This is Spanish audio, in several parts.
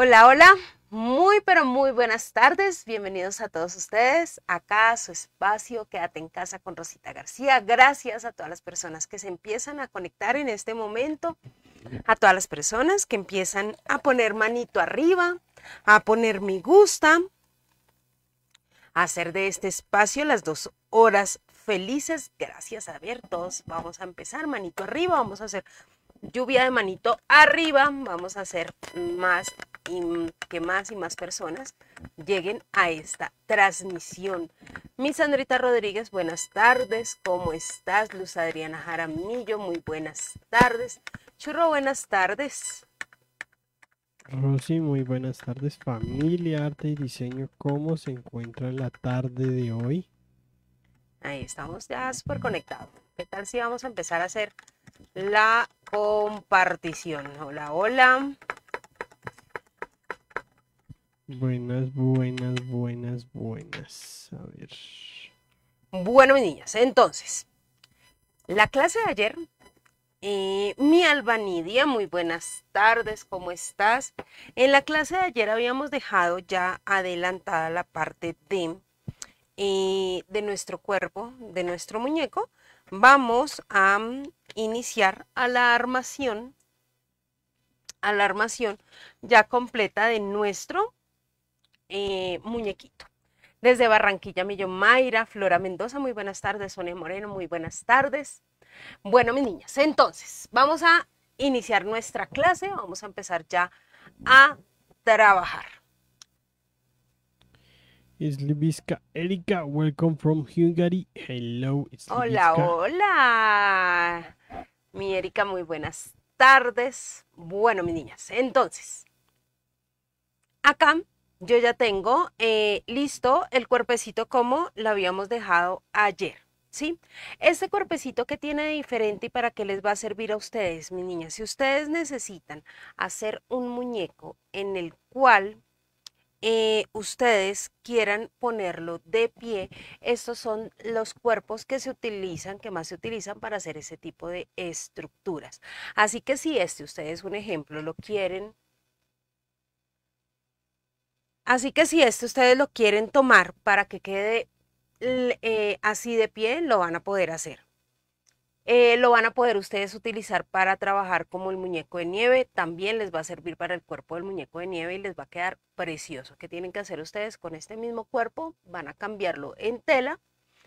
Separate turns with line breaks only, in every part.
Hola, hola. Muy, pero muy buenas tardes. Bienvenidos a todos ustedes acá a su espacio Quédate en casa con Rosita García. Gracias a todas las personas que se empiezan a conectar en este momento, a todas las personas que empiezan a poner manito arriba, a poner me gusta, a hacer de este espacio las dos horas felices. Gracias a ver, todos vamos a empezar manito arriba, vamos a hacer lluvia de manito arriba, vamos a hacer más y que más y más personas lleguen a esta transmisión. Mi Sandrita Rodríguez, buenas tardes, ¿cómo estás? Luz Adriana Jaramillo, muy buenas tardes. Churro, buenas tardes.
Rosy, muy buenas tardes. Familia, arte y diseño, ¿cómo se encuentra la tarde de hoy?
Ahí estamos ya súper conectados. ¿Qué tal si vamos a empezar a hacer la compartición. Hola, hola.
Buenas, buenas, buenas, buenas. A ver.
Bueno, mis niñas, entonces, la clase de ayer, eh, mi albanidia, muy buenas tardes, ¿cómo estás? En la clase de ayer habíamos dejado ya adelantada la parte de eh, nuestro cuerpo, de nuestro muñeco, vamos a iniciar a la armación, a la armación ya completa de nuestro eh, muñequito. Desde Barranquilla, Millo Mayra, Flora Mendoza, muy buenas tardes, Sonia Moreno, muy buenas tardes. Bueno, mis niñas, entonces vamos a iniciar nuestra clase, vamos a empezar ya a trabajar.
Es Libisca Erika, welcome from Hungary. Hello, Hola,
hola. Mi Erika, muy buenas tardes. Bueno, mis niñas, entonces, acá yo ya tengo eh, listo el cuerpecito como lo habíamos dejado ayer. ¿Sí? Este cuerpecito que tiene diferente y para qué les va a servir a ustedes, mi niña. Si ustedes necesitan hacer un muñeco en el cual eh, ustedes quieran ponerlo de pie, estos son los cuerpos que se utilizan, que más se utilizan para hacer ese tipo de estructuras. Así que si este ustedes un ejemplo lo quieren Así que si este ustedes lo quieren tomar para que quede eh, así de pie, lo van a poder hacer. Eh, lo van a poder ustedes utilizar para trabajar como el muñeco de nieve. También les va a servir para el cuerpo del muñeco de nieve y les va a quedar precioso. ¿Qué tienen que hacer ustedes con este mismo cuerpo? Van a cambiarlo en tela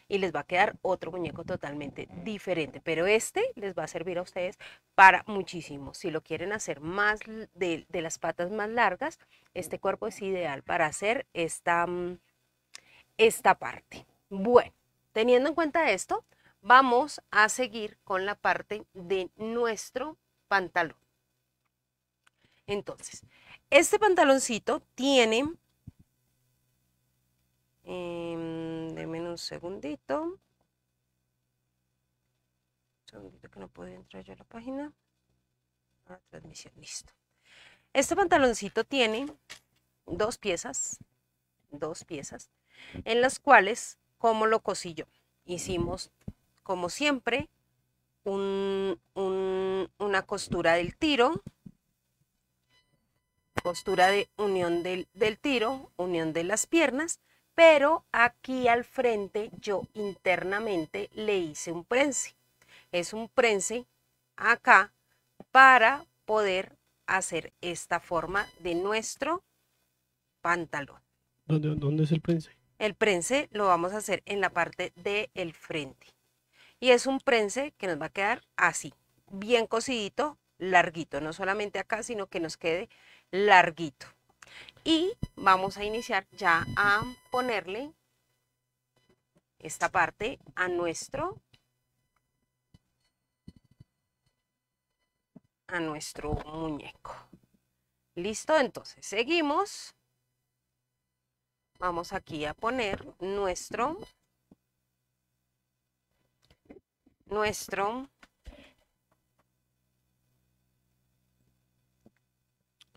y les va a quedar otro muñeco totalmente diferente. Pero este les va a servir a ustedes para muchísimo. Si lo quieren hacer más de, de las patas más largas, este cuerpo es ideal para hacer esta, mm, esta parte. Bueno, teniendo en cuenta esto, vamos a seguir con la parte de nuestro pantalón. Entonces, este pantaloncito tiene, eh, un segundito, un segundito que no puedo entrar yo a la página, ah, transmisión, listo. Este pantaloncito tiene dos piezas, dos piezas, en las cuales, como lo cosí yo, hicimos como siempre, una costura del tiro, costura de unión del, tiro, unión de las piernas, pero aquí al frente yo internamente le hice un prense. Es un prense acá para poder hacer esta forma de nuestro pantalón.
¿Dónde, es el prense?
El prense lo vamos a hacer en la parte del frente. Y es un prense que nos va a quedar así, bien cosidito, larguito, no solamente acá, sino que nos quede larguito. Y vamos a iniciar ya a ponerle esta parte a nuestro a nuestro muñeco. Listo, entonces seguimos. Vamos aquí a poner nuestro nuestro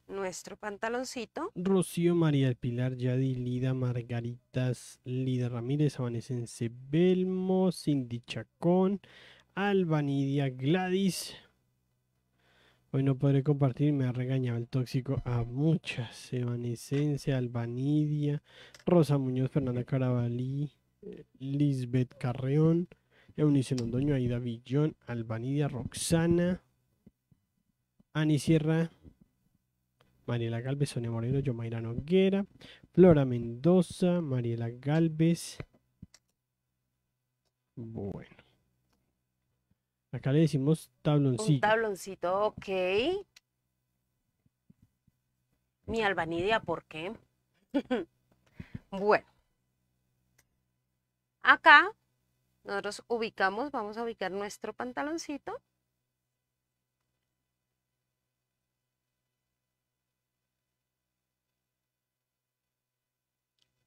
nuestro pantaloncito.
Rocío, María del Pilar, Yadi, Lida, Margaritas, Lida Ramírez, Avanesense Belmo, Cindy Chacón, Albanidia, Gladys. Hoy no podré compartir, me ha regañado el tóxico a muchas. Evanescencia, Albanidia, Rosa Muñoz, Fernanda Carabalí, Lisbeth Carreón, Eunice Londoño, Aida Villón, Albanidia, Roxana, Ani Sierra, Mariela Galvez, Sonia Moreno, Yomaira Noguera, Flora Mendoza, Mariela Galvez. Bueno. Acá le decimos tabloncito.
tabloncito, ok. Mi albanidia, ¿por qué? bueno. Acá nosotros ubicamos, vamos a ubicar nuestro pantaloncito.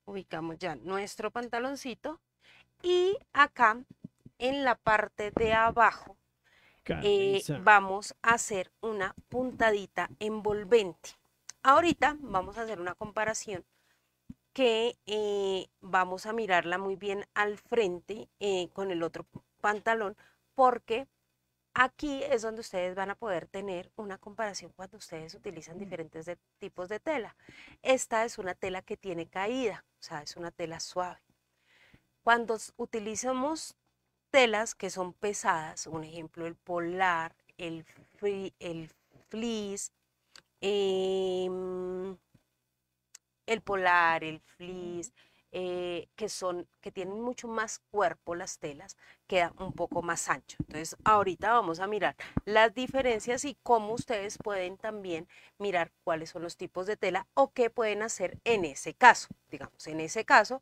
Ubicamos ya nuestro pantaloncito. Y acá, en la parte de abajo, eh, vamos a hacer una puntadita envolvente. Ahorita vamos a hacer una comparación que eh, vamos a mirarla muy bien al frente eh, con el otro pantalón porque aquí es donde ustedes van a poder tener una comparación cuando ustedes utilizan mm. diferentes tipos de tela. Esta es una tela que tiene caída, o sea, es una tela suave. Cuando utilizamos telas que son pesadas, un ejemplo el polar, el, free, el fleece, em, el polar, el fleece, eh, que, son, que tienen mucho más cuerpo las telas, queda un poco más ancho. Entonces, ahorita vamos a mirar las diferencias y cómo ustedes pueden también mirar cuáles son los tipos de tela o qué pueden hacer en ese caso. Digamos, en ese caso,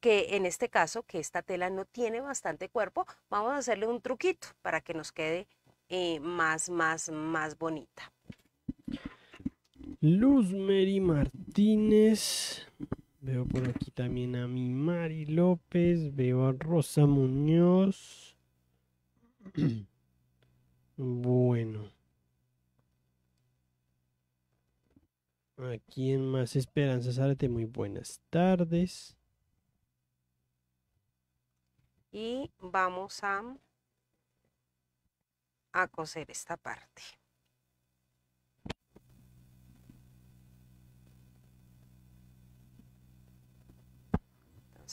que en este caso, que esta tela no tiene bastante cuerpo, vamos a hacerle un truquito para que nos quede eh, más, más, más bonita.
Luz Mary Martínez. Veo por aquí también a mi Mari López. Veo a Rosa Muñoz. bueno. Aquí en Más Esperanza Zárate, muy buenas tardes.
Y vamos a, a coser esta parte.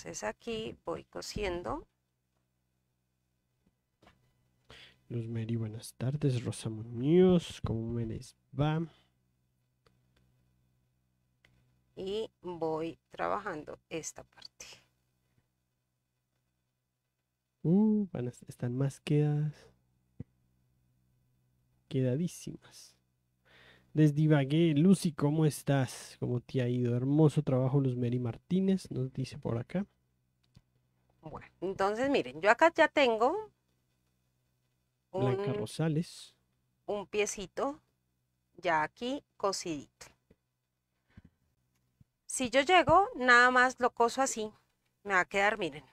Entonces aquí voy cosiendo.
los Mary, buenas tardes. Rosa Muñoz, ¿cómo me les va?
Y voy trabajando esta parte.
Uh, van a, están más quedadas. Quedadísimas. Desde Ibagué, Lucy, ¿cómo estás? ¿Cómo te ha ido? Hermoso trabajo, Luz Mary Martínez, nos dice por acá.
Bueno, entonces miren, yo acá ya tengo. Un, Un piecito ya aquí cosidito. Si yo llego, nada más lo coso así, me va a quedar, miren,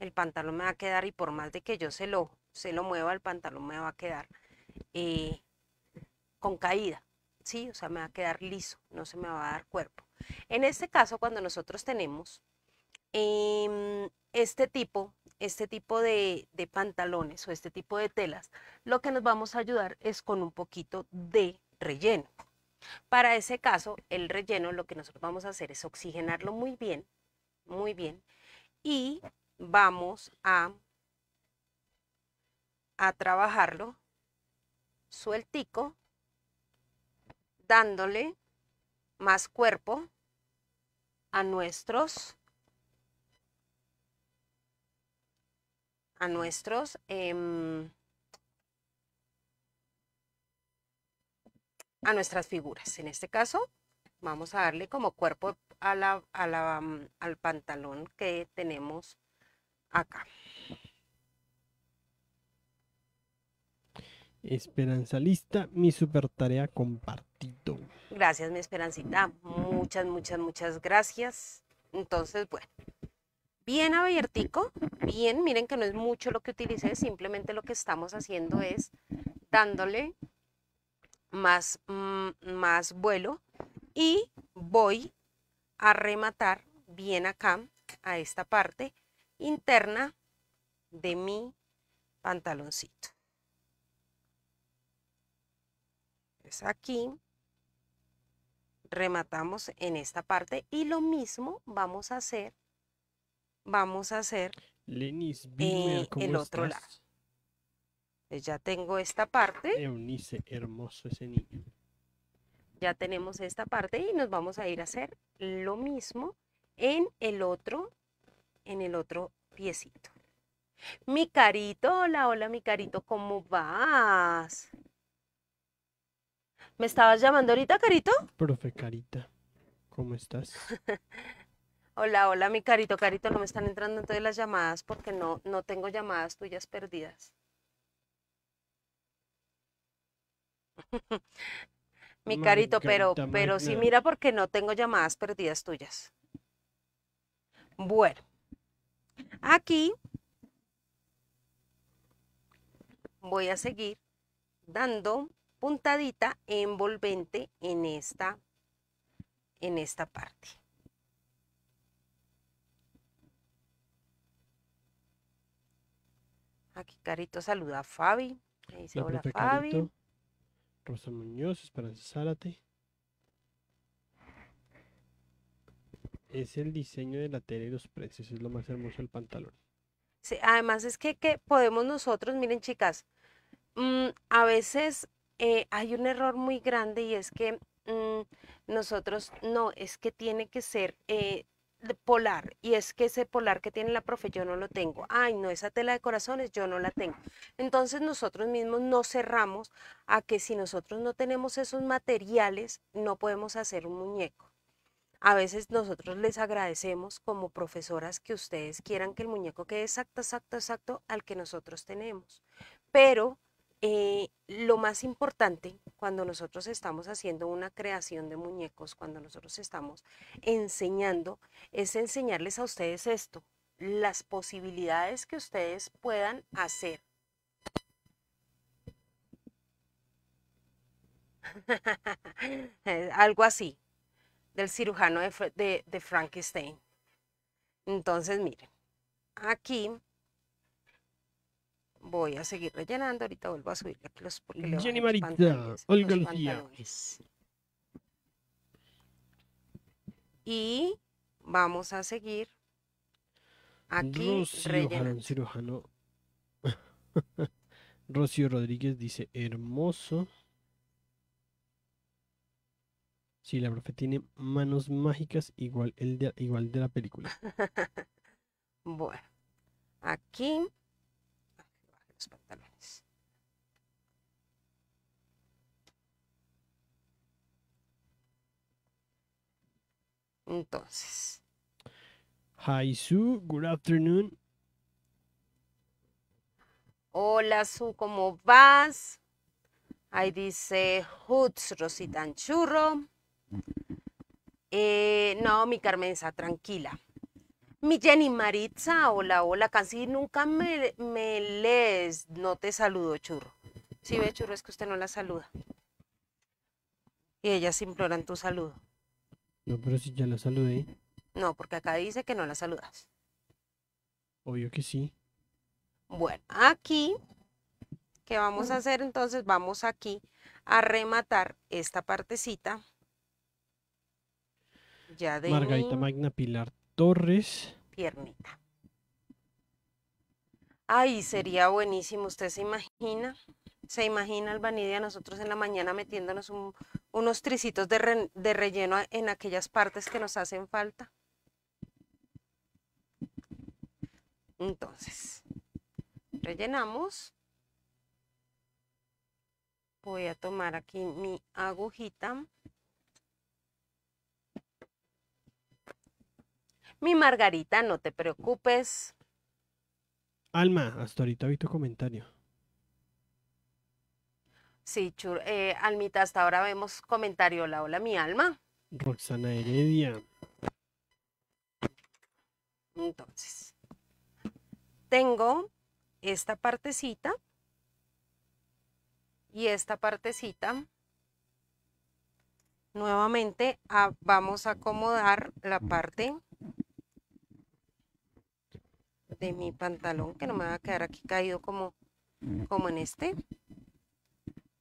el pantalón me va a quedar y por más de que yo se lo, se lo mueva, el pantalón me va a quedar eh, con caída, ¿sí? O sea, me va a quedar liso, no se me va a dar cuerpo. En este caso, cuando nosotros tenemos em, este tipo, este tipo de, pantalones o este tipo de telas, lo que nos vamos a ayudar es con un poquito de relleno. Para ese caso, el relleno lo que nosotros vamos a hacer es oxigenarlo muy bien, muy bien, y vamos a, a trabajarlo sueltico dándole más cuerpo a nuestros a nuestros em, a nuestras figuras. En este caso, vamos a darle como cuerpo mm, al pantalón que tenemos acá.
Esperanzalista, mi super tarea compartido.
Gracias, mi Esperancita. Muchas, muchas, muchas gracias. Entonces, bueno, bien abiertico, bien, miren que no es mucho lo que utilicé, simplemente lo que estamos haciendo es dándole más, mm, más vuelo y voy a rematar bien acá, a esta parte interna de mi pantaloncito. aquí rematamos en esta parte y lo mismo vamos a hacer, vamos a hacer
eh, el otro lado.
ya tengo esta parte.
hermoso ese
Ya tenemos esta parte y nos vamos a ir a hacer lo mismo en el otro, en el otro piecito. Mi carito, hola, hola, mi carito, ¿cómo vas? ¿Me estabas llamando ahorita, Carito?
Profe Carita, ¿cómo estás?
hola, hola, mi Carito, Carito, no me están entrando todas las llamadas porque no, no tengo llamadas tuyas perdidas. mi Carito, pero, pero sí mira porque no tengo llamadas perdidas tuyas. Bueno, aquí voy a seguir dando puntadita envolvente en esta, en esta parte. Aquí Carito saluda a Fabi. hola Fabi.
Rosa Muñoz, Esperanza Zárate. Es el diseño de la tela y los precios, es lo más hermoso del pantalón.
Sí, además es que, podemos nosotros, miren chicas, mm, a veces eh, hay un error muy grande y es que mm, nosotros no, es que tiene que ser eh, polar y es que ese polar que tiene la profe yo no lo tengo. Ay, no, esa tela de corazones yo no la tengo. Entonces nosotros mismos nos cerramos a que si nosotros no tenemos esos materiales, no podemos hacer un muñeco. A veces nosotros les agradecemos como profesoras que ustedes quieran que el muñeco quede exacto, exacto, exacto al que nosotros tenemos. Pero eh, lo más importante cuando nosotros estamos haciendo una creación de muñecos, cuando nosotros estamos enseñando, es enseñarles a ustedes esto, las posibilidades que ustedes puedan hacer. Algo así, del cirujano de Frankenstein. Entonces, miren, aquí voy a seguir rellenando. Ahorita vuelvo a subir aquí los porque Jenny Marita, Olga Y vamos a seguir
aquí Rocío rellenando. Cirujano. Rocío Rodríguez dice hermoso. Sí, la profe tiene manos mágicas igual el de, igual de la película.
bueno, aquí pantalones.
Entonces. Hi Sue, good afternoon.
Hola Sue, ¿cómo vas? Ahí dice Hoots, Rosita Anchurro. Eh, no, mi Carmenza, tranquila. Mi Jenny Maritza, hola, hola, casi nunca me, les no te saludo, churro. Si sí, ve, churro, es que usted no la saluda. Y ellas imploran tu saludo.
No, pero si ya la saludé.
No, porque acá dice que no la saludas.
Obvio que sí.
Bueno, aquí, ¿qué vamos a hacer entonces? Vamos aquí a rematar esta partecita. Ya de Margarita
Magna Pilar Torres.
Piernita. Ay, sería buenísimo, usted se imagina, se imagina Albanidia, a nosotros en la mañana metiéndonos unos tricitos de relleno en aquellas partes que nos hacen falta. Entonces, rellenamos. Voy a tomar aquí mi agujita. Mi Margarita, no te preocupes.
Alma, hasta ahorita vi visto comentario.
Sí, chur, eh, Almita, hasta ahora vemos comentario. Hola, hola, mi alma.
Roxana Heredia.
Entonces, tengo esta partecita y esta partecita. Nuevamente ah, vamos a acomodar la parte de mi pantalón que no me va a quedar aquí caído como, como en este.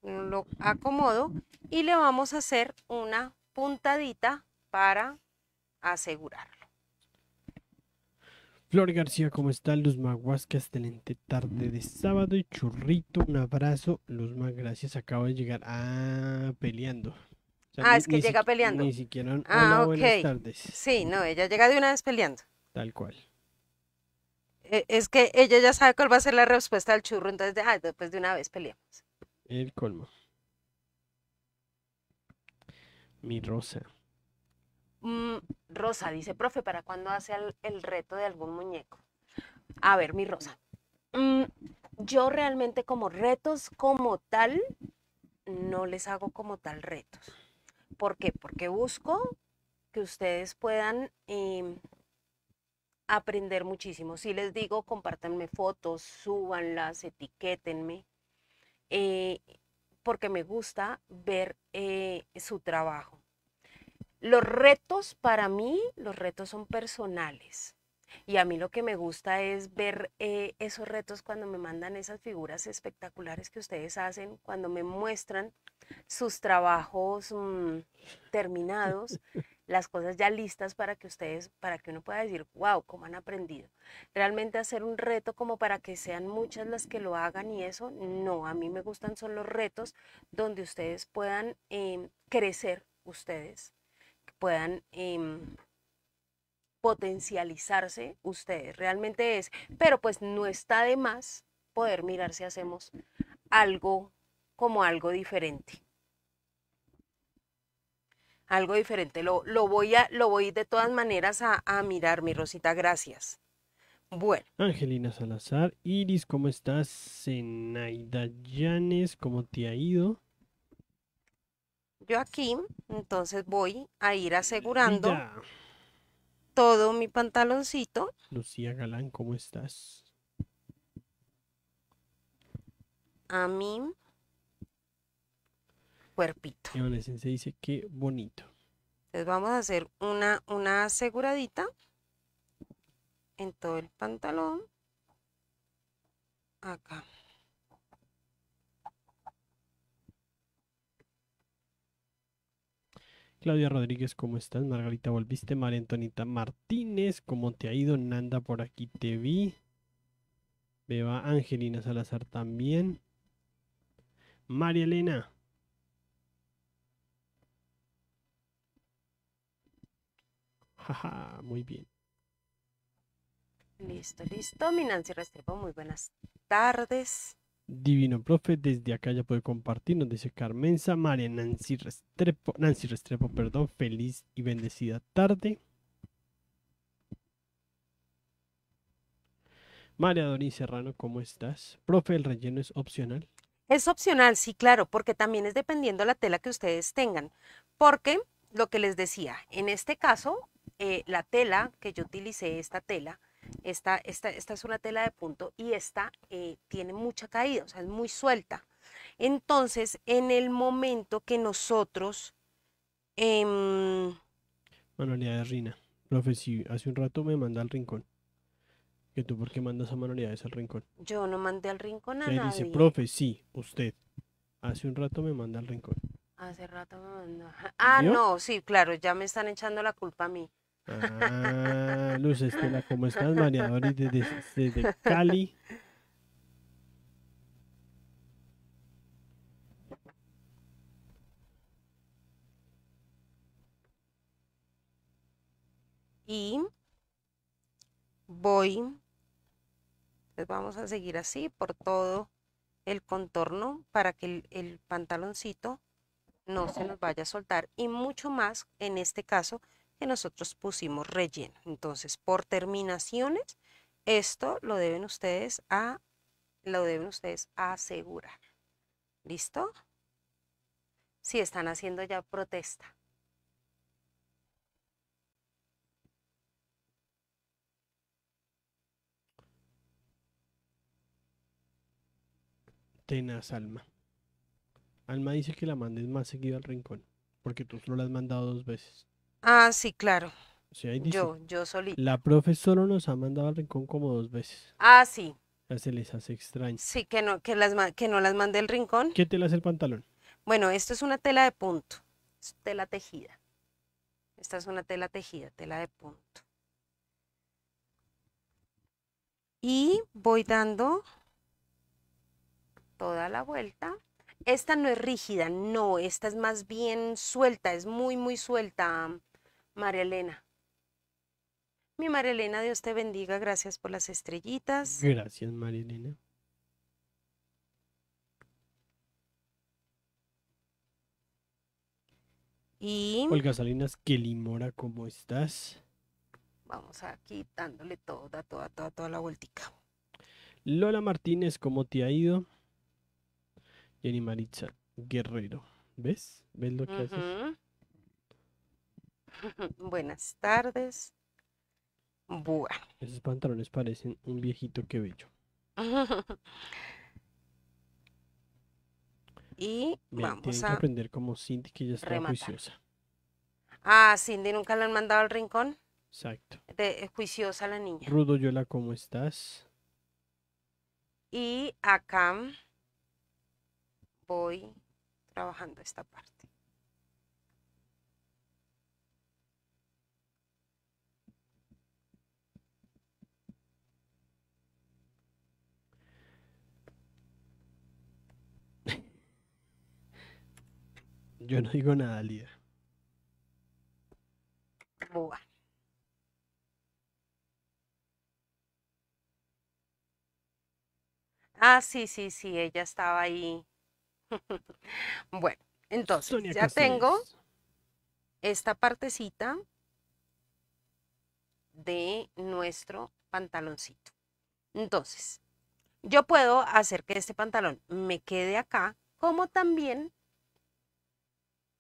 Lo acomodo y le vamos a hacer una puntadita para asegurarlo.
Flor García, ¿cómo está? Luz que excelente tarde de sábado y churrito, un abrazo. Luzma, gracias, acabo de llegar. a ah, peleando. ah, es que llega peleando. Ni siquiera. Ah, tardes. Sí,
no, ella llega de una vez peleando. Tal cual. E, es que ella ya sabe cuál va a ser la respuesta al churro, entonces después de una vez peleamos.
El colmo. Mi rosa.
Mm, rosa, dice, profe, ¿para cuándo hace el, reto de algún muñeco? A ver, mi rosa. Mm, yo realmente como retos como tal, no les hago como tal retos. ¿Por qué? Porque busco que ustedes puedan... Em, aprender muchísimo. Si les digo, compártanme fotos, súbanlas, etiquétenme, eh, porque me gusta ver eh, su trabajo. Los retos para mí, los retos son personales. Y a mí lo que me gusta es ver eh, esos retos cuando me mandan esas figuras espectaculares que ustedes hacen, cuando me muestran sus trabajos mm, terminados. las cosas ya listas para que ustedes, para que uno pueda decir, wow, cómo han aprendido. Realmente hacer un reto como para que sean muchas las que lo hagan y eso, no, a mí me gustan son los retos donde ustedes puedan em, crecer, ustedes, puedan... Em, potencializarse ustedes realmente es pero pues no está de más poder mirar si hacemos algo como algo diferente algo diferente. Lo, lo, voy, a, lo voy de todas maneras a, a mirar, mi Rosita, gracias.
Bueno. Angelina Salazar, Iris, ¿cómo estás? Zenaida Yanes, ¿cómo te ha ido?
Yo aquí, entonces voy a ir asegurando todo mi pantaloncito.
Lucía Galán, ¿cómo estás? A mí cuerpito. se dice, qué bonito.
Entonces vamos a hacer una, una aseguradita en todo el pantalón. Acá.
Claudia Rodríguez, ¿cómo estás? Margarita, ¿volviste? María Antonita Martínez, ¿cómo te ha ido? Nanda, por aquí te vi. Beba Angelina Salazar también. María Elena, muy bien.
Listo, listo. Mi Nancy Restrepo, muy buenas tardes.
Divino Profe, desde acá ya puede compartirnos, dice Carmenza, María Nancy Restrepo, Nancy Restrepo, perdón, feliz y bendecida tarde. María Doris Serrano, ¿cómo estás? Profe, ¿el relleno es opcional?
Es opcional, sí, claro, porque también es dependiendo la tela que ustedes tengan. Porque, lo que les decía, en este caso, eh, la tela que yo utilicé, esta tela, esta, esta, es una tela de punto y esta eh, tiene mucha caída, o sea, es muy suelta. Entonces, en el momento que nosotros... Eh, em,
manualidades Rina, profe, si hace un rato me manda al rincón. ¿Que tú por qué mandas a manualidades al rincón?
Yo no mandé al rincón a nadie. dice, profe,
sí, usted. Hace un rato me manda al rincón.
Hace rato me manda, Ah, no, sí, claro, ya me están echando la culpa a mí.
Ah, Luz Estela, ¿cómo estás? Mareadores desde, desde Cali.
y voy, pues vamos a seguir así por todo el contorno para que el, pantaloncito no se nos vaya a soltar y mucho más en este caso que nosotros pusimos relleno. Entonces, por terminaciones, esto lo deben ustedes a lo deben ustedes asegurar. ¿Listo? Si están haciendo ya protesta.
Tenaz Alma. Alma dice que la mandes más seguido al rincón, porque tú solo la has mandado dos veces.
Ah, sí, claro.
Sí, ahí dice. Yo,
yo La
profesora nos ha mandado al rincón como dos veces. Ah, sí. se les hace extraño.
Sí, que no, que las, que no las mande el rincón.
¿Qué tela es el pantalón?
Bueno, esto es una tela de punto. tela tejida. Esta es una tela tejida, tela de punto. Y voy dando toda la vuelta. Esta no es rígida, no, esta es más bien suelta, es muy, muy suelta, María Elena. Mi María Elena, Dios te bendiga. Gracias por las estrellitas.
Gracias, María Elena.
Y... Olga
Salinas, qué limora, ¿cómo estás?
Vamos aquí dándole toda, toda, toda, toda la vueltica.
Lola Martínez, ¿cómo te ha ido? Jenny Maritza Guerrero. ¿Ves? ¿Ves lo que haces?
Buenas tardes. Buah.
Esos pantalones parecen un viejito que bello.
y vamos a que aprender
como Cindy que ya está juiciosa.
Ah, Cindy nunca la han mandado al rincón. Exacto. De, es eh, juiciosa la niña.
Rudo Yola, ¿cómo estás?
Y acá voy trabajando esta parte.
Yo no digo nada, Lía.
Ah, sí, sí, sí, ella estaba ahí. bueno, entonces ya tengo esta partecita de nuestro pantaloncito. Entonces, yo puedo hacer que este pantalón me quede acá, como también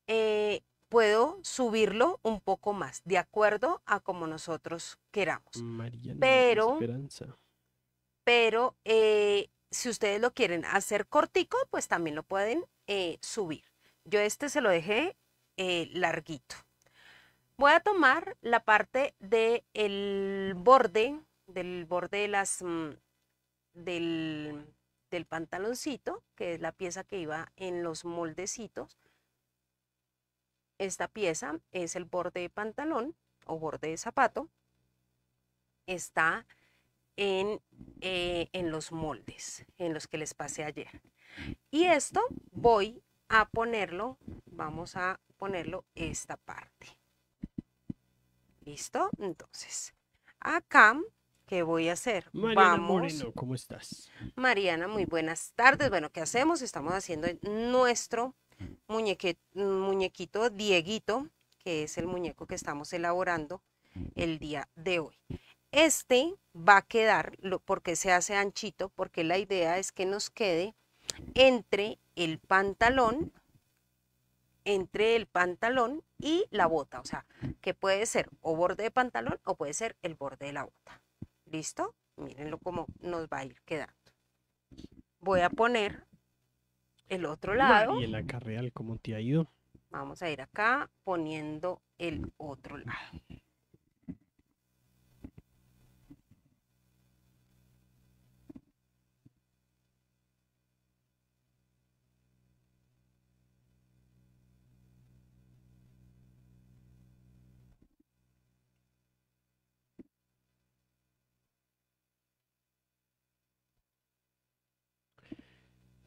eh, puedo subirlo un poco más, de acuerdo a como nosotros queramos. pero, pero eh, si ustedes lo quieren hacer cortico, pues también lo pueden eh, subir. Yo este se lo dejé larguito. Voy a tomar la parte del el borde, del borde mm, del, del pantaloncito, que es la pieza que iba en los moldecitos esta pieza es el borde de pantalón o borde de zapato. Está en, eh, en los moldes en los que les pasé ayer. Y esto voy a ponerlo, vamos a ponerlo esta parte. ¿Listo? Entonces, acá, ¿qué voy a hacer? Mariana vamos.
¿cómo estás?
Mariana, muy buenas tardes. Bueno, ¿qué hacemos? Estamos haciendo nuestro Mm, muñequito Dieguito, que es el muñeco que estamos elaborando el día de hoy. Este va a quedar, porque se hace anchito, porque la idea es que nos quede entre el pantalón, entre el pantalón y la bota, o sea, que puede ser o borde de pantalón o puede ser el borde de la bota. ¿Listo? Mírenlo cómo nos va a ir quedando. Voy a poner el otro lado. Y en la
¿cómo te ha ido?
Vamos a ir acá poniendo el otro lado.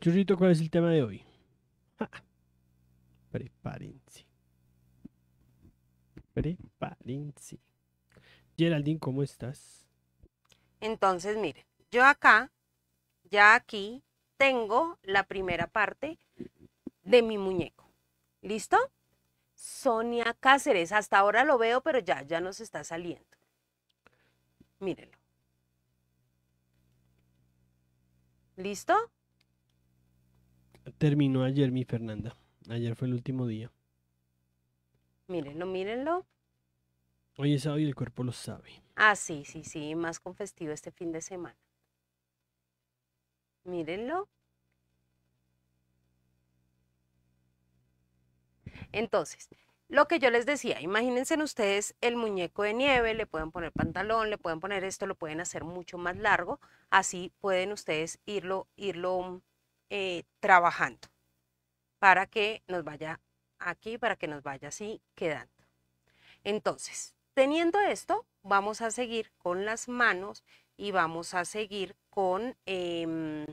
Churrito, ¿cuál es el tema de hoy? Prepárense. Prepárense. Geraldine, ¿cómo estás?
Entonces, mire, yo acá, ya aquí, tengo la primera parte de mi muñeco. ¿Listo? Sonia Cáceres, hasta ahora lo veo, pero ya, ya nos está saliendo. Mírenlo. ¿Listo?
terminó ayer, mi Fernanda. Ayer fue el último día.
Mírenlo, mírenlo.
Hoy es sábado y el cuerpo lo sabe.
Ah, sí, sí, sí, más con festivo este fin de semana. Mírenlo. Entonces, lo que yo les decía, imagínense ustedes el muñeco de nieve, le pueden poner pantalón, le pueden poner esto, lo pueden hacer mucho más largo, así pueden ustedes irlo, irlo eh, trabajando para que nos vaya aquí, para que nos vaya así quedando. Entonces, teniendo esto, vamos a seguir con las manos y vamos a seguir con... Em,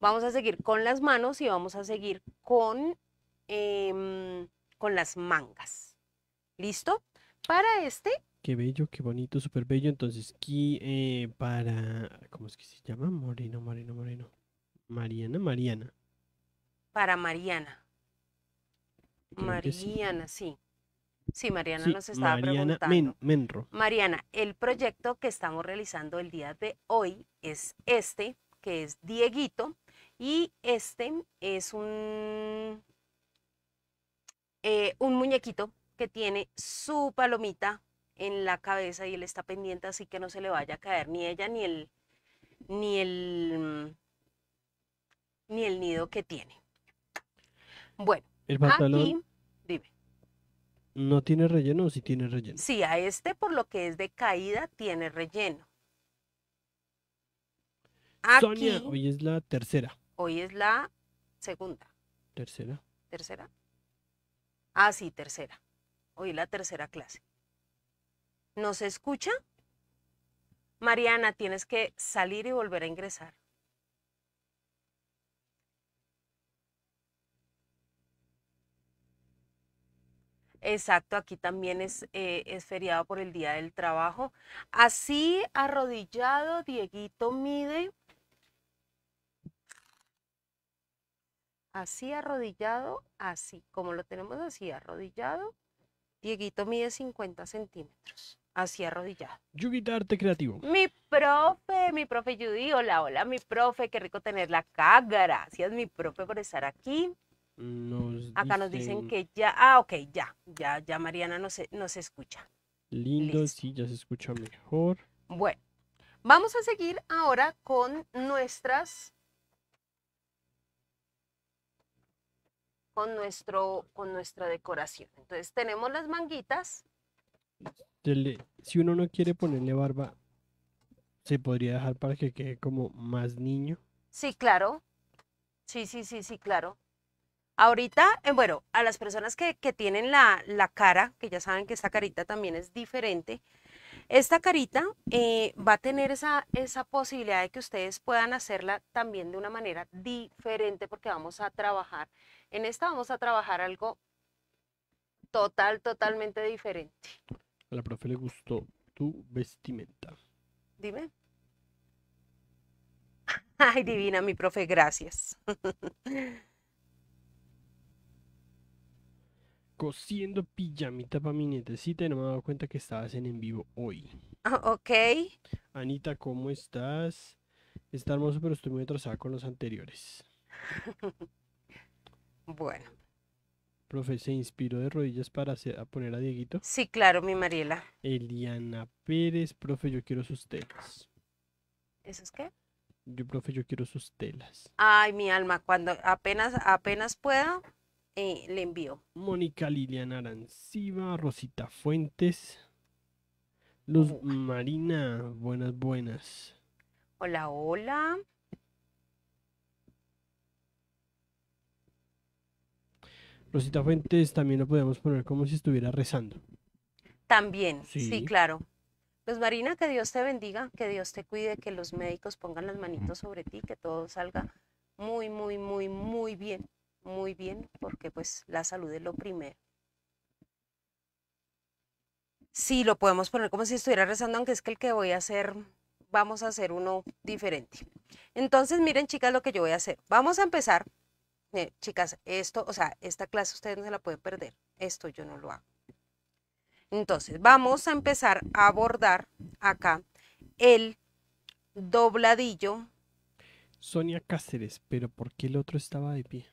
vamos a seguir con las manos y vamos a seguir con, em, con las mangas. ¿Listo? Para este...
Qué bello, qué bonito, súper bello. Entonces, aquí eh, para... ¿Cómo es que se llama? Moreno, moreno, moreno. Mariana, Mariana.
Para Mariana.
Mariana,
sí. Sí, Mariana nos estaba Mariana
preguntando.
Mariana, el proyecto que estamos realizando el día de hoy es este, que es Dieguito, y este es un, eh, un muñequito que tiene su palomita en la cabeza y él está pendiente así que no se le vaya a caer ni ella ni el ni el ni el nido que tiene. Bueno, el
¿No tiene relleno o sí tiene relleno?
Sí, a este por lo que es de caída tiene relleno. Sonia, hoy
es la tercera.
Hoy es la segunda. Tercera. Tercera. Ah, sí, tercera. Hoy la tercera clase. ¿Nos escucha? Mariana, tienes que salir y volver a ingresar. Exacto, aquí también es, eh, es feriado por el Día del Trabajo. Así arrodillado, Dieguito mide. Así arrodillado, así, como lo tenemos así arrodillado, Dieguito mide 50 centímetros, así
arrodillado. Yugita Arte Creativo.
Mi profe, mi profe Judy, hola, hola, mi profe, qué rico tenerla acá, gracias mi profe por estar aquí.
Acá nos dicen que
ya, ah, ok, ya, ya, ya Mariana no se escucha.
Lindo, sí, ya se escucha mejor. Bueno,
vamos a seguir ahora con nuestras, con nuestro, con nuestra decoración. Entonces tenemos las manguitas.
si uno no quiere ponerle barba, se podría dejar para que quede como más niño.
Sí, claro. Sí, sí, sí, sí, claro. Ahorita, eh, bueno, a las personas que, tienen la, la, cara, que ya saben que esta carita también es diferente, esta carita eh, va a tener esa, esa posibilidad de que ustedes puedan hacerla también de una manera diferente porque vamos a trabajar, en esta vamos a trabajar algo total, totalmente diferente.
A la profe le gustó tu vestimenta.
Dime. Ay, divina, mi profe, gracias.
cosiendo pijamita para mi nietecita y no me he dado cuenta que estabas en en vivo hoy. Ah, ok. Anita, ¿cómo estás? Está hermoso, pero estoy muy atrasada con los anteriores. bueno. Profe, ¿se inspiró de rodillas para poner a Dieguito?
Sí, claro, mi Mariela.
Eliana Pérez, profe, yo quiero sus telas. ¿Eso es qué? Yo, profe, yo quiero sus telas.
Ay, mi alma, cuando apenas, apenas pueda, eh, le envío
Mónica Liliana Aranciba, Rosita Fuentes, Luz Marina, buenas, buenas.
Hola, hola.
Rosita Fuentes también lo podemos poner como si estuviera rezando.
También, sí, claro. Luz Marina, que Dios te bendiga, que Dios te cuide, que los médicos pongan las manitos sobre ti, que todo salga muy, muy, muy, muy bien muy bien porque pues la salud es lo primero. Sí, lo podemos poner como si estuviera rezando, aunque es que el que voy a hacer, vamos a hacer uno diferente. Entonces, miren chicas lo que yo voy a hacer. Vamos a empezar, eh, chicas, esto, o sea, esta clase ustedes no se la pueden perder. Esto yo no lo hago. Entonces, vamos a empezar a abordar acá el dobladillo.
Sonia Cáceres, pero ¿por qué el otro estaba de pie?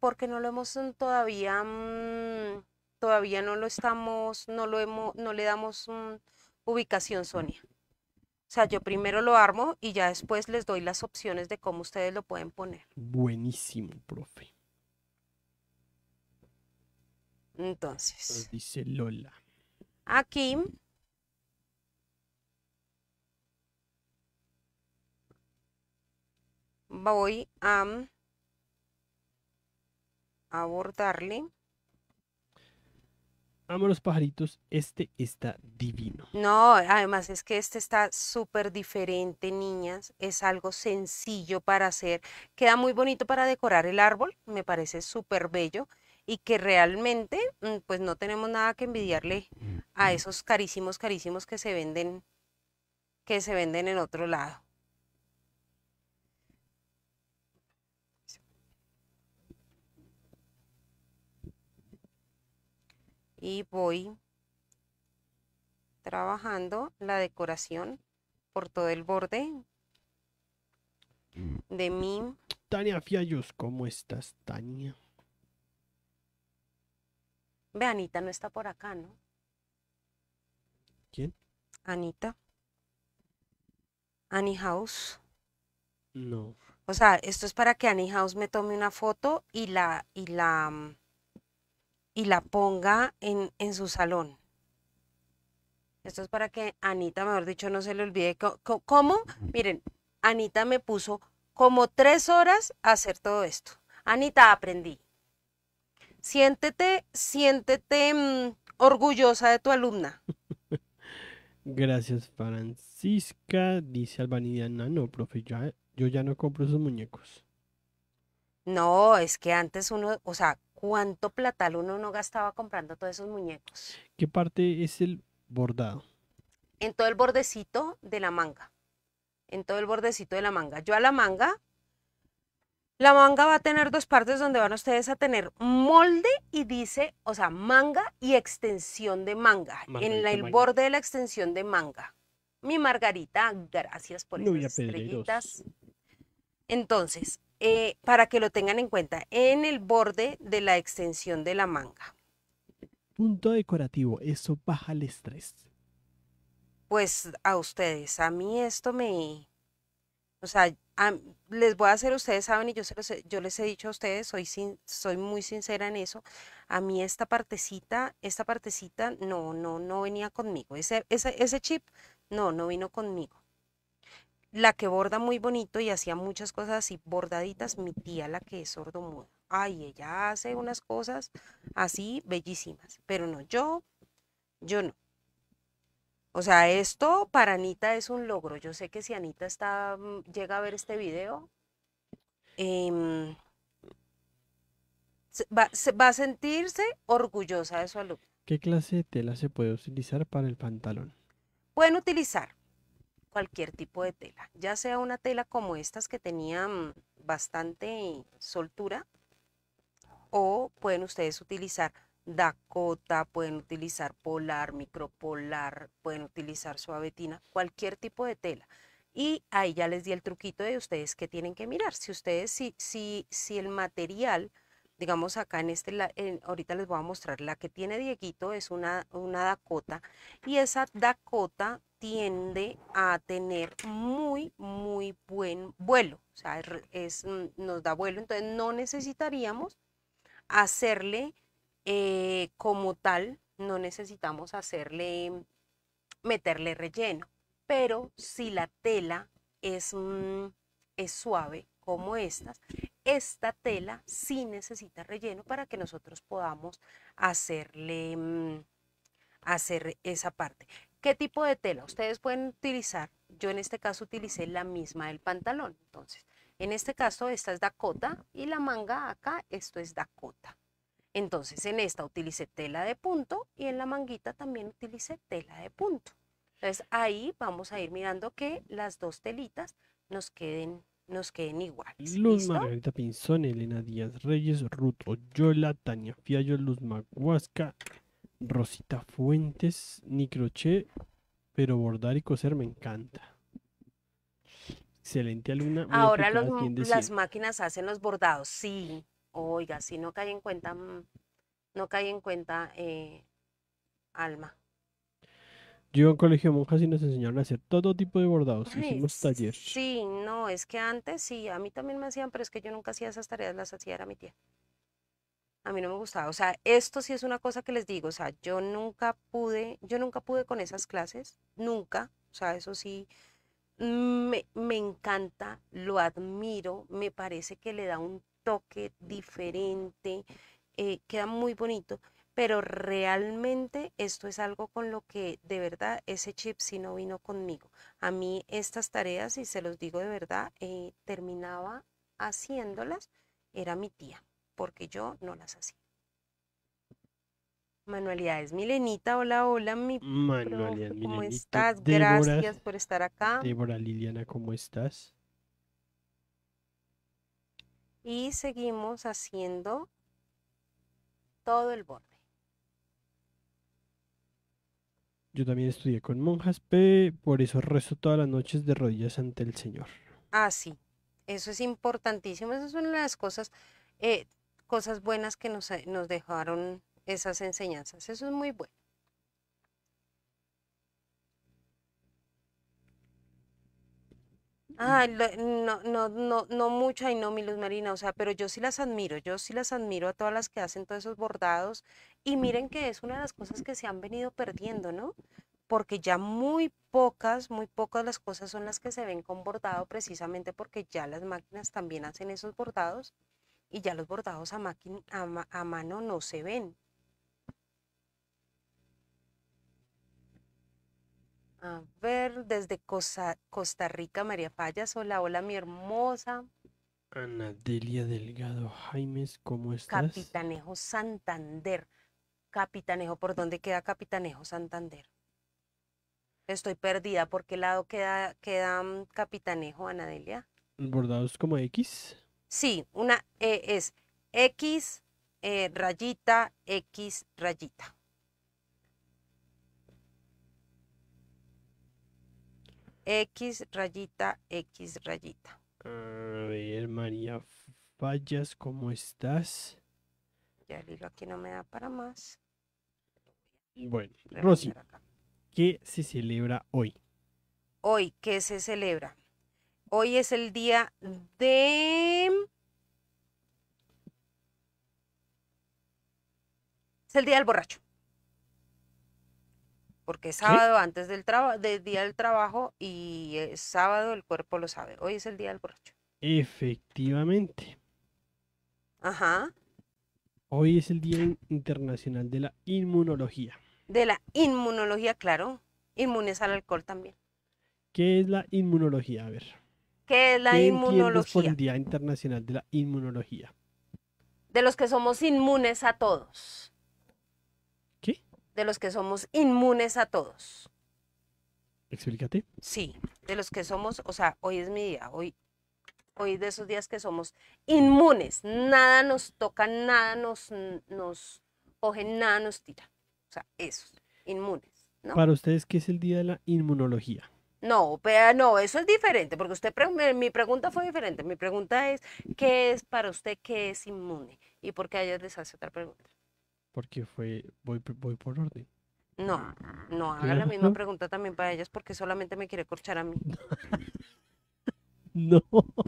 porque no lo hemos todavía, mm, todavía no lo estamos, no, lo hemos, no le damos mm, ubicación, Sonia. O sea, yo primero lo armo y ya después les doy las opciones de cómo ustedes lo pueden poner.
Buenísimo, profe.
Entonces. dice Lola. Aquí. Voy a abordarle.
Amo los pajaritos, este está divino.
No, además es que este está súper diferente, niñas. Es algo sencillo para hacer. Queda muy bonito para decorar el árbol, me parece súper bello. Y que realmente, mm, pues no tenemos nada que envidiarle a mm, mm, esos carísimos, carísimos que se venden, que se venden en otro lado. y voy trabajando la decoración por todo el borde mm. de mi...
Tania Fiallos, ¿cómo estás, Tania?
Ve, Anita no está por acá, ¿no? ¿Quién? Anita. Annie House. No. O sea, esto es para que Annie House me tome una foto y la, y la, mm, y la ponga en, su salón. Esto es para que Anita, mejor dicho, no se le olvide. ¿Cómo? Miren, Anita me puso como tres horas a hacer todo esto. Anita, aprendí. Siéntete, siéntete mm, orgullosa de tu alumna.
Gracias, Francisca. Dice Albanidiana, no, profe, yo ya no compro esos muñecos.
No, es que antes uno, o sea, cuánto platal uno no gastaba comprando todos esos muñecos.
¿Qué parte es el bordado?
En todo el bordecito de la manga. En todo el bordecito de la manga. Yo a la manga, la manga va a tener dos partes donde van ustedes a tener molde y dice, o sea, manga y extensión de manga. en el borde de la extensión de manga. Mi Margarita, gracias por estas
estrellitas.
Entonces, eh, para que lo tengan en cuenta, en el borde de la extensión de la manga.
Punto decorativo, eso baja el estrés.
Pues a ustedes, a mí esto me... O sea, les voy a hacer, ustedes saben, y yo, se los, yo les he dicho a ustedes, soy, soy muy sincera en eso, a mí esta partecita, esta partecita no, no, no venía conmigo. Ese, ese, ese chip no, no vino conmigo la que borda muy bonito y hacía muchas cosas así bordaditas, mi tía la que es sordomuda. Ay, ella hace unas cosas así bellísimas, pero no, yo, yo no. O sea, esto para Anita es un logro. Yo sé que si Anita está, mm, llega a ver este video, em, va, va, a sentirse orgullosa de su alumno.
¿Qué clase de tela se puede utilizar para el pantalón?
Pueden utilizar cualquier tipo de tela, ya sea una tela como estas que tenían bastante soltura, o pueden ustedes utilizar Dakota, pueden utilizar polar, micropolar, pueden utilizar suavetina, cualquier tipo de tela. Y ahí ya les di el truquito de ustedes que tienen que mirar. Si ustedes, si, si, si el material, digamos acá en este, ahorita les voy a mostrar, la que tiene Dieguito es una, una Dakota y esa Dakota tiende a tener muy, muy buen vuelo. O sea, es, mm, nos da vuelo, entonces no necesitaríamos hacerle eh, como tal, no necesitamos hacerle, meterle relleno. Pero si la tela mm, es, suave como estas, esta tela sí necesita relleno para que nosotros podamos hacerle, mm, hacer esa parte. ¿Qué tipo de tela? Ustedes pueden utilizar, yo en este caso utilicé la misma del pantalón. Entonces, en este caso esta es Dakota y la manga acá, esto es Dakota. Entonces, en esta utilicé tela de punto y en la manguita también utilicé tela de punto. Entonces, ahí vamos a ir mirando que las dos telitas nos queden nos queden iguales.
Luz Margarita Pinzón, Elena Díaz Reyes, Ruth Oyola, Tania Fiallo, Luz Maguasca, Rosita Fuentes, ni crochet, pero bordar y coser me encanta. Excelente alumna. Ahora las
máquinas hacen los bordados, sí. Oiga, si no cae en cuenta, mm, no cae en cuenta eh, Alma.
Yo en colegio de monjas y nos enseñaron a hacer todo tipo de bordados. Hicimos talleres.
Sí, no, es que antes sí, a mí también me hacían, pero es que yo nunca hacía esas tareas, las hacía era mi tía a mí no me gustaba. O sea, esto sí es una cosa que les digo, o sea, yo nunca pude, yo nunca pude con esas clases, nunca. O sea, eso sí, me, encanta, lo admiro, me parece que le da un toque diferente, eh, queda muy bonito, pero realmente esto es algo con lo que de verdad ese chip sí no vino conmigo. A mí estas tareas, y se los digo de verdad, eh, terminaba haciéndolas, era mi tía porque yo no las hacía. Manualidades Milenita, hola, hola, mi
Manualidades ¿cómo estás? Gracias por estar acá. Débora Liliana, ¿cómo estás?
Y seguimos haciendo todo el borde.
Yo también estudié con monjas, pero por eso rezo todas las noches de rodillas ante el Señor.
Ah, sí, eso es importantísimo, Esa es una de las cosas. Eh, cosas buenas que nos, eh, nos dejaron esas enseñanzas. Eso es muy bueno. Ah, no, no, no, no mucha y no, mi Luz Marina, o sea, pero yo sí las admiro, yo sí las admiro a todas las que hacen todos esos bordados y miren que es una de las cosas que se han venido perdiendo, ¿no? Porque ya muy pocas, muy pocas las cosas son las que se ven con bordado precisamente porque ya las máquinas también hacen esos bordados y ya los bordados a, mano no se ven. A ver, desde Costa, Costa Rica, María Payas. Hola, hola, mi hermosa.
Anadelia Delgado Jaimes, ¿cómo estás?
Capitanejo Santander. Capitanejo, ¿por dónde queda Capitanejo Santander? Estoy perdida. ¿Por qué lado queda, queda mm, Capitanejo, Anadelia?
Bordados como X.
Sí, una E es X eh, rayita, X rayita. X rayita, X rayita. A ver, María
Fallas, ¿cómo estás?
Ya el hilo aquí no me da para más.
Bueno, Rosy, ¿qué se celebra hoy?
Hoy, ¿qué se celebra? Hoy es el día de... Es el día del borracho. Porque es sábado antes del, del día del trabajo y es sábado el cuerpo lo sabe. Hoy es el día del borracho.
Efectivamente. Ajá. Hoy es el Día Internacional de la Inmunología.
De la inmunología, claro. Inmunes al alcohol también.
¿Qué es la inmunología? A ver.
¿Qué es la inmunología? el
Día Internacional de la Inmunología.
De los que somos inmunes a
todos. ¿Qué? De
los que somos inmunes a todos. Explícate. Sí, de los que somos, o sea, hoy es mi día, hoy, hoy de esos días que somos inmunes, nada nos toca, nada nos, nos coge, nada nos tira. O sea, eso, inmunes. Para
ustedes, ¿qué es el día de la inmunología?
No, pero no, eso es diferente, porque usted mi pregunta fue diferente. Mi pregunta es, ¿qué es para usted que es inmune? ¿Y por qué ayer les hace otra pregunta?
Porque fue, voy, voy por orden. No, no, haga la misma
pregunta también para ellas porque solamente me quiere corchar a mí. No.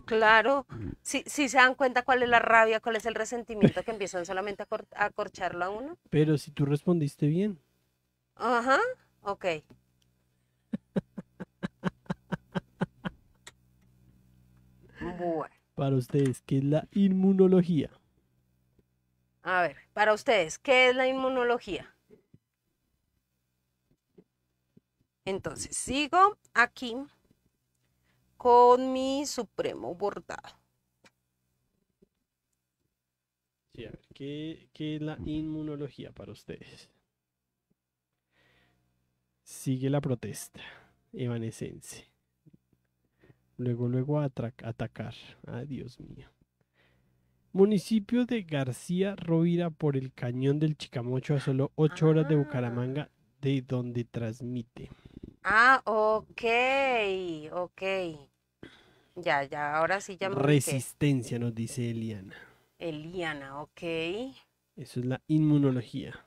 Claro, si, si se dan cuenta cuál es la rabia, cuál es el resentimiento que empiezan solamente a, a corcharlo a uno.
Pero si tú respondiste bien.
Ajá, ok.
Para ustedes, ¿qué es la inmunología?
A ver, para ustedes, ¿qué es la inmunología? Entonces, sigo aquí con mi supremo bordado.
¿qué, es la inmunología para ustedes? Sigue la protesta, evanescense. Luego, luego atacar. Ay, Dios mío. Municipio de García Rovira por el cañón del Chicamocho a solo ocho horas de Bucaramanga, ah. de donde transmite.
Ah, ok, ok. Ya, ya, ahora sí ya Resistencia,
nos dice Eliana.
Eliana, ok.
Eso es la inmunología.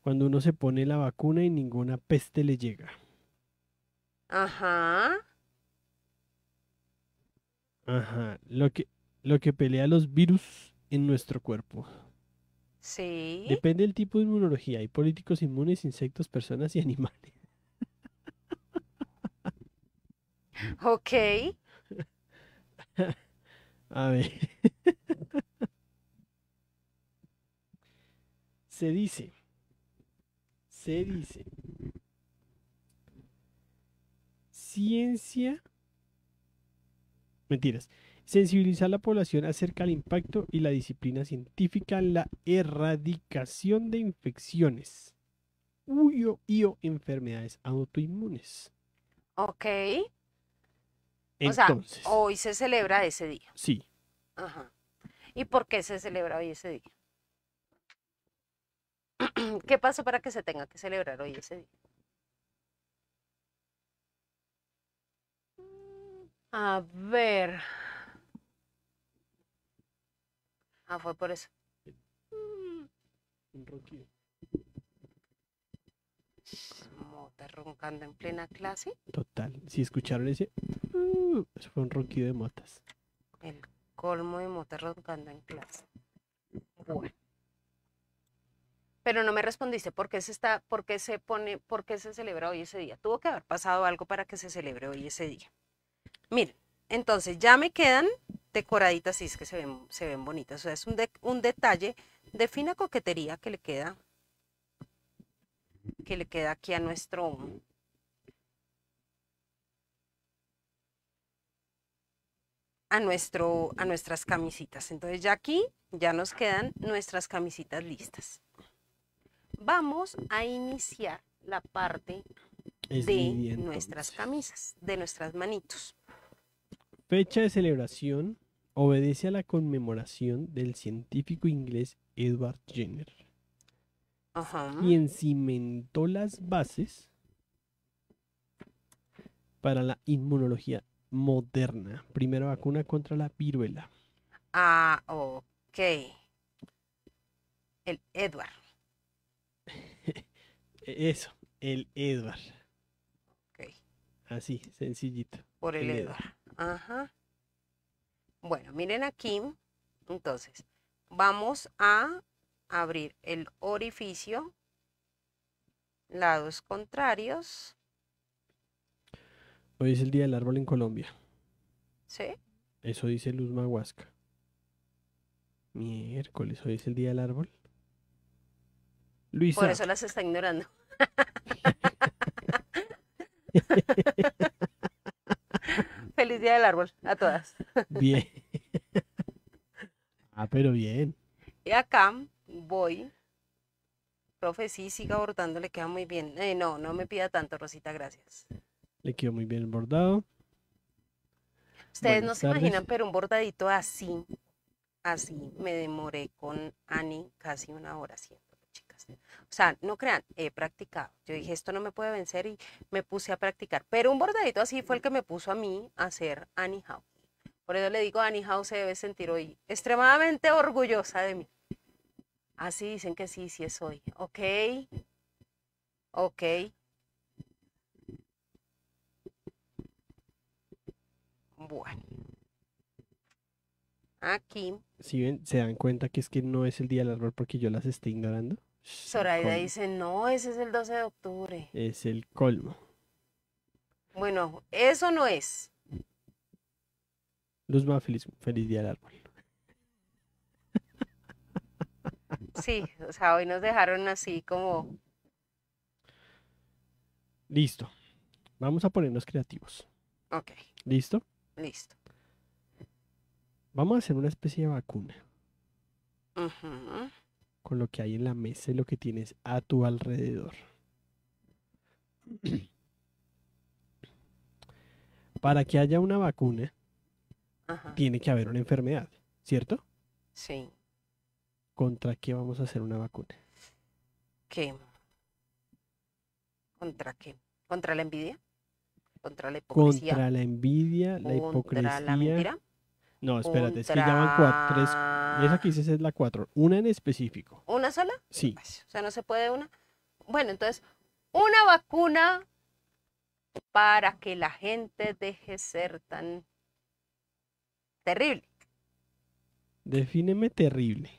Cuando uno se pone la vacuna y ninguna peste le llega.
Ajá.
Ajá, lo que, lo que pelea los virus en nuestro cuerpo.
Sí.
Depende del tipo de inmunología. Hay políticos inmunes, insectos, personas y animales.
Ok.
A ver. Se dice. Se dice. Ciencia Mentiras. Sensibilizar a la población acerca del impacto y la disciplina científica en la erradicación de infecciones y y enfermedades autoinmunes. Ok. Entonces, o sea,
hoy se celebra ese día. Sí. Ajá. ¿Y por qué se celebra hoy ese día? ¿Qué pasó para que se tenga que celebrar hoy ese día? A ver. Ah, fue por eso. Un Mota roncando en plena clase.
Total. Si escucharon ese. Uh, eso fue un ronquido de motas.
El colmo de mota roncando en clase. Bueno. Pero no me respondiste por qué se está, por se pone, por qué se celebra hoy ese día. Tuvo que haber pasado algo para que se celebre hoy ese día. Miren, entonces ya me quedan decoraditas, sí, es que se ven, se ven bonitas. O sea, es un, un detalle de fina coquetería que le queda que le queda aquí a nuestro a nuestro a nuestras camisitas entonces ya aquí ya nos quedan nuestras camisitas listas vamos a iniciar la parte
de nuestras
camisas de nuestras manitos
fecha de celebración obedece a la conmemoración del científico inglés Edward Jenner,
y quien
cimentó las bases para la inmunología moderna, primera vacuna contra la viruela.
Ah, ok. El Edward.
Eso, el Edward. Ok. Así, sencillito. Por el, Edward.
Ajá. Bueno, miren aquí. Entonces, vamos a abrir el orificio, lados contrarios.
Hoy es el Día del Árbol en Colombia. ¿Sí? Eso dice Luz Mahuasca. Miércoles, hoy es el Día del Árbol. Luisa. Por eso
las está ignorando. feliz día del árbol a todas. Bien.
Ah, pero bien.
Y acá voy. Profe, sí, siga bordando, le queda muy bien. Eh, no, no me pida tanto, Rosita, gracias.
Le quedó muy bien el bordado. Ustedes no se imaginan,
pero un bordadito así, así, me demoré con Ani casi una hora siempre. O sea, no crean, he eh, practicado. Yo dije, esto no me puede vencer y me puse a practicar. Pero un bordadito así fue el que me puso a mí a hacer Annie House. Por eso le digo, Annie House se debe sentir hoy extremadamente orgullosa de mí. Así dicen que sí, sí es hoy. Ok. Ok. Bueno. Aquí.
Si se dan cuenta que es que no es el día del árbol porque yo las estoy ignorando.
Zoraida dice, no, ese es el 12 de octubre.
Es el colmo.
Bueno, eso no es.
Luzma, feliz, feliz día al árbol.
Sí, o sea, hoy nos dejaron así como...
Listo. Vamos a ponernos creativos. Ok. ¿Listo? Listo. Vamos a hacer una especie de vacuna. Ajá con lo que hay en la mesa y lo que tienes a tu alrededor. Para que haya una vacuna, tiene que haber una enfermedad, ¿cierto? Sí. ¿Contra qué vamos a hacer una vacuna?
¿Qué? ¿Contra qué? ¿Contra la envidia? ¿Contra la hipocresía? Contra la
envidia, la hipocresía. ¿Contra la mentira? No, espérate, es que ya van cuatro, Esa que es la cuatro. Una en específico.
¿Una sola? Sí. O sea, no se puede una. Bueno, entonces, una vacuna para que la gente deje ser tan terrible.
Defíneme terrible.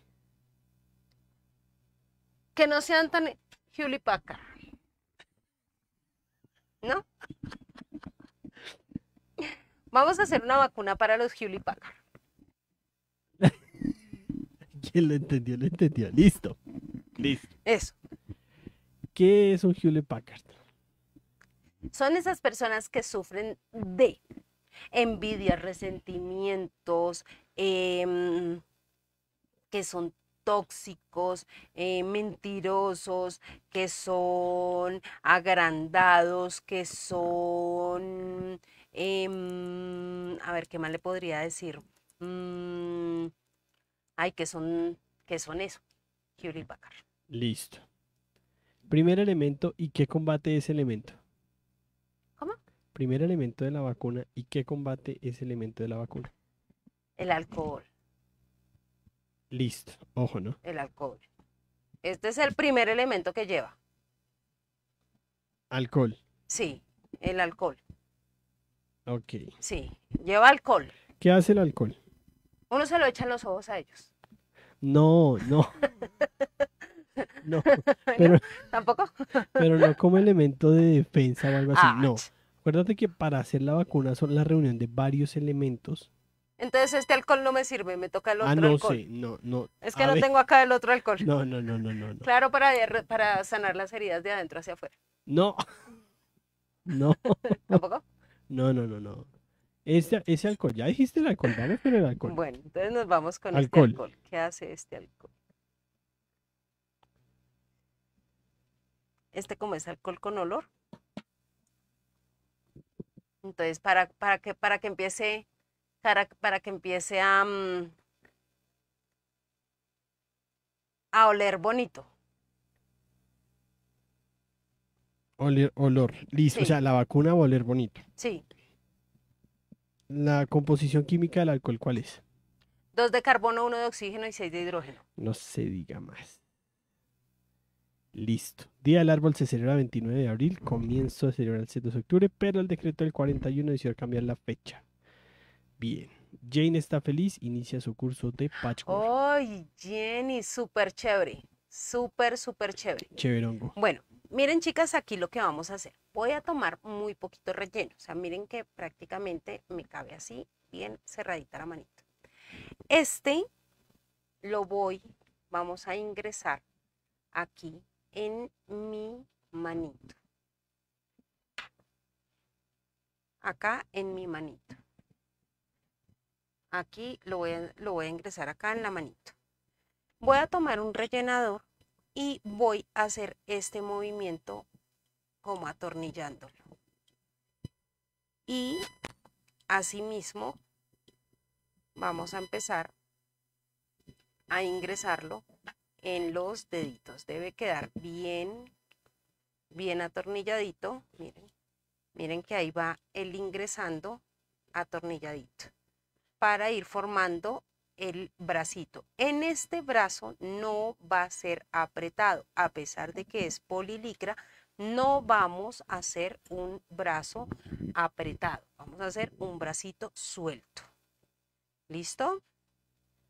Que no sean tan julipaca. ¿No? Vamos a hacer una vacuna para los Hewlett Packard.
¿Quién lo entendió, lo entendió. Listo. Listo. Eso. ¿Qué es un Hewlett Packard?
Son esas personas que sufren de envidia, resentimientos, em, que son tóxicos, eh, mentirosos, que son agrandados, que son Em, a ver, ¿qué más le podría decir? Mm, ay, ¿qué son, que son eso?
Listo. Primer elemento, ¿y qué combate ese elemento? ¿Cómo? Primer elemento de la vacuna, ¿y qué combate ese elemento de la vacuna? El alcohol. Listo, ojo, ¿no?
El alcohol. Este es el primer elemento que lleva. Alcohol. Sí, el alcohol. Ok. Sí, lleva alcohol.
¿Qué hace el alcohol?
Uno se lo echa en los ojos a ellos.
No, no. no, pero, tampoco. pero no como elemento de defensa o algo así. Ah, no. Acuérdate que para hacer la vacuna son la reunión de varios elementos.
Entonces este alcohol no me sirve, me toca el ah, otro ah, no, alcohol.
no, no. Es que no tengo
acá el otro alcohol.
No, no, no, no, no.
Claro, para, para sanar las heridas de adentro hacia afuera.
No. No. ¿Tampoco? No, no, no, no. Este, ese, alcohol, ya dijiste el alcohol, vamos el alcohol.
Bueno, entonces nos vamos con este alcohol. este alcohol. ¿Qué hace este alcohol? Este como es alcohol con olor. Entonces, para, para, que, para que empiece, para, que empiece a mm, oler bonito.
olor, listo. O sea, la vacuna va a oler bonito. Sí. ¿La composición química del alcohol cuál es?
Dos de carbono, uno de oxígeno y seis de hidrógeno.
No se diga más. Listo. Día del árbol se celebra 29 de abril, comienzo a celebrar el 7 de octubre, pero el decreto del 41 decidió cambiar la fecha. Bien. Jane está feliz, inicia su curso de patchwork.
¡Ay, Jenny! Súper chévere. Súper, súper chévere. Chéverongo. Bueno, Miren chicas, aquí lo que vamos a hacer. Voy a tomar muy poquito relleno. O sea, miren que prácticamente me cabe así, bien cerradita la manito. Este lo voy, vamos a ingresar aquí en mi manito. Acá en mi manito. Aquí lo voy, lo voy a ingresar acá en la manito. Voy a tomar un rellenador y voy a hacer este movimiento como atornillándolo. Y asimismo vamos a empezar a ingresarlo en los deditos. Debe quedar bien, bien atornilladito. Miren, miren que ahí va el ingresando atornilladito para ir formando el bracito. En este brazo no va a ser apretado, a pesar de que es polilicra, no vamos a hacer un brazo apretado, vamos a hacer un bracito suelto. ¿Listo?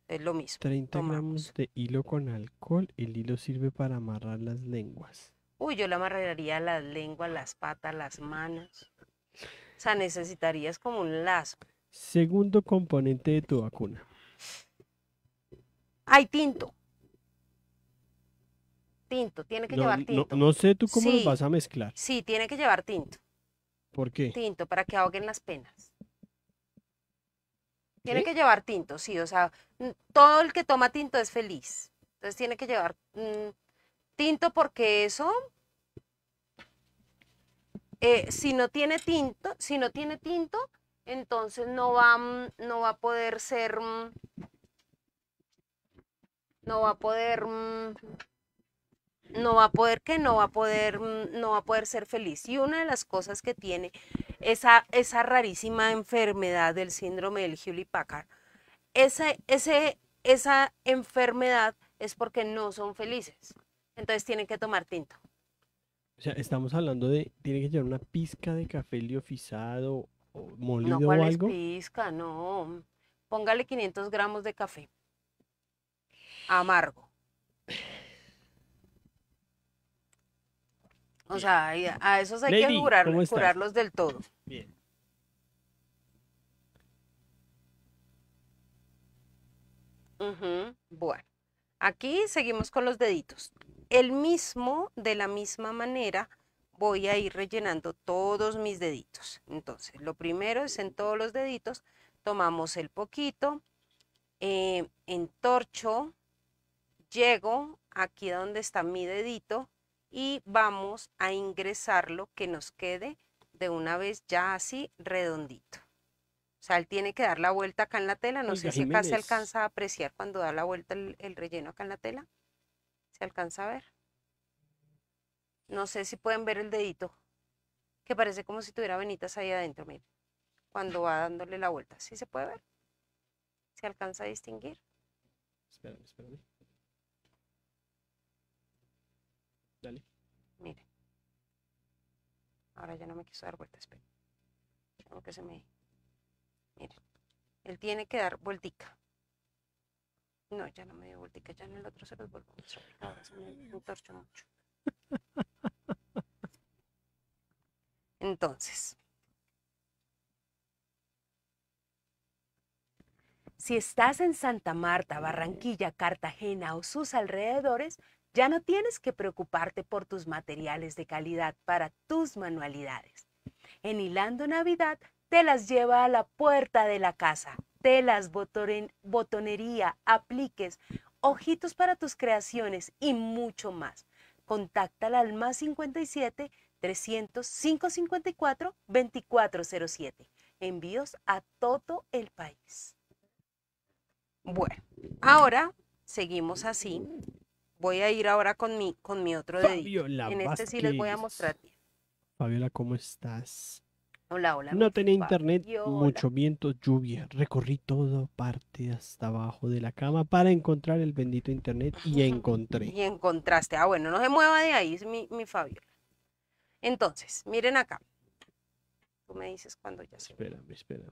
Es lo mismo. 30 Tomamos. gramos de hilo con alcohol. El hilo sirve para amarrar las lenguas.
Uy, yo le amarraría las lenguas, las patas, las manos. O sea, necesitarías como un lazo.
Segundo componente de tu vacuna.
Hay tinto. Tinto, tiene que llevar tinto. No, sé tú cómo lo vas a mezclar. Sí, tiene que llevar tinto. ¿Por qué? Tinto, para que ahoguen las penas. Tiene que llevar tinto, sí, o sea, todo el que toma tinto es feliz. Entonces tiene que llevar mm, tinto porque eso, eh, si no tiene tinto, si no tiene tinto, entonces no va, mm, no va a poder ser, mm, no va a poder, mm, no va a poder que no va a poder, mm, no va a poder ser feliz. Y una de las cosas que tiene esa, esa rarísima enfermedad del síndrome del Hewlett Packard, esa, ese, esa enfermedad es porque no son felices. Entonces tienen que tomar tinto.
O sea, estamos hablando de, tiene que llevar una pizca de café liofizado o molido o algo. No,
pizca, no. Póngale 500 gramos de café amargo. O sea, a esos hay que curarlos del todo. Bien. Bueno, aquí seguimos con los deditos. El mismo, de la misma manera, voy a ir rellenando todos mis deditos. Entonces, lo primero es en todos los deditos, tomamos el poquito, eh, entorcho llego aquí donde está mi dedito y vamos a ingresar lo que nos quede de una vez ya así redondito. O sea, él tiene que dar la vuelta acá en la tela. No sé si acá se alcanza a apreciar cuando da la vuelta el, relleno acá en la tela. ¿Se alcanza a ver? No sé si pueden ver el dedito, que parece como si tuviera venitas ahí adentro, miren. Cuando va dándole la vuelta. ¿Sí se puede ver? ¿Se alcanza a distinguir?
Espérame, espérame. Dale.
Mire. Ahora ya no me quiso dar vueltas, pero Tengo que se me... Mire. Él tiene que dar vueltica. No, ya no me dio vueltica, ya en el otro se los vuelvo Ahora se me entorcho mucho. Entonces, si estás en Santa Marta, Barranquilla, Cartagena o sus alrededores, ya no tienes que preocuparte por tus materiales de calidad para tus manualidades. En Hilando Navidad te las lleva a la puerta de la casa. Telas, botonería, apliques, ojitos para tus creaciones y mucho más. Contáctala al más 57 305 54 2407. Envíos a todo el país. Bueno, ahora seguimos así voy a ir ahora con mi, con mi otro dedito. en este sí les voy a mostrar.
Fabiola, ¿cómo estás?
Hola, hola. No tenía internet,
mucho viento, lluvia. Recorrí toda parte hasta abajo de la cama para encontrar el bendito internet y encontré. y
encontraste. Ah, bueno, no se mueva de ahí, mi, mi Fabiola. Entonces, miren acá. Tú me dices cuando ya se.
Espérame, espérame.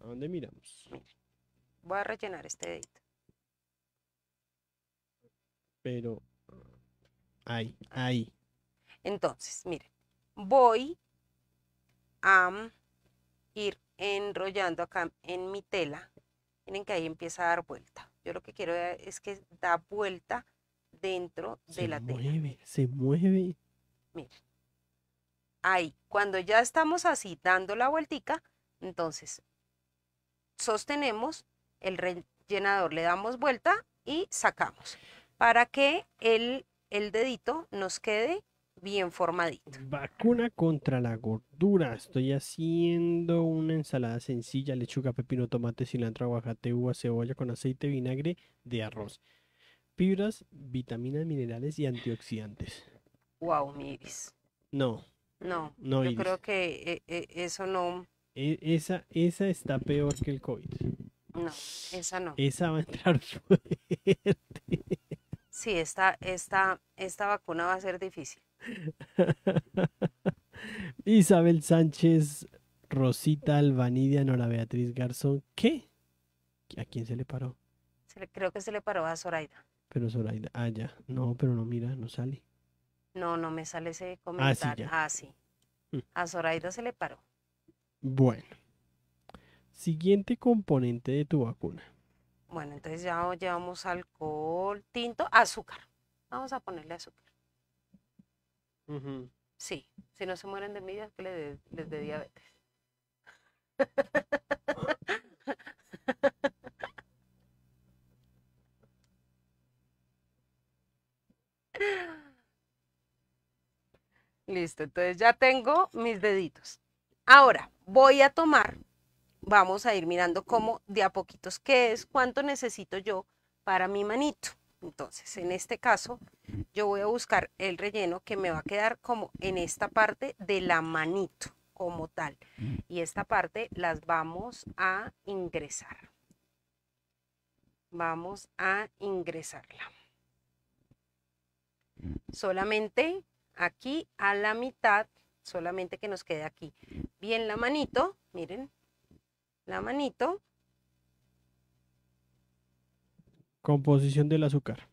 ¿A dónde miramos?
voy a rellenar este dedito
pero ahí, ahí.
Entonces, miren, voy a ir enrollando acá en mi tela. Miren que ahí empieza a dar vuelta. Yo lo que quiero es que da vuelta dentro de la tela. Se
mueve, se mueve.
Miren. Ahí, cuando ya estamos así dando la vueltica, entonces sostenemos el rellenador, le damos vuelta y sacamos para que el, el dedito nos quede bien formadito.
Vacuna contra la gordura. Estoy haciendo una ensalada sencilla, lechuga, pepino, tomate, cilantro, aguacate, uva, cebolla con aceite, vinagre de arroz. Fibras, vitaminas, minerales y antioxidantes. Wow, Miris. No. No, no yo creo
que eh, eh, eso no.
E, esa, esa está peor que el COVID. No, esa no. Esa va a entrar fuerte.
Sí, esta, esta, vacuna va a ser difícil.
Isabel Sánchez, Rosita Albanidia, Nora Beatriz Garzón. ¿Qué? ¿A quién se le paró?
creo que se le paró a Zoraida.
Pero Zoraida, ah, ya. No, pero no, mira, no sale.
No, no me sale ese comentario. Ah, sí. Ah, sí. Mm. A Zoraida se le paró.
Bueno. Siguiente componente de tu vacuna.
Bueno, entonces ya llevamos alcohol, tinto, azúcar. Vamos a ponerle azúcar. Sí, si no se mueren de es que les dé diabetes. Listo, entonces ya tengo mis deditos. Ahora voy a tomar vamos a ir mirando cómo de a poquitos qué es, cuánto necesito yo para mi manito. Entonces, en este caso, yo voy a buscar el relleno que me va a quedar como en esta parte de la manito, como tal. Mm. Y esta parte las vamos a ingresar. Vamos a ingresarla. Mm. Solamente aquí a la mitad, solamente que nos quede aquí bien la manito, miren, la manito.
Composición del azúcar.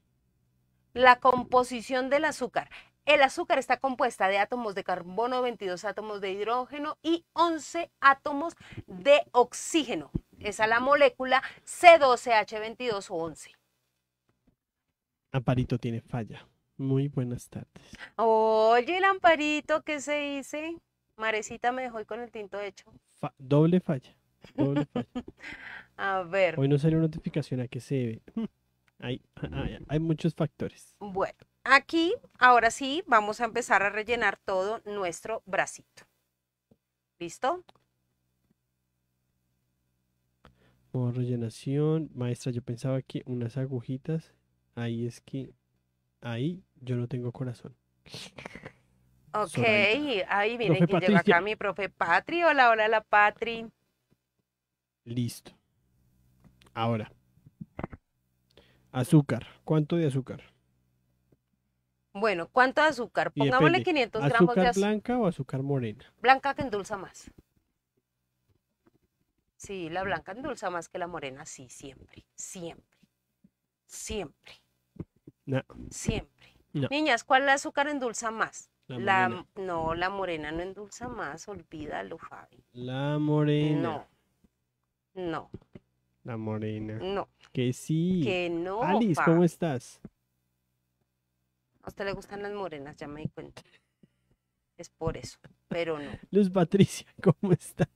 La composición del azúcar. El azúcar está compuesta de átomos de carbono, 22 átomos de hidrógeno y 11 átomos de oxígeno. Esa es la molécula C12H22O11.
Amparito tiene falla. Muy buenas tardes.
Oye, el amparito, ¿qué se dice? Marecita me dejó con el tinto hecho.
doble falla.
A ver. Hoy no
salió notificación a que se ve? Hay, muchos factores.
Bueno, aquí ahora sí vamos a empezar a rellenar todo nuestro bracito. ¿Listo?
Por rellenación. Maestra, yo pensaba que unas agujitas. Ahí es que. Ahí yo no tengo corazón. Ok, ahí viene que acá mi
profe Patri. Hola, hola, la Patri.
Listo. Ahora. Azúcar. ¿Cuánto de azúcar?
Bueno, ¿cuánto de azúcar? Pongámosle 500 gramos de azúcar.
blanca o azúcar morena?
Blanca que endulza más. Sí, la blanca endulza más que la morena, sí, siempre, siempre, siempre. No. Siempre. Niñas, ¿cuál azúcar endulza más? La, no, la morena no endulza más, olvídalo, Fabi.
La morena. No. No. La morena. No. Que sí. Que no. Alice, ¿cómo estás?
A usted le gustan las morenas, ya me di cuenta. Es por eso, pero no.
Luz Patricia, ¿cómo estás?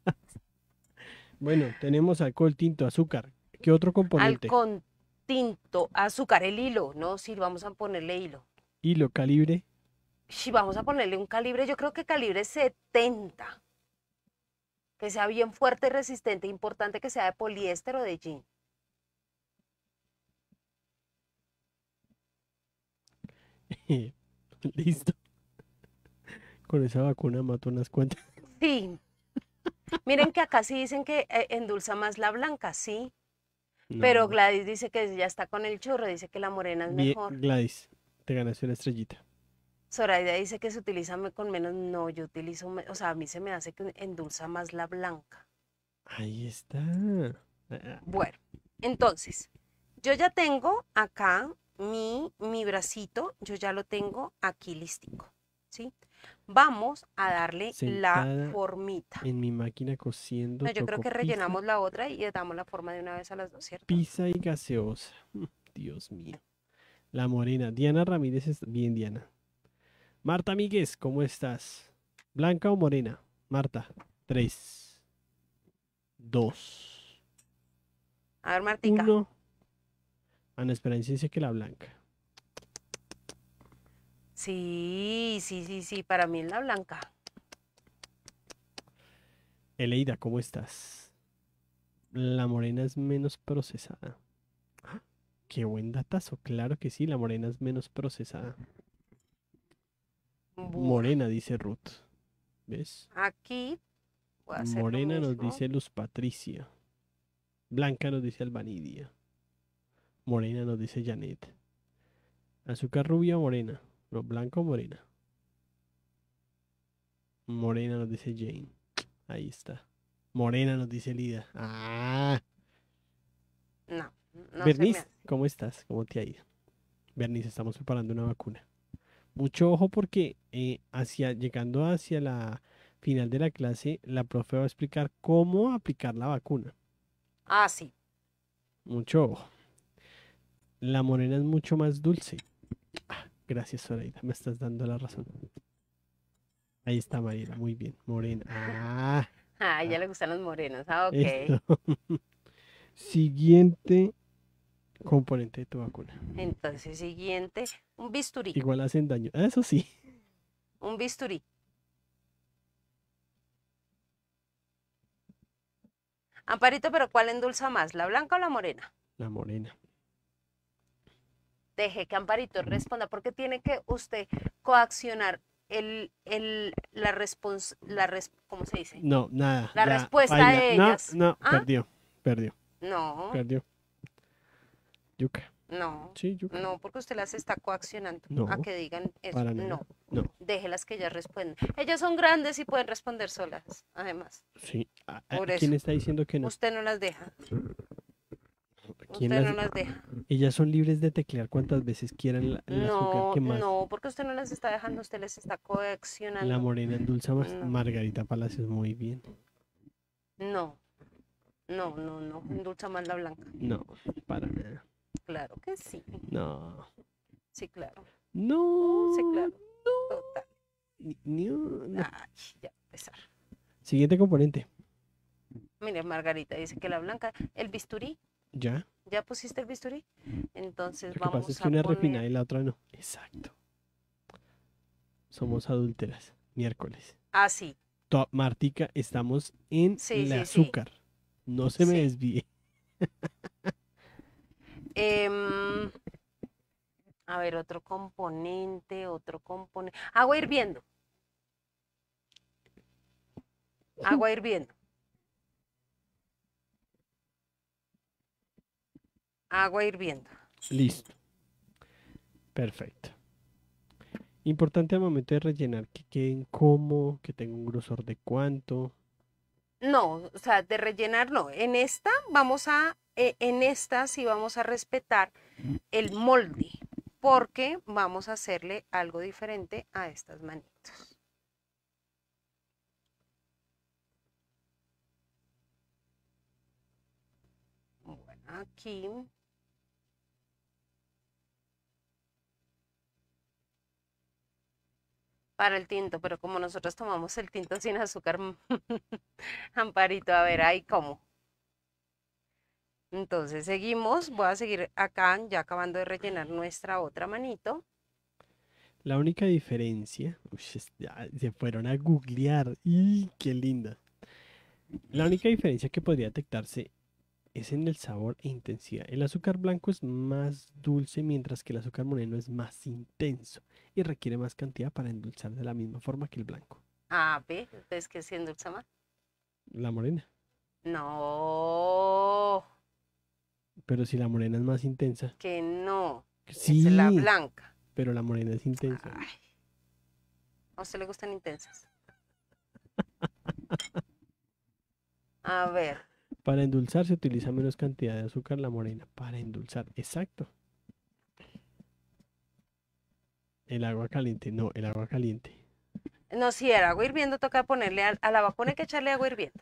Bueno, tenemos alcohol, tinto, azúcar. ¿Qué otro componente? Alcohol,
tinto, azúcar, el hilo. No, sí, vamos a ponerle hilo.
¿Hilo, calibre?
Sí, vamos a ponerle un calibre, yo creo que calibre 70 que sea bien fuerte, y resistente, importante que sea de poliéster o de jean.
Listo. Con esa vacuna mató unas cuantas.
Sí. Miren que acá sí dicen que eh, endulza más la blanca, sí.
Pero Gladys
dice que ya está con el churro, dice que la morena es mejor.
Gladys, te ganaste una estrellita.
Soraya dice que se utiliza con menos. No, yo utilizo, o sea, a mí se me hace que endulza más la blanca.
Ahí está. Ah.
Bueno, entonces, yo ya tengo acá mi, mi bracito, yo ya lo tengo aquí listico, ¿sí? Vamos a darle la formita.
En mi máquina cociendo. No, yo creo que rellenamos
la otra y le damos la forma de una vez a las dos, ¿cierto?
Pizza y gaseosa. Dios mío. La morena. Diana Ramírez es bien, Diana. Marta Míguez, ¿cómo estás? ¿Blanca o morena? Marta, tres, dos. A ver, Uno. Ana ah, Esperanza dice que la blanca.
Sí, sí, sí, sí, para mí es la blanca.
Eleida, ¿cómo estás? La morena es menos procesada. ¡Ah! Qué buen datazo, claro que sí, la morena es menos procesada. Morena, dice Ruth. ¿Ves?
Aquí. Morena nos dice
Luz Patricia. Blanca nos dice Albanidia. Morena nos dice Janet. Azúcar rubia morena. lo blanco morena. Morena nos dice Jane. Ahí está. Morena nos dice Lida. Ah.
No. no Bernice,
¿cómo estás? ¿Cómo te ha ido? Bernice, estamos preparando una vacuna mucho ojo porque eh, hacia, llegando hacia la final de la clase, la profe va a explicar cómo aplicar la vacuna. Ah, sí. Mucho ojo. La morena es mucho más dulce. Ah, gracias, Zoraida, me estás dando la razón. Ahí está Mariela, muy bien, morena.
Ah, ya le gustan los morenos. Ah, ok.
Siguiente Componente de tu vacuna.
Entonces, siguiente, un bisturí. Igual
hacen daño. Ah, eso sí.
Un bisturí. Amparito, pero ¿cuál endulza más? ¿La blanca o la morena? La morena. Deje que Amparito responda, porque tiene que usted coaccionar el, la respuesta, ¿cómo se dice? No, nada. La respuesta de ellas. No, no ¿Ah?
perdió, perdió. No. Perdió. Yuca.
No. No, porque usted las está coaccionando no, a que digan eso. No. no. Déjelas que ellas responden Ellas son grandes y pueden responder solas, además.
Sí. ¿Quién está diciendo que no? Usted no las deja. usted no las deja. Ellas son libres de teclear cuantas veces quieran no, que más. No,
porque usted no las está dejando, usted les está coaccionando. La
morena endulza más. Margarita Palacios, muy bien.
No, no, no, no. Endulza más la blanca.
No, para nada.
Claro que sí. No. Sí, claro.
No. Sí, claro. No. Ni, Ay, ah, ya empezar. Siguiente componente.
Mire, Margarita dice que la blanca, el bisturí. Ya. Ya pusiste el bisturí. Entonces Lo que pasa es que una es
y la otra no. Exacto. Somos adúlteras. Miércoles. Ah, sí. Martica, estamos en el azúcar. No se me desvíe.
Em, a ver, otro componente, otro componente. Agua hirviendo. Agua hirviendo. Agua hirviendo.
Listo. Perfecto. Importante al momento de rellenar que queden como, que tenga un grosor de cuánto.
No, o sea, de rellenar no. En esta vamos a eh, en esta sí vamos a respetar mm. el molde, porque vamos a hacerle algo diferente a estas manitos. Bueno, aquí para el tinto, pero como nosotros tomamos el tinto sin azúcar, Amparito, a ver, mm. ahí cómo. Entonces seguimos, voy a seguir acá ya acabando de rellenar nuestra otra manito.
La única diferencia, se fueron a googlear, y qué linda. La única diferencia que podría detectarse es en el sabor e intensidad. El azúcar blanco es más dulce mientras que el azúcar moreno es más intenso y requiere más cantidad para endulzar de la misma forma que el blanco.
Ah, ve, entonces que se endulza más. La morena. No.
Pero si la morena es más intensa.
Que no.
Sí. Es la blanca. Pero la morena es intensa.
¿A usted le gustan intensas? A ver.
Para endulzar se utiliza menos cantidad de azúcar la morena. Para endulzar, exacto. El agua caliente, no, el agua caliente.
No, si el agua hirviendo toca ponerle, a, la vacuna hay que echarle agua hirviendo.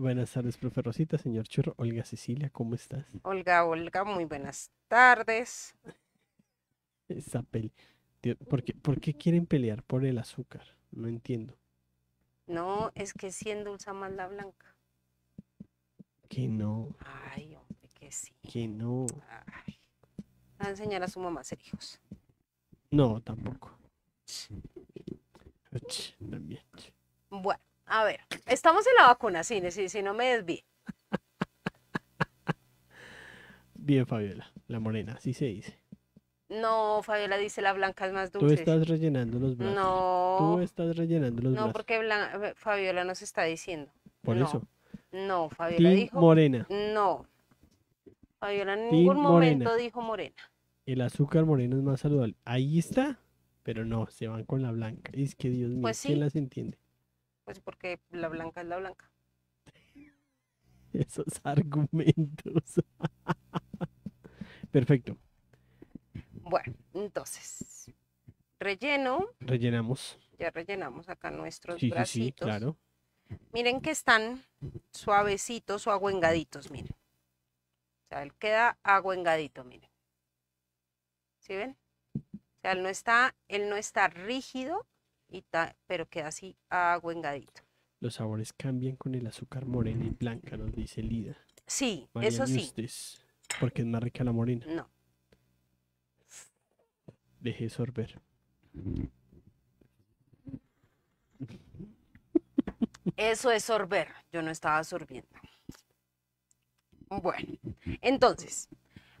Buenas tardes, profe Rosita, señor Churro. Olga Cecilia, ¿cómo estás?
Olga, Olga, muy buenas tardes.
Esa peli. ¿Por qué, quieren pelear por el azúcar? No entiendo.
No, es que si endulza más la blanca.
Que no. Ay, hombre, que sí. Que no. Ay.
A enseñar a su mamá
a ser hijos. No, tampoco. También.
Bueno, a ver, estamos en la vacuna, sí, si, no me desvíe.
Bien, Fabiola, la morena, así se dice.
No, Fabiola dice la blanca es más dulce. Tú estás
rellenando los brazos. No. Tú estás rellenando los brazos. No, porque
Fabiola nos está diciendo. Por eso. No, Fabiola dijo. Morena. No. Fabiola en ningún momento dijo morena.
El azúcar moreno es más saludable. Ahí está, pero no, se van con la blanca. Es que Dios mío, pues ¿quién las entiende?
pues porque la blanca es la blanca.
Esos argumentos. Perfecto.
Bueno, entonces, relleno.
Rellenamos.
Ya rellenamos acá nuestros bracitos. Sí, claro. Miren que están suavecitos o aguengaditos, miren. O sea, él queda aguengadito, miren. ¿Sí ven? O sea, no está, él no está rígido, pero queda así aguengadito.
Los sabores cambian con el azúcar morena y blanca, nos dice Lida. Sí, eso sí. porque es más rica la morena. No. Deje sorber.
Eso es sorber. Yo no estaba sorbiendo. Bueno, entonces,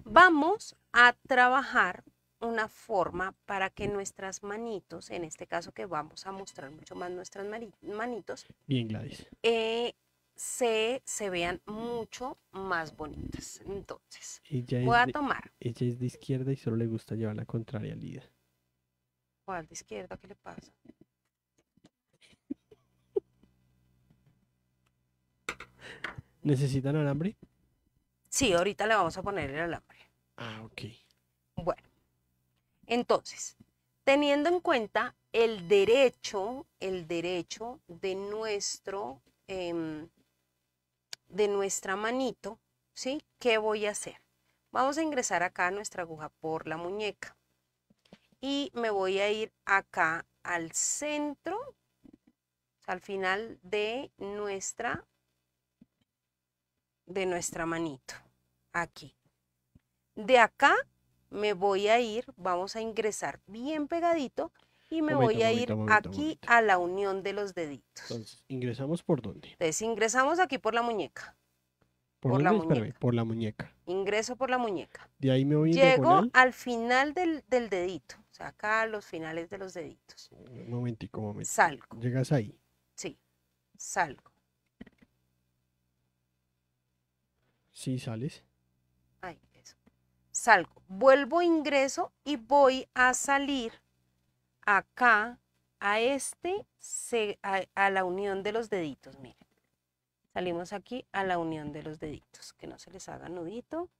vamos a trabajar una forma para que nuestras manitos, en este caso que vamos a mostrar mucho más nuestras manitos, bien Gladys, eh, se, vean mucho más bonitas. Entonces, voy a tomar.
Ella es de izquierda y solo le gusta llevar la contraria Lida.
¿Cuál de izquierda? ¿Qué le pasa?
¿Necesitan alambre?
Sí, ahorita le vamos a poner el alambre. Ah, ok. Bueno. Entonces, teniendo en cuenta el derecho, el derecho de nuestro, em, de nuestra manito, ¿sí? ¿Qué voy a hacer? Vamos a ingresar acá nuestra aguja por la muñeca y me voy a ir acá al centro, al final de nuestra, de nuestra manito, aquí. De acá me voy a ir, vamos a ingresar bien pegadito y me voy a ir aquí a la unión de los deditos.
Entonces, ¿ingresamos por dónde?
Entonces, ingresamos aquí por la muñeca. ¿Por, la muñeca.
por la muñeca.
Ingreso por la muñeca.
De ahí me voy Llego
al final del, del, dedito. O sea, acá a los finales de los deditos.
Un momentico, un momento. Salgo. Llegas ahí.
Sí, salgo.
Sí, sales
salgo, vuelvo, ingreso y voy a salir acá a este, a, la unión de los deditos, miren. Salimos aquí a la unión de los deditos, que no se les haga nudito.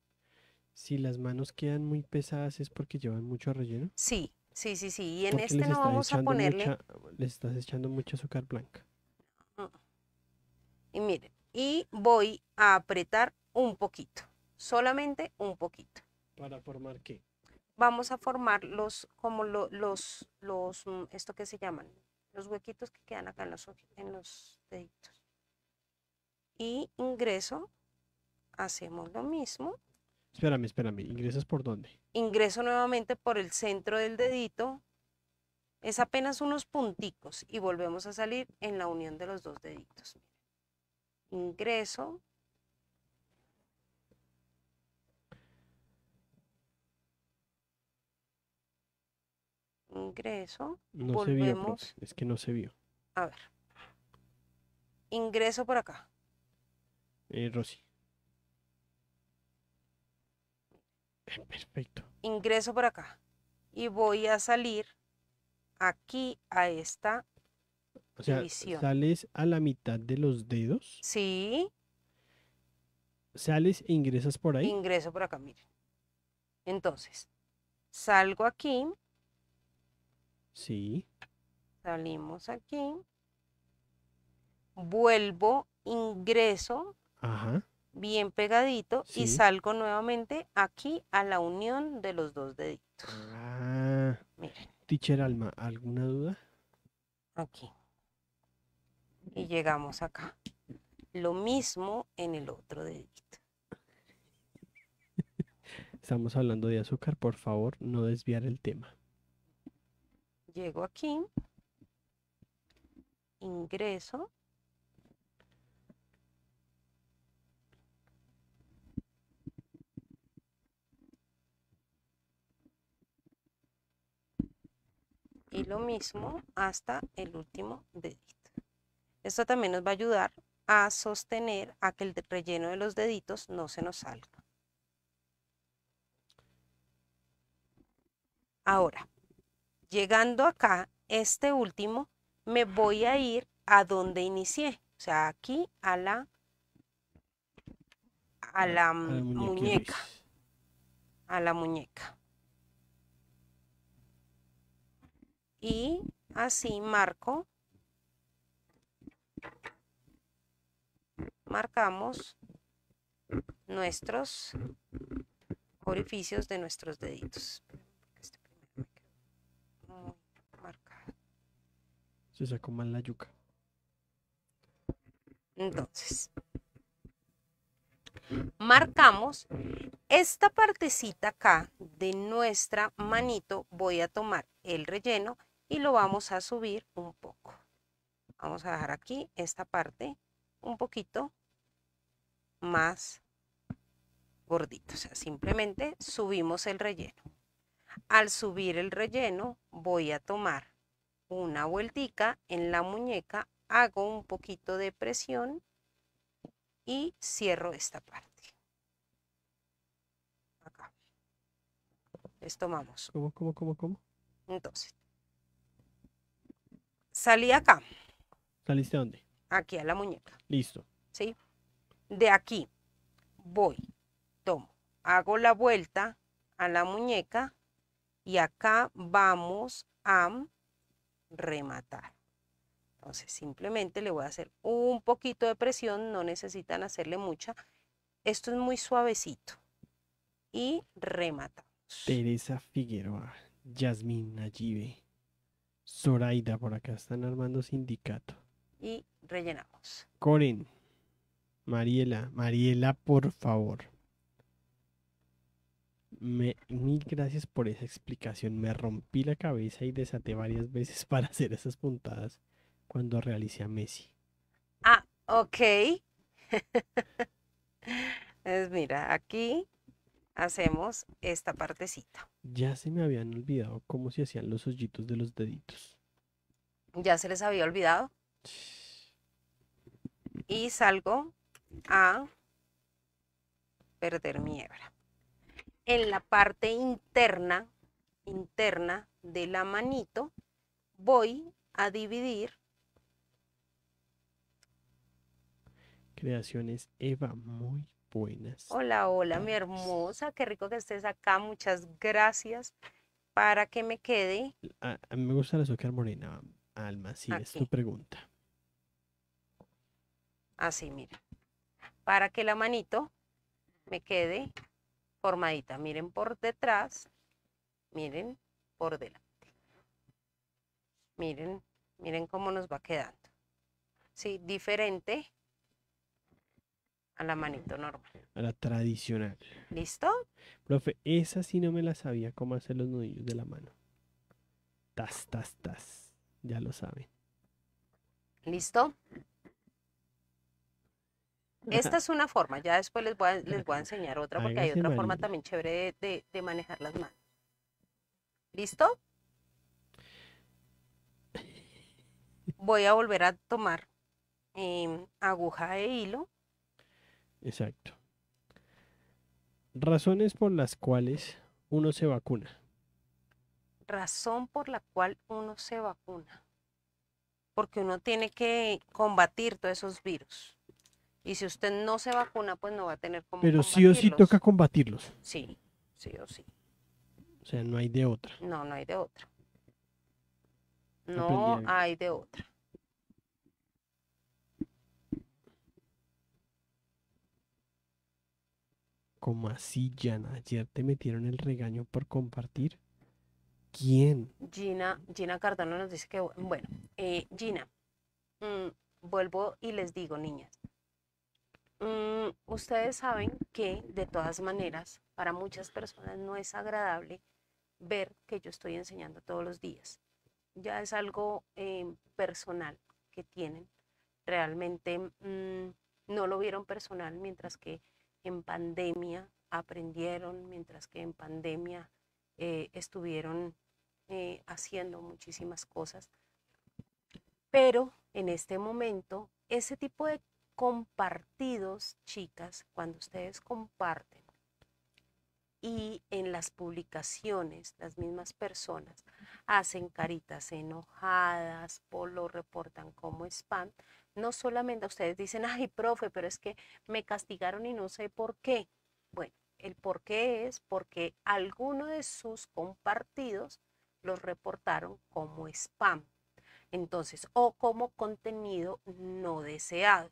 Si las manos quedan muy pesadas es porque llevan mucho relleno.
Sí, sí, sí, sí. Y en este no vamos a ponerle. ¿Le
les estás echando mucha azúcar blanca.
Mm, mm. Y miren, y voy a apretar un poquito, solamente un poquito.
¿Para formar qué?
Vamos a formar los, como los, los, mm, esto que se llaman, los huequitos que quedan acá en los, en los deditos. Y ingreso, hacemos lo mismo.
Espérame, espérame, ¿ingresas por dónde?
Ingreso nuevamente por el centro del dedito, es apenas unos punticos y volvemos a salir en la unión de los dos deditos. Ingreso, ingreso. No se vio,
es que no se vio.
A ver. Ingreso por acá.
Eh, Rosy. Eh, perfecto.
Ingreso por acá. Y voy a salir aquí a esta o sea,
Sales a la mitad de los dedos.
Sí.
Sales e ingresas por ahí.
Ingreso por acá, miren. Entonces, salgo aquí. Sí. Salimos aquí. Vuelvo, ingreso. Ajá. Bien pegadito y salgo nuevamente aquí a la unión de los dos deditos.
Ah. Miren. Teacher Alma, ¿alguna duda? Aquí.
Y llegamos acá. Lo mismo en el otro dedito.
Estamos hablando de azúcar, por favor, no desviar el tema
llego aquí, ingreso, y lo mismo hasta el último dedito. Esto también nos va a ayudar a sostener a que el relleno de los deditos no se nos salga. Ahora, Llegando acá, este último, me voy a ir a donde inicié, o sea, aquí a la, a la, muñeca, a la muñeca. Y así marco, marcamos nuestros orificios de nuestros deditos.
se sacó mal la yuca.
Entonces, marcamos esta partecita acá de nuestra manito. Voy a tomar el relleno y lo vamos a subir un poco. Vamos a dejar aquí esta parte un poquito más gordito. O sea, simplemente subimos el relleno. Al subir el relleno voy a tomar una vueltica en la muñeca, hago un poquito de presión y cierro esta parte. Acá. Les tomamos.
¿Cómo, cómo, cómo, cómo?
Entonces, salí acá. ¿Saliste a dónde? Aquí a la muñeca. Listo. ¿Sí? De aquí voy, tomo, hago la vuelta a la muñeca y acá vamos a rematar. Entonces simplemente le voy a hacer un poquito de presión, no necesitan hacerle mucha. Esto es muy suavecito. Y rematamos.
Teresa Figueroa, Yasmín Nayibe, Zoraida, por acá están armando sindicato.
Y rellenamos.
Corin Mariela, Mariela, por favor mil gracias por esa explicación. Me rompí la cabeza y desaté varias veces para hacer esas puntadas cuando realicé a Messi.
Ah, ok. pues mira, aquí hacemos esta partecita.
Ya se me habían olvidado cómo se hacían los hoyitos de los deditos.
Ya se les había olvidado. Y salgo a perder mi hebra en la parte interna, interna de la manito, voy a dividir.
Creaciones Eva, muy buenas. Hola, hola, mi
hermosa, qué rico que estés acá, muchas gracias. Para que me quede.
Ah, a, me gusta la azúcar morena, Alma, si es tu pregunta.
Así, mira. Para que la manito me quede Formadita, Miren por detrás, miren por delante. Miren, miren cómo nos va quedando. Sí, diferente a la manito normal.
A la tradicional. ¿Listo? Profe, esa sí no me la sabía cómo hacer los nudillos de la mano. Tas, tas, tas. Ya lo saben.
¿Listo? Esta es una forma, ya después les voy a, les voy a enseñar otra porque hay otra forma también chévere de, manejar las manos. ¿Listo? Voy a volver a tomar em, aguja e hilo.
Exacto. Razones por las cuales uno se vacuna.
Razón por la cual uno se vacuna. Porque uno tiene que combatir todos esos virus. Y si usted no se vacuna, pues no va a tener como. Pero sí o sí toca
combatirlos.
Sí, sí o sí.
O sea, no hay de otra.
No, no hay de otra. No hay de otra.
Como así, Jana? Ayer te metieron el regaño por compartir. ¿Quién?
Gina, Gina Cardano nos dice que, bueno, eh, Gina, mm, vuelvo y les digo, niñas, Mm, ustedes saben que de todas maneras, para muchas personas no es agradable ver que yo estoy enseñando todos los días. Ya es algo eh, personal que tienen. Realmente mm, no lo vieron personal mientras que en pandemia aprendieron, mientras que en pandemia eh, estuvieron eh, haciendo muchísimas cosas. Pero en este momento, ese tipo de compartidos, chicas, cuando ustedes comparten y en las publicaciones las mismas personas hacen caritas enojadas o lo reportan como spam, no solamente ustedes dicen, ay, profe, pero es que me castigaron y no sé por qué. Bueno, el por qué es porque alguno de sus compartidos los reportaron como spam. Entonces, o como contenido no deseado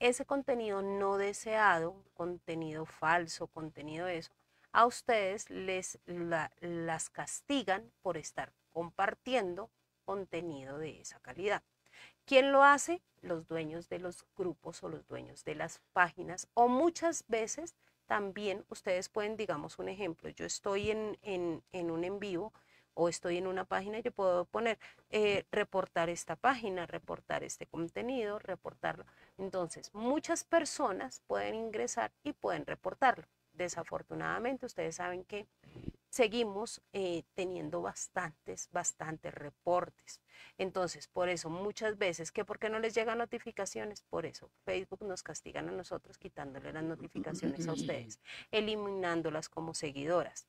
ese contenido no deseado, contenido falso, contenido de eso, a ustedes les las castigan por estar compartiendo contenido de esa calidad. ¿Quién lo hace? Los dueños de los grupos o los dueños de las páginas o muchas veces también ustedes pueden, digamos un ejemplo, yo estoy en, en un en vivo o estoy en una página, yo puedo poner eh, reportar esta página, reportar este contenido, reportarlo. Entonces, muchas personas pueden ingresar y pueden reportarlo. Desafortunadamente, ustedes saben que seguimos eh, teniendo bastantes, bastantes reportes. Entonces, por eso muchas veces, que por qué no les llegan notificaciones? Por eso Facebook nos castigan a nosotros quitándole las notificaciones a ustedes, eliminándolas como seguidoras.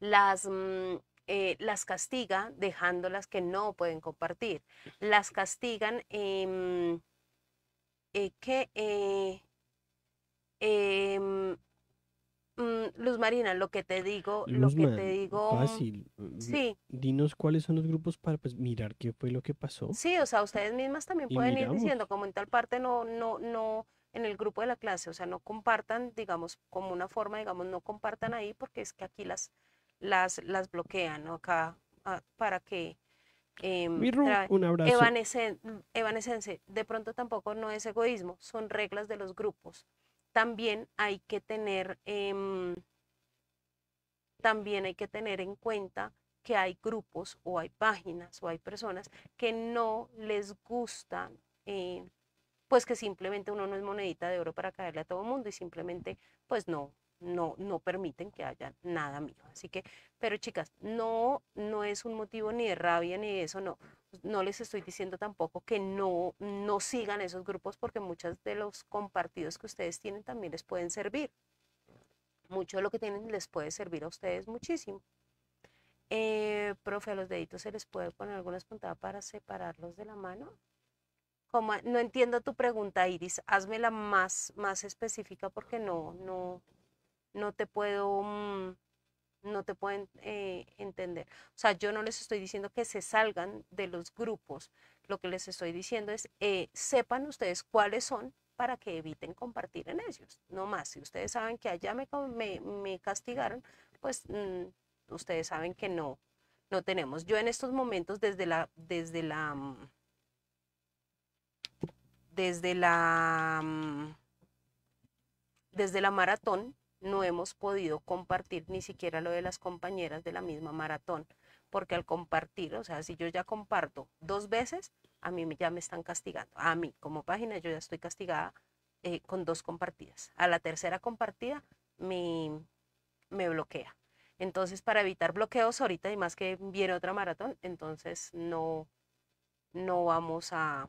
Las, mm, eh, las castiga dejándolas que no pueden compartir. Las castigan eh, que... Eh, em, mm, Luz Marina, lo que te digo, lo que te digo. Fácil.
Sí. Dinos cuáles son los grupos para pues, mirar qué fue lo que pasó. Sí,
o sea, ustedes mismas también pueden ir diciendo, como en tal parte no, no, no, en el grupo de la clase, o sea, no compartan, digamos, como una forma, digamos, no compartan ahí, porque es que aquí las, las, bloquean acá ah, para que eh, De pronto tampoco no es egoísmo, son reglas de los grupos. También hay que tener, em, también hay que tener en cuenta que hay grupos o hay páginas o hay personas que no les gustan, eh, pues que simplemente uno no es monedita de oro para caerle a todo el mundo y simplemente pues no, no, no permiten que haya nada mío. Así que, pero chicas, no, no es un motivo ni de rabia ni de eso, no. No les estoy diciendo tampoco que no, no sigan esos grupos porque muchos de los compartidos que ustedes tienen también les pueden servir. Mucho de lo que tienen les puede servir a ustedes muchísimo. Eh, profe, a los deditos se les puede poner algunas puntadas para separarlos de la mano. no entiendo tu pregunta, Iris. Hazmela más, más específica porque no, no, no te puedo, mm, no te pueden eh, entender. O sea, yo no les estoy diciendo que se salgan de los grupos. Lo que les estoy diciendo es, eh, sepan ustedes cuáles son para que eviten compartir en ellos. No más, si ustedes saben que allá me, me, castigaron, pues mm, ustedes saben que no, no tenemos. Yo en estos momentos desde la, desde la, mm, desde la, desde la maratón, no hemos podido compartir ni siquiera lo de las compañeras de la misma maratón, porque al compartir, o sea, si yo ya comparto dos veces, a mí ya me están castigando. A mí, como página, yo ya estoy castigada eh, con dos compartidas. A la tercera compartida me, me bloquea. Entonces, para evitar bloqueos ahorita y más que viene otra maratón, entonces no, no vamos a,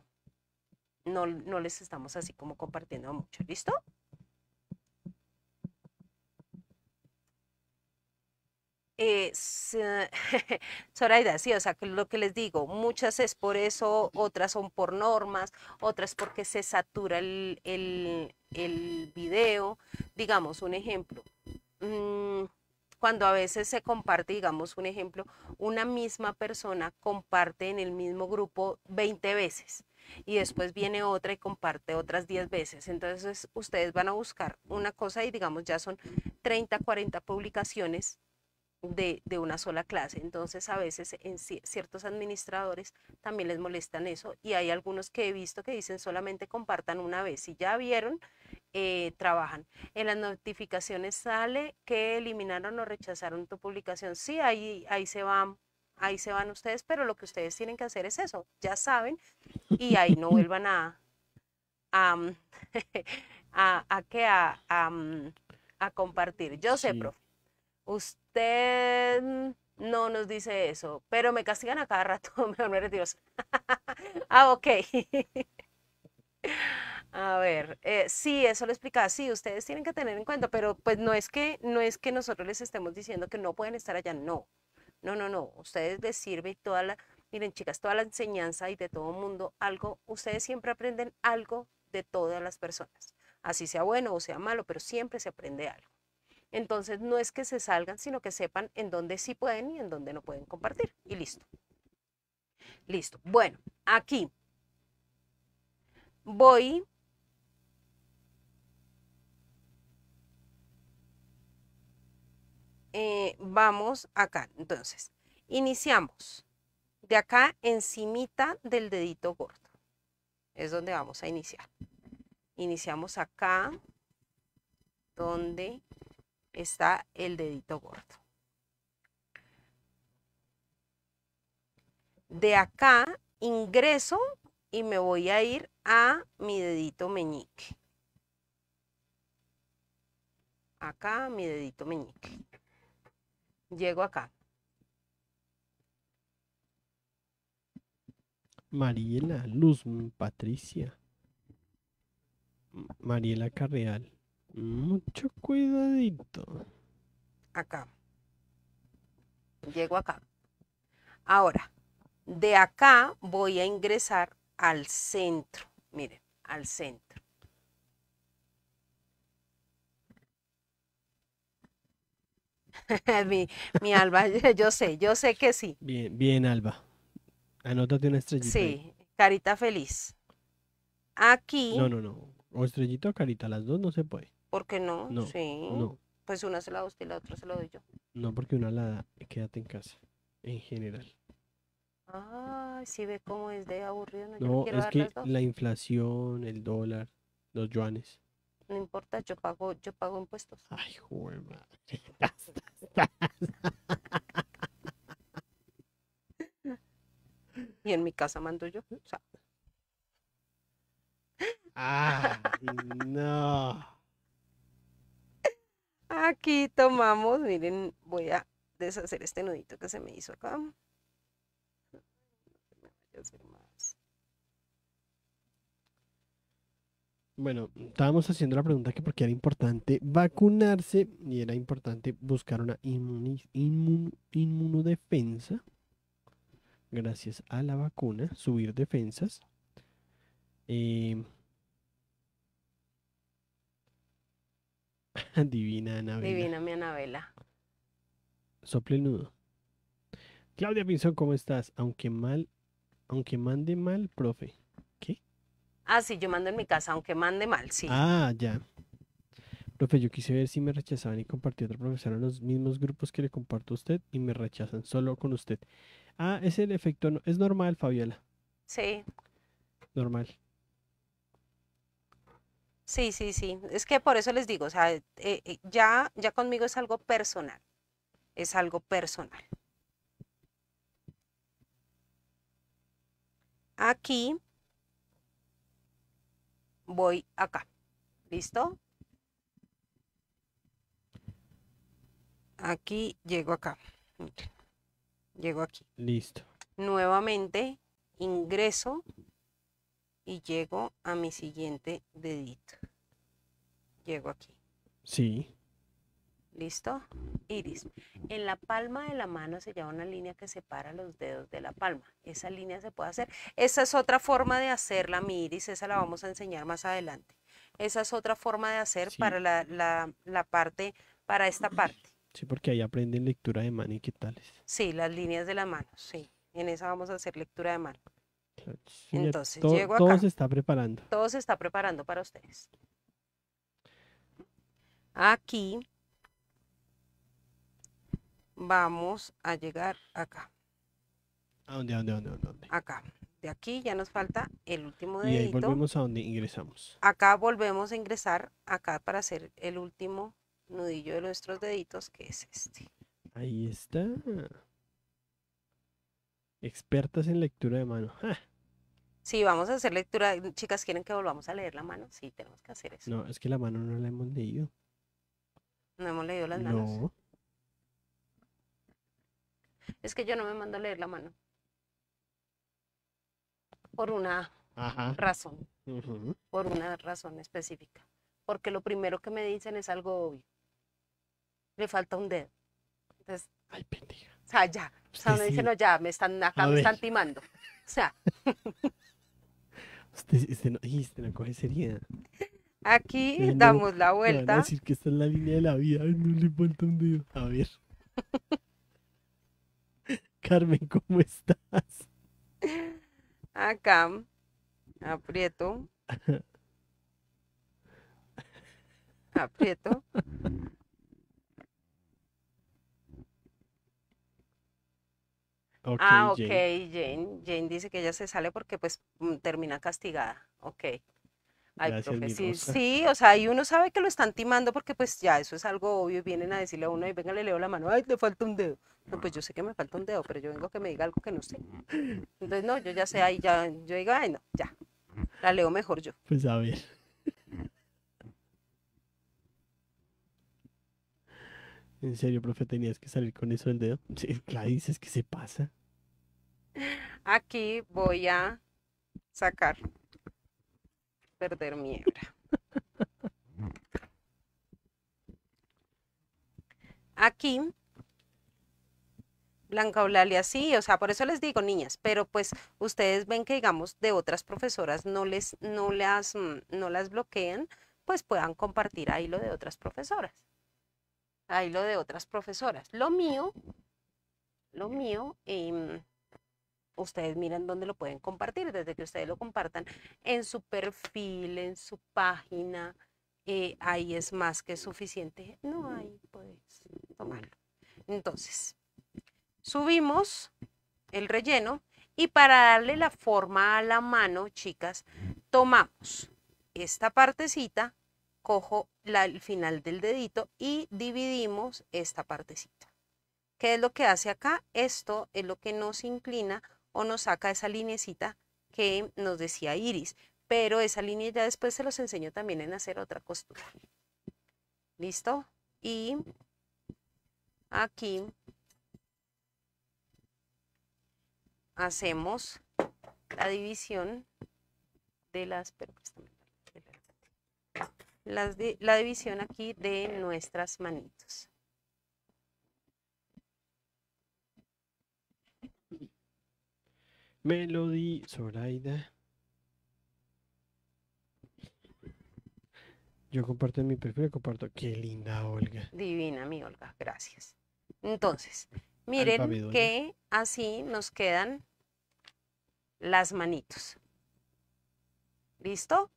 no, no les estamos así como compartiendo mucho. ¿Listo? Eh, Zoraida, sí, o sea, lo que les digo, muchas es por eso, otras son por normas, otras porque se satura el, el, video. Digamos, un ejemplo, mm, cuando a veces se comparte, digamos, un ejemplo, una misma persona comparte en el mismo grupo 20 veces y después viene otra y comparte otras 10 veces. Entonces ustedes van a buscar una cosa y digamos ya son 30, 40 publicaciones de, de, una sola clase. Entonces a veces en ciertos administradores también les molestan eso y hay algunos que he visto que dicen solamente compartan una vez. Si ya vieron, eh, trabajan. En las notificaciones sale que eliminaron o rechazaron tu publicación. Sí, ahí, ahí se van. Ahí se van ustedes, pero lo que ustedes tienen que hacer es eso, ya saben, y ahí no vuelvan a, a, mm, a, a, mm, a, compartir. Yo sé, profe, usted no nos dice eso, pero me castigan a cada rato, me me retiro. ah, ok. a ver, eh, sí, eso lo explicaba, sí, ustedes tienen que tener en cuenta, pero pues no es que, no es que nosotros les estemos diciendo que no pueden estar allá, no. No, no, no, ustedes les sirve toda la, miren chicas, toda la enseñanza y de todo mundo, algo, ustedes siempre aprenden algo de todas las personas, así sea bueno o sea malo, pero siempre se aprende algo. Entonces no es que se salgan, sino que sepan en dónde sí pueden y en dónde no pueden compartir. Y listo. Listo. Bueno, aquí voy eh, vamos acá. Entonces, iniciamos de acá encimita del dedito gordo. Es donde vamos a iniciar. Iniciamos acá, donde está el dedito gordo. De acá ingreso y me voy a ir a mi dedito meñique. Acá mi dedito meñique. Llego acá.
Mariela Luz Patricia. Mariela Carreal. Mucho cuidadito. Acá.
Llego acá. Ahora, de acá voy a ingresar al centro. Miren, al centro. mi, Alba, yo sé, yo sé que sí.
Bien, bien, Alba. Anótate una estrellita. Sí,
carita feliz. Aquí. No, no, no.
O estrellita o carita, las dos no se puede.
¿Por qué no? sí. Pues una se la usted y la otra se la doy yo.
No, porque una la da, quédate en casa, en general.
Ah, si ve cómo es de aburrido. No, es que la
inflación, el dólar, los yuanes.
No importa, yo pago, yo pago impuestos.
Ay, joder, madre.
y en mi casa mando yo. O sea.
no.
Aquí tomamos, miren, voy a deshacer este nudito que se me hizo acá.
Bueno, estábamos haciendo la pregunta que por qué era importante vacunarse y era importante buscar una inmunodefensa gracias a la vacuna, subir defensas. Eh, Divina Anabela. Divina
mi Anabela.
Sople el nudo. Claudia Pinzón, ¿cómo estás? Aunque mal, aunque mande mal, profe. ¿Qué?
Ah, sí, yo mando en mi casa, aunque mande mal, sí. Ah,
ya. Profe, yo quise ver si me rechazaban y compartí a otro profesor en los mismos grupos que le comparto a usted y me rechazan solo con usted. Ah, es el efecto, es normal, Fabiola. Sí. Normal.
Sí, sí, sí. Es que por eso les digo, o sea, eh, eh, eh, ya, ya conmigo es algo personal. Es algo personal. Aquí voy acá. ¿Listo? Aquí llego acá. Llego aquí. Listo. Nuevamente ingreso y llego a mi siguiente dedito. Llego aquí. Sí. ¿Listo? Iris. En la palma de la mano se lleva una línea que separa los dedos de la palma. Esa línea se puede hacer. Esa es otra forma de hacerla, mi iris. Esa la vamos a enseñar más adelante. Esa es otra forma de hacer para la, parte, para esta parte.
Sí, porque ahí aprenden lectura de mano y qué tales.
Sí, las líneas de la mano. sí. En esa vamos a hacer lectura de mano.
Entonces, todo, se está preparando.
Todo se está preparando para ustedes. Aquí vamos a llegar acá.
¿A dónde, a dónde, dónde, Acá.
De aquí ya nos falta el último dedito. Y ahí volvemos
a donde ingresamos.
Acá volvemos a ingresar acá para hacer el último nudillo de nuestros deditos, que es este.
Ahí está. Expertas en lectura de mano.
Si vamos a hacer lectura, chicas, ¿quieren que volvamos a leer la mano? Sí, tenemos que hacer eso.
No, es que la mano no la hemos leído.
No hemos leído las manos. No. Es que yo no me mando a leer la mano. Por una razón. Por una razón específica. Porque lo primero que me dicen es algo obvio. Le falta un dedo. Ay, pendeja. O sea, ya. O sea, me dicen, no, ya, me están están timando. O sea.
Este, este, no, este coge sería.
Aquí damos la vuelta. Van a decir
que esta es la línea de la vida. no le falta un dedo. A ver. Carmen, ¿cómo estás?
Acá. Aprieto. Aprieto. ah, ok, Jane. Jane. dice que ella se sale porque pues mm, termina castigada. Ok. Ay, profe, sí, sí, o sea, y uno sabe que lo están timando porque pues ya eso es algo obvio, vienen a decirle a uno y venga, le leo la mano, ay, te falta un dedo. No, pues yo sé que me falta un dedo, pero yo vengo que me diga algo que no sé. Entonces, no, yo ya sé, ahí ya, yo digo, ay, no,
ya, la leo mejor yo. Pues a ver. ¿En serio, profe, tenías que salir con eso del dedo? Sí, la dices que se pasa.
Aquí voy a sacar, perder mi hebra. Aquí, Blanca Eulalia, sí, o sea, por eso les digo, niñas, pero pues ustedes ven que, digamos, de otras profesoras no les, no las, mm, no las bloquean, pues puedan compartir ahí lo de otras profesoras. Ahí lo de otras profesoras. Lo mío, lo mío, em, ustedes miran dónde lo pueden compartir, desde que ustedes lo compartan en su perfil, en su página, eh, ahí es más que suficiente. No, hay, puedes tomarlo. Entonces, subimos el relleno y para darle la forma a la mano, chicas, tomamos esta partecita, cojo la, el final del dedito y dividimos esta partecita. ¿Qué es lo que hace acá? Esto es lo que nos inclina o nos saca esa linecita que nos decía Iris, pero esa línea ya después se los enseño también en hacer otra costura. ¿Listo? Y aquí hacemos la división de las, las la división aquí de nuestras manitos.
Melody, Zoraida. Yo comparto mi perfil, comparto. Qué linda Olga.
Divina mi Olga, gracias. Entonces, miren que así nos quedan las manitos. ¿Listo?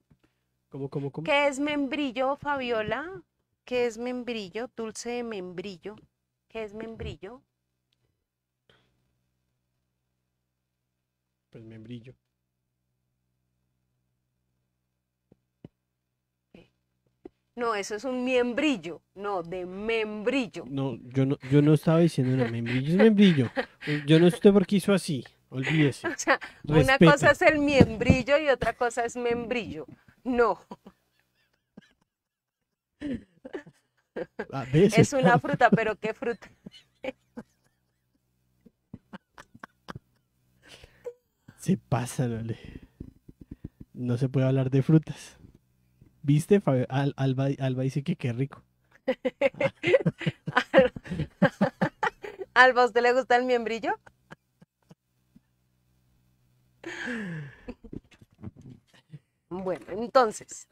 ¿Cómo, cómo, cómo? ¿Qué es membrillo, Fabiola? ¿Qué es membrillo? Dulce de membrillo. ¿Qué es membrillo?
pues membrillo.
No, eso es un miembrillo, no, de membrillo.
No, yo no, yo no estaba diciendo una membrillo, es membrillo. Yo no sé por qué hizo así, olvídese.
O sea, una cosa es el miembrillo y otra cosa es membrillo. No. Es una fruta, pero ¿qué fruta?
Se pasa, No se puede hablar de frutas. ¿Viste? Al, Alba, dice que qué rico.
Alba, ¿a usted le gusta el miembrillo? Bueno, entonces.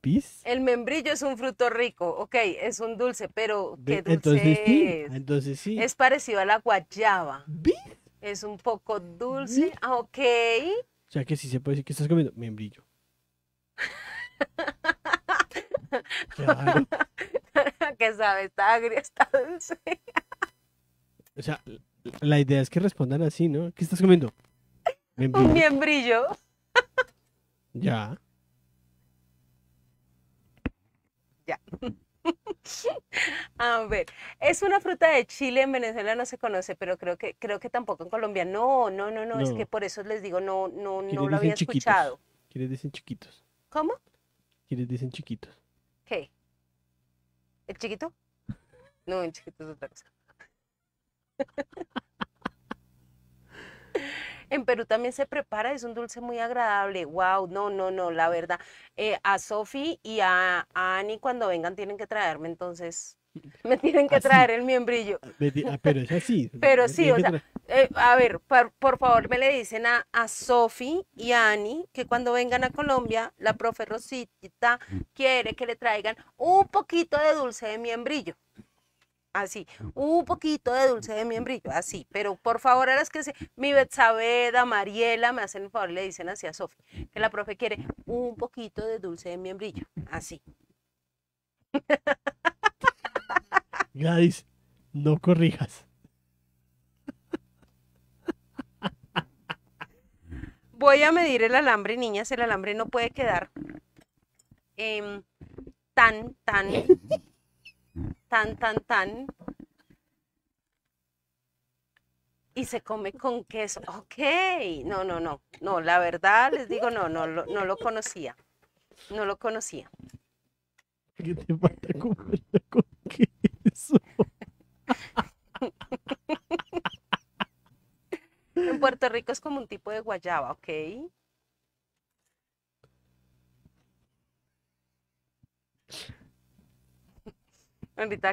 ¿Pis? El membrillo es un fruto rico, ok, es un dulce, pero dulce entonces, Sí,
entonces sí.
Es parecido a la guayaba. ¿Viste? Es un poco dulce. Ah, ok.
O sea que sí se puede decir que estás comiendo Miembrillo. ¿Qué
que sabe, está agria, está dulce.
o sea, la idea es que respondan así, ¿no? ¿Qué estás comiendo? Miembrillo. Un
miembrillo? ya. Ya. A ver, es una fruta de Chile, en Venezuela no se conoce, pero creo que creo que tampoco en Colombia. No, no, no, no, es que por eso les digo, no, no, lo había escuchado.
¿Quiénes dicen chiquitos? ¿Cómo? ¿Quiénes dicen chiquitos?
¿Qué? ¿El chiquito? No, el chiquito es otra cosa. En Perú también se prepara, es un dulce muy agradable. Wow, no, no, no, la verdad. Eh, a Sofi y a, Ani cuando vengan tienen que traerme entonces me tienen que traer el miembrillo. Ah,
ah, pero es así. pero sí, o sea,
eh, a ver, por, favor me le dicen a, a Sofi y a Ani que cuando vengan a Colombia, la profe Rosita mm. quiere que le traigan un poquito de dulce de miembrillo así, mm. un poquito de dulce de miembrillo, así, pero por favor, a las que se, mi Betsabeda, Mariela, me hacen el favor, le dicen así a que la profe quiere un poquito de dulce de miembrillo, así.
Gladys, no corrijas.
Voy a medir el alambre, niñas, el alambre no puede quedar em, tan, tan tan, tan, tan. Y se come con queso. Ok, no, no, no, no, la verdad les digo, no, no, no, no lo conocía. No lo conocía. en Puerto Rico es como un tipo de guayaba, ¿ok?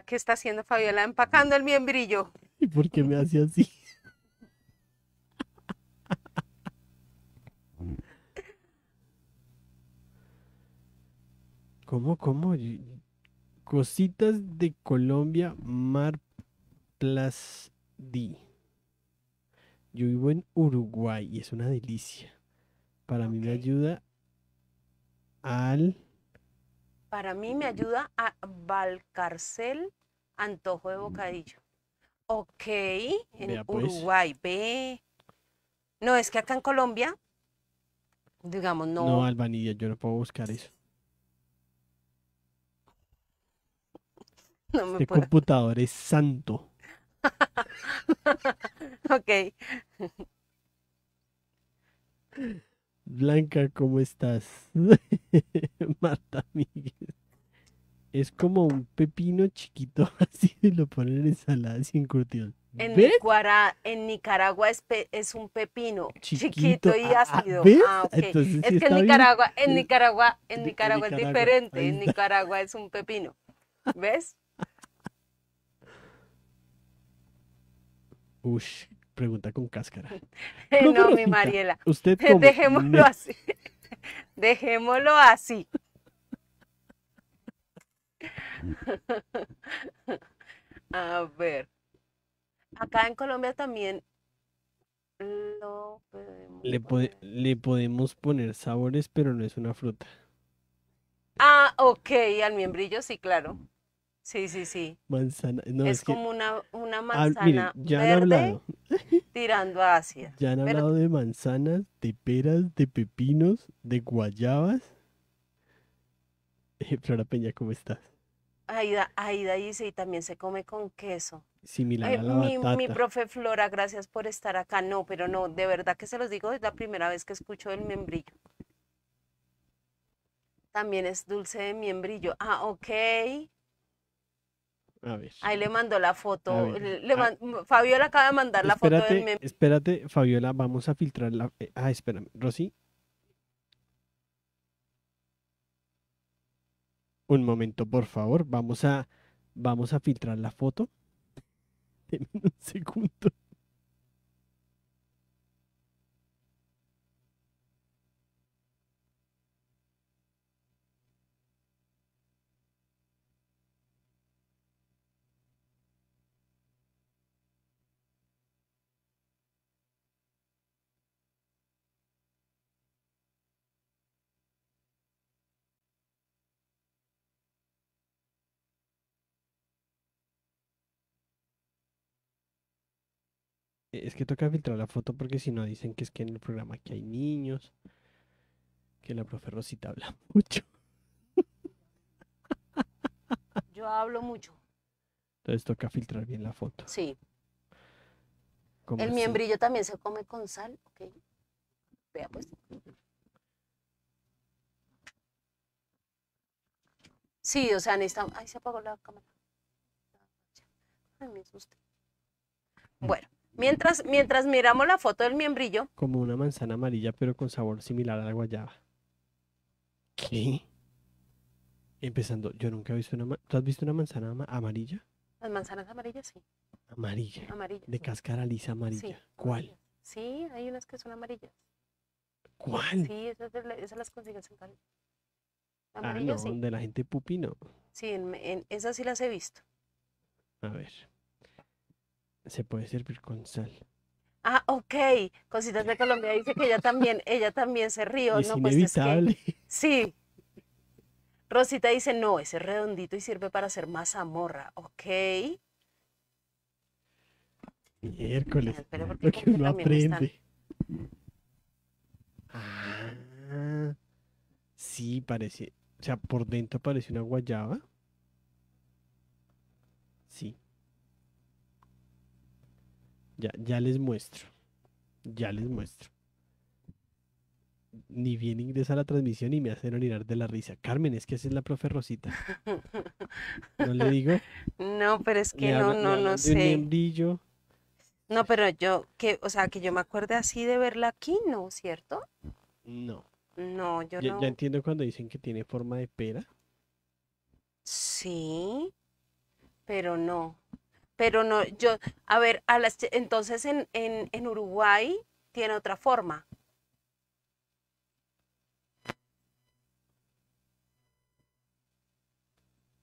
¿qué está haciendo Fabiola? Empacando el miembrillo.
¿Y por qué me hace así? ¿Cómo, cómo? Cositas de Colombia, Mar Yo vivo en Uruguay y es una delicia. Para mí me ayuda al
para mí me ayuda a Valcarcel Antojo de Bocadillo. Ok, en pues. Uruguay, ve. No, es que acá en Colombia, digamos, no. No,
Albanilla, yo no puedo buscar eso.
No me este computador
es santo.
ok.
Blanca, ¿cómo estás? Marta Miguel. Es como un pepino chiquito, así de lo ponen en ensalada sin curtido. En,
Nicaragua, en Nicaragua es, un pepino chiquito, y ah, ah, ácido. Ah, es que Nicaragua, en Nicaragua, en Nicaragua, en Nicaragua, es diferente. En Nicaragua es un pepino. ¿Ves?
Ush, Pregunta con cáscara.
no, mi Mariela. Usted Dejémoslo así. Dejémoslo así. A ver. Acá en Colombia también
lo le, le podemos poner sabores, pero no es una fruta.
Ah, ok, al miembrillo sí, claro. Sí, sí, sí.
Manzana. es, como
una, ah, manzana ya hablado. tirando hacia...
Ya han hablado de manzanas, de peras, de pepinos, de guayabas. Eh, Flora Peña, ¿cómo estás?
Aida, Aida dice, y también se come con queso.
Similar a mi, mi profe
Flora, gracias por estar acá. No, pero no, de verdad que se los digo, es la primera vez que escucho el membrillo. También es dulce de miembrillo. Ah, ok. Ahí le mandó la foto. Ah. Fabiola acaba de mandar la foto del meme.
Espérate, Fabiola, vamos a filtrar la. Eh, ah, espérame. Rosy. Un momento, por favor. Vamos a, vamos a filtrar la foto. un segundo. Eh, es que toca filtrar la foto porque si no dicen que es que en el programa que hay niños, que la profe Rosita habla mucho.
Yo hablo mucho.
Entonces toca filtrar bien la foto. Sí. El miembrillo
también se come con sal, ok. Vea pues. Sí, o sea, necesitamos. Ay, se apagó la cámara. Ay, me asusté. Bueno, Mientras, miramos la foto del miembrillo.
Como una manzana amarilla, pero con sabor similar a la guayaba. ¿Qué? Empezando, yo nunca he visto una... ¿Tú has visto una manzana amarilla?
Las manzanas amarillas, sí. Amarilla. Amarilla. De cáscara
lisa amarilla. ¿Cuál?
Sí, hay unas que son amarillas. ¿Cuál? Sí, esas, las consigues en Cali.
ah, no, de la gente pupino.
Sí, esas sí las he visto.
A ver se puede servir con sal.
Ah, ok. Cositas de Colombia dice que ella también, ella también se rió. no, pues,
inevitable.
sí. Rosita dice, no, ese es redondito y sirve para hacer morra. Ok.
Miércoles. porque uno aprende. Ah, sí, parece. O sea, por dentro parece una guayaba. Sí. Ya, ya les muestro. Ya les muestro. Ni bien ingresa a la transmisión y me hacen orinar de la risa. Carmen, es que esa es la profe Rosita. ¿No le digo?
No, pero es que no, no, no sé. no, pero yo, que, o sea, que yo me acuerde así de verla aquí, ¿no? ¿Cierto? No. No, yo no. Ya
entiendo cuando dicen que tiene forma de pera.
Sí, pero no. Pero no, yo, a ver, a las, entonces en, en, en Uruguay tiene otra forma.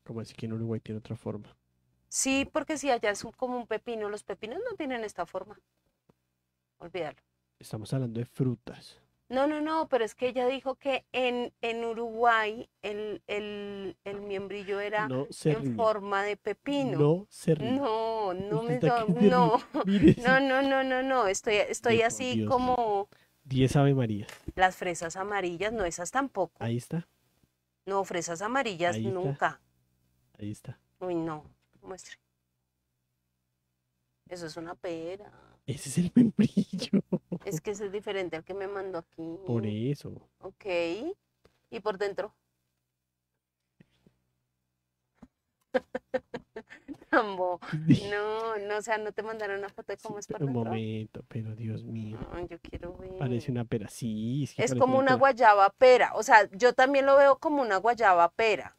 Como es que en Uruguay tiene otra forma.
Sí, porque si allá es como un pepino, los pepinos no tienen esta forma. Olvídalo.
Estamos hablando de frutas.
No, no, no, pero es que ella dijo que en, en Uruguay el, el, el miembrillo era en forma de pepino. No, No, no no, no, no, no, no, no, estoy, estoy así como...
Diez Ave María.
Las fresas amarillas, no esas tampoco. Ahí está. No, fresas amarillas nunca. Ahí está. Uy, no, muestre. Eso es una pera.
Ese es el membrillo. Es que
ese es diferente al que me mandó aquí. Por
eso.
Ok. ¿Y por dentro? Tambo. No, no, o sea, no te mandaron una foto de cómo es por
dentro. Un momento, pero Dios mío. yo quiero ver. Parece una pera, sí. Es, es como una
guayaba pera. O sea, yo también lo veo como una guayaba pera.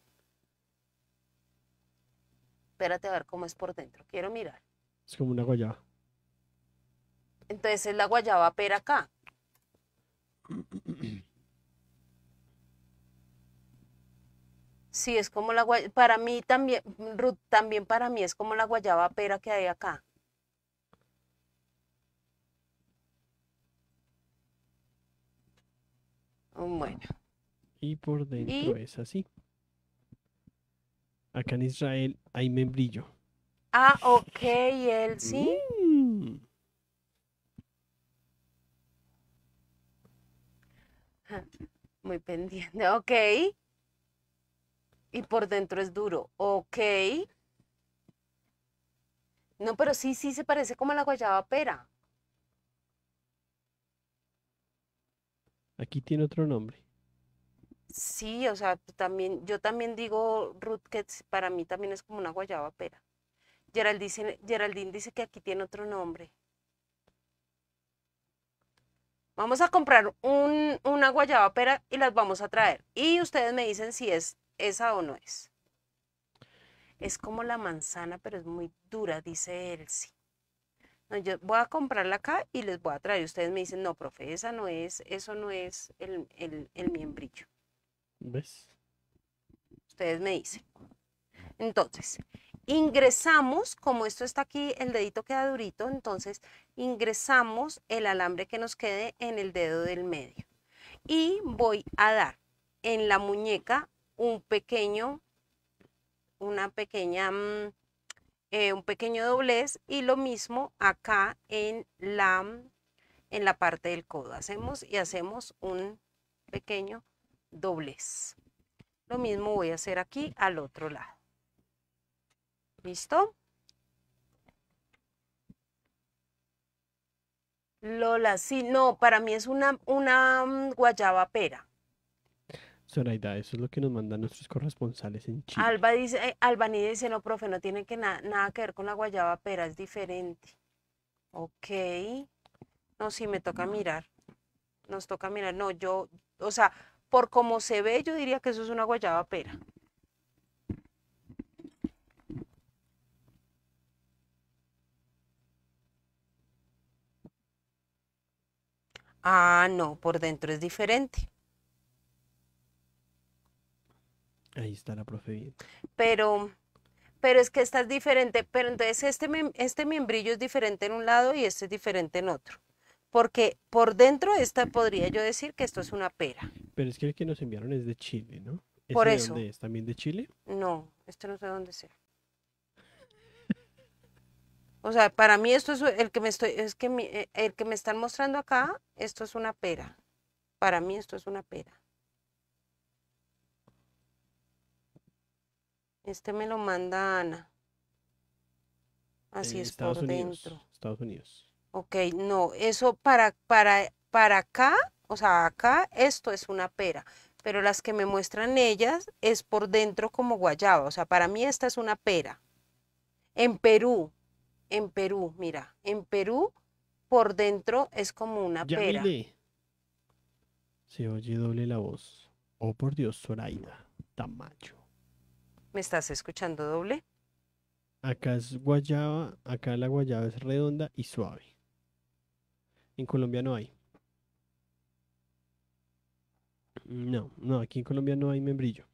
Espérate a ver cómo es por dentro. Quiero mirar.
Es como una guayaba.
Entonces es la guayaba pera acá. Sí, es como la guayaba, para mí también, Ruth, también para mí es como la guayaba pera que hay acá.
Bueno. Y por dentro es así. Acá en Israel hay membrillo.
Ah, ok, él sí. Mm. Muy pendiente, ok. Y por dentro es duro, ok. No, pero sí, sí se parece como a la guayaba pera.
Aquí tiene otro nombre.
Sí, o sea, también, yo también digo root que para mí también es como una guayaba pera. Geraldine Geraldine dice que aquí tiene otro nombre. Vamos a comprar una guayaba pera y las vamos a traer. Y ustedes me dicen si es esa o no es. Es como la manzana, pero es muy dura, dice Elsie. No, yo voy a comprarla acá y les voy a traer. Ustedes me dicen, no, profe, esa no es, eso no es el, el, el miembrillo. ¿Ves? Ustedes me dicen. Entonces, ingresamos, como esto está aquí, el dedito queda durito, entonces ingresamos el alambre que nos quede en el dedo del medio. Y voy a dar en la muñeca un pequeño, una pequeña, mm, eh, un pequeño doblez y lo mismo acá en la, mm, en la parte del codo. Hacemos y hacemos un pequeño doblez. Lo mismo voy a hacer aquí al otro lado. ¿Listo? Lola, sí, no, para mí es una, una mm, guayaba pera.
Soraida eso es lo que nos mandan nuestros corresponsales en Chile.
Alba dice, eh, Alba dice, no, profe, no tiene que nada que ver con la guayaba pera, es diferente. Ok. No, sí, me toca mirar. Nos toca mirar. No, yo, o sea, por cómo se ve, yo diría que eso es una guayaba pera. Ah, no, por dentro es diferente.
Ahí está la profe.
Pero, pero es que esta es diferente, pero entonces este, este membrillo es diferente en un lado y este es diferente en otro. Porque por dentro esta podría yo decir que esto es una pera.
Pero es que el que nos enviaron es de Chile, ¿no? por eso. Dónde es? ¿También de Chile?
No, esto no sé dónde sea. O sea, para mí esto es el que me estoy, es que eh, el que me están mostrando acá, esto es una pera. Para mí esto es una pera. Este me lo manda Ana. Así es por dentro.
Estados Unidos.
Ok, no, eso para, para, para acá, o sea, acá esto es una pera, pero las que me muestran ellas es por dentro como guayaba, o sea, para mí esta es una pera. En Perú, en Perú, mira, en Perú por dentro es como una ya pera.
Se oye doble la voz. Oh, por Dios, Zoraida, macho.
¿Me estás escuchando doble?
Acá es guayaba, acá la guayaba es redonda y suave. En Colombia no hay. No, no, aquí en Colombia no hay membrillo.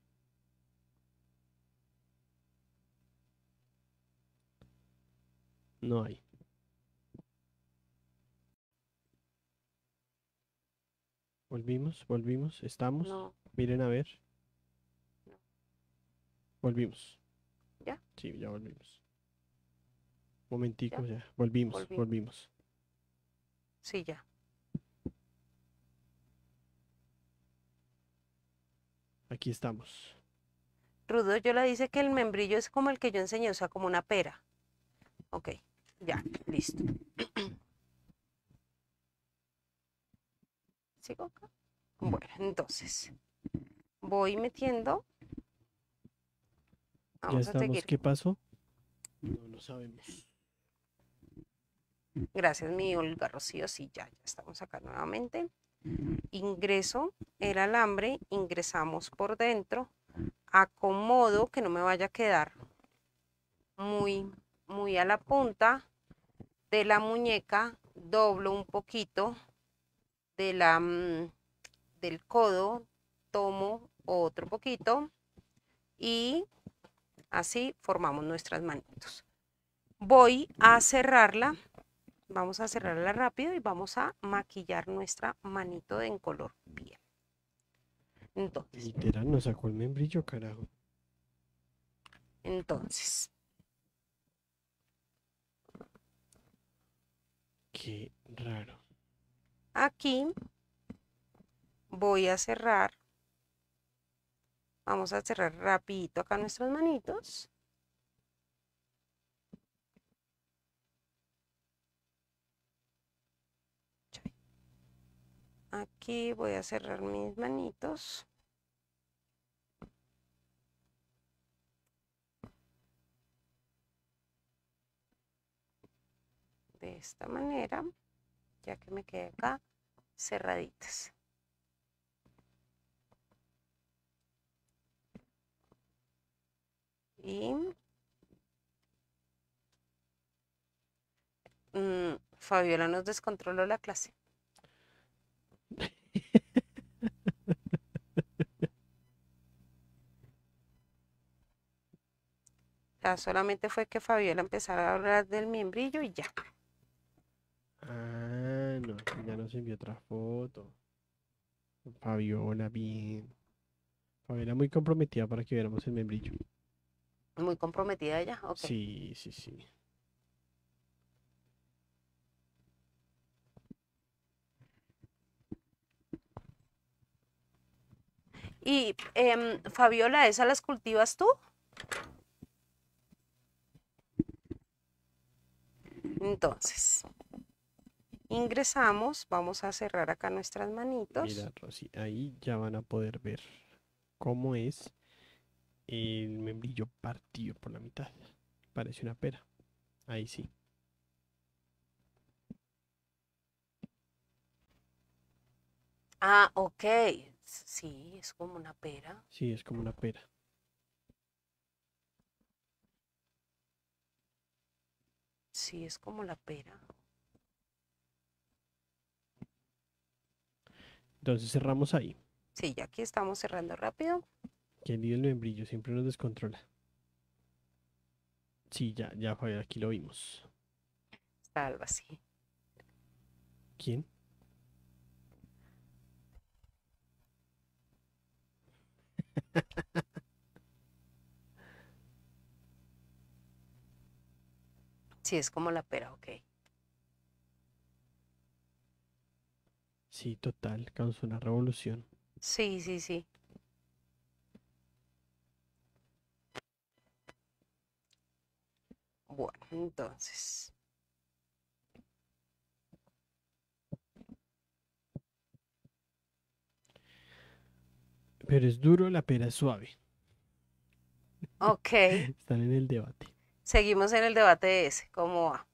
no hay. Volvimos, volvimos, estamos. Miren a ver. Volvimos. ¿Ya? Sí, ya volvimos. Momentico, ya. Volvimos, volvimos, Sí, ya. Aquí estamos.
Rudo, yo le dice que el membrillo es como el que yo enseñé, o sea, como una pera. Ok, ya, listo. ¿Sigo acá? Bueno, entonces voy metiendo. Vamos ya seguir. ¿Qué
pasó? No lo sabemos.
Gracias, mi Olga Rocío. Sí, ya, ya estamos acá nuevamente. Ingreso el alambre, ingresamos por dentro, acomodo que no me vaya a quedar muy muy a la punta de la muñeca, doblo un poquito de la, mm, del codo, tomo otro poquito y así formamos nuestras manitos. Voy a cerrarla, vamos a cerrarla rápido y vamos a maquillar nuestra manito en
color piel. Entonces. Literal, nos sacó el membrillo, carajo.
Entonces, raro. Aquí voy a cerrar. Vamos a cerrar rapidito acá nuestras manitos. Aquí voy a cerrar mis manitos. de esta manera, ya que me quedé acá, cerraditas. Y mm, Fabiola nos descontroló la clase. solamente fue que Fabiola empezara a hablar del miembrillo y ya.
Ah, no, ya nos envió otra foto. Fabiola, bien. Fabiola muy comprometida para que viéramos el membrillo.
Muy comprometida ella, ok. Sí, sí, sí. Y em, Fabiola, ¿esa las cultivas tú? Entonces, Ingresamos, vamos a cerrar acá nuestras manitos.
Mira, ahí ya van a poder ver cómo es el membrillo partido por la mitad. Parece una pera. Ahí sí.
Ah, ok. Sí, es como una pera.
Sí, es como una pera.
Sí, es como la pera.
Entonces cerramos ahí.
Sí, ya aquí estamos cerrando rápido.
Quien el membrillo siempre nos descontrola. Sí, ya, ya, aquí lo vimos. Está sí. ¿Quién?
Sí, es como la pera, ok.
Sí, total, causó una revolución.
Sí, sí, sí. Bueno, entonces.
Pero es duro, la pera es suave.
Ok. Están
en el debate.
Seguimos en el debate ese, ¿cómo va?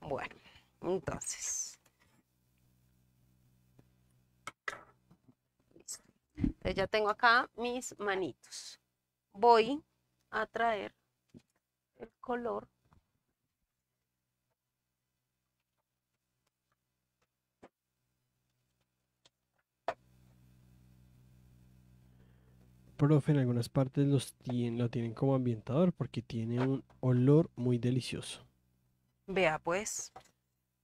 Bueno, entonces. ya tengo acá mis manitos. Voy a traer el color
profe en algunas partes los tienen, lo tienen como ambientador porque tiene un olor muy delicioso.
Vea pues.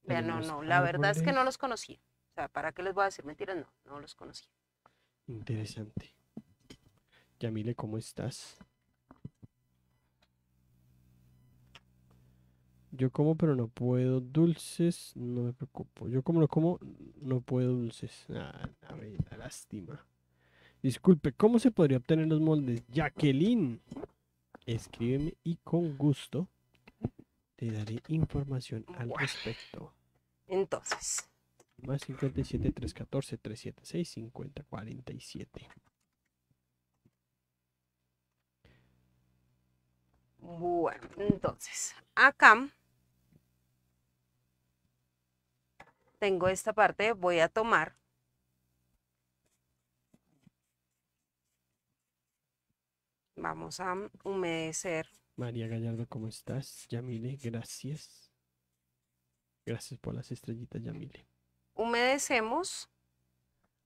Vea, no, no, la verdad es que no los conocía. O sea, ¿para qué les voy a decir mentiras? No, no los conocía.
Interesante. Yamile, ¿cómo estás? Yo como, pero no puedo dulces. No me preocupo. Yo como no como, no puedo dulces. Ah, la lástima. Disculpe, ¿cómo se podría obtener los moldes? Jacqueline, escríbeme y con gusto te daré información al respecto. Entonces, más 57 314 376 50 47.
Bueno, entonces, acá tengo esta parte, voy a tomar Vamos a humedecer.
María Gallardo, ¿cómo estás? Yamile, gracias. Gracias por las estrellitas, Yamile
humedecemos,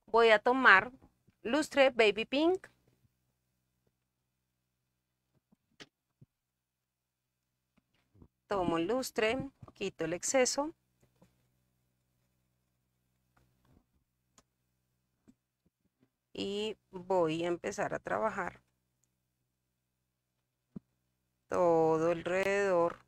voy a tomar lustre baby pink. Tomo lustre, quito el exceso. Y voy a empezar a trabajar todo alrededor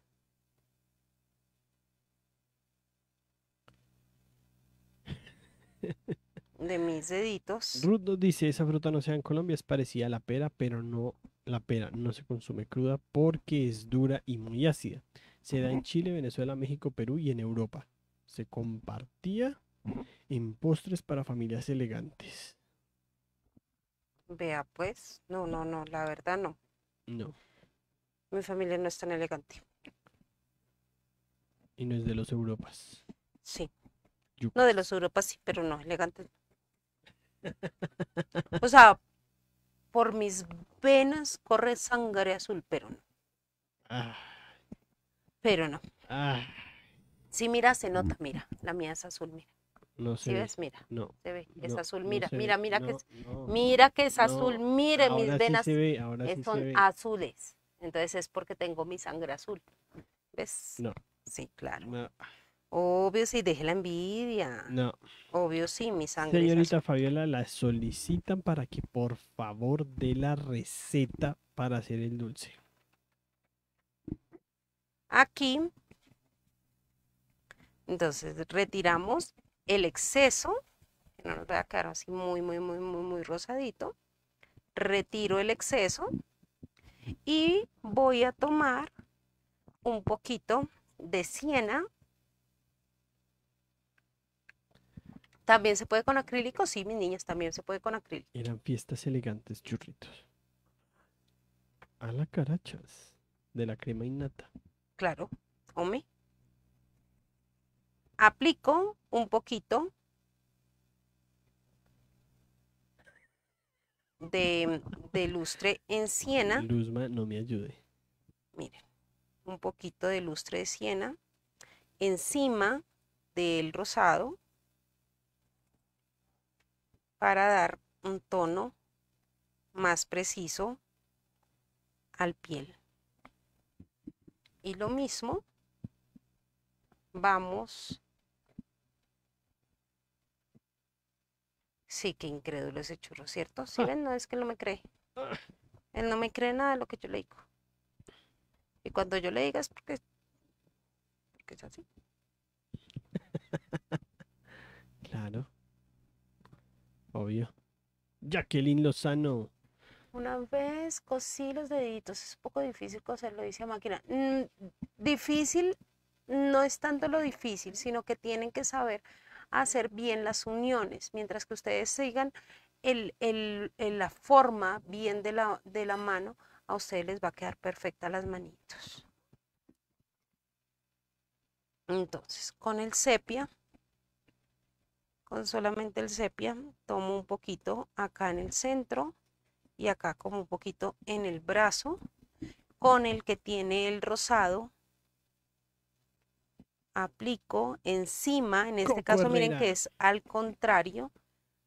De mis deditos. Ruth
nos dice, esa fruta no se en Colombia, es parecida a la pera, pero no, la pera no se consume cruda porque es dura y muy ácida. Se da en Chile, Venezuela, México, Perú y en Europa. Se compartía en postres para familias elegantes.
Vea pues, no, no, no, la verdad no. No. Mi familia no es tan elegante.
Y no es de los Europas.
Sí. No, de los Europas sí, pero no, elegante. O sea, por mis venas corre sangre azul, pero no. Pero no. Si mira, se nota, mm. mira. La mía es azul, mira.
No ¿Sí ves? Mira. No. Se ve. Es azul, mira. mira, mira, que es, mira que es azul. Mire, mis venas son
azules. Entonces es porque tengo mi sangre azul. ¿Ves? No. Sí, claro. Obvio sí, deje la envidia. No. Obvio sí, mi sangre. Señorita
Fabiola, la solicitan para que por favor dé la receta para hacer el dulce.
Aquí. Entonces retiramos el exceso, no nos va a quedar así muy, muy, muy, muy, muy rosadito. Retiro el exceso y voy a tomar un poquito de siena También se puede con acrílico, sí, mis niñas, también se puede con acrílico.
Eran fiestas elegantes, churritos. A la carachas, de la crema innata. Claro, home.
Aplico un poquito de, de lustre en siena. Luzma,
no me ayude. Miren,
un poquito de lustre de siena encima del rosado para dar un tono más preciso al piel. Y lo mismo vamos. Sí, que incrédulo ese churro, ¿cierto? Si ah. ven, no es que no me cree. Ah. Él no me cree nada de lo que yo le digo. Y cuando yo le diga es porque, porque es así.
claro. Obvio. Jacqueline Lozano.
Una vez cosí los deditos, es un poco difícil coserlo, dice máquina. Mm, difícil no es tanto lo difícil, sino que tienen que saber hacer bien las uniones, mientras que ustedes sigan el, la forma bien de la, de la mano, a ustedes les va a quedar perfecta las manitos. Entonces, con el sepia solamente el sepia, tomo un poquito acá en el centro y acá como un poquito en el brazo, con el que tiene el rosado, aplico encima, en este caso miren que es al contrario,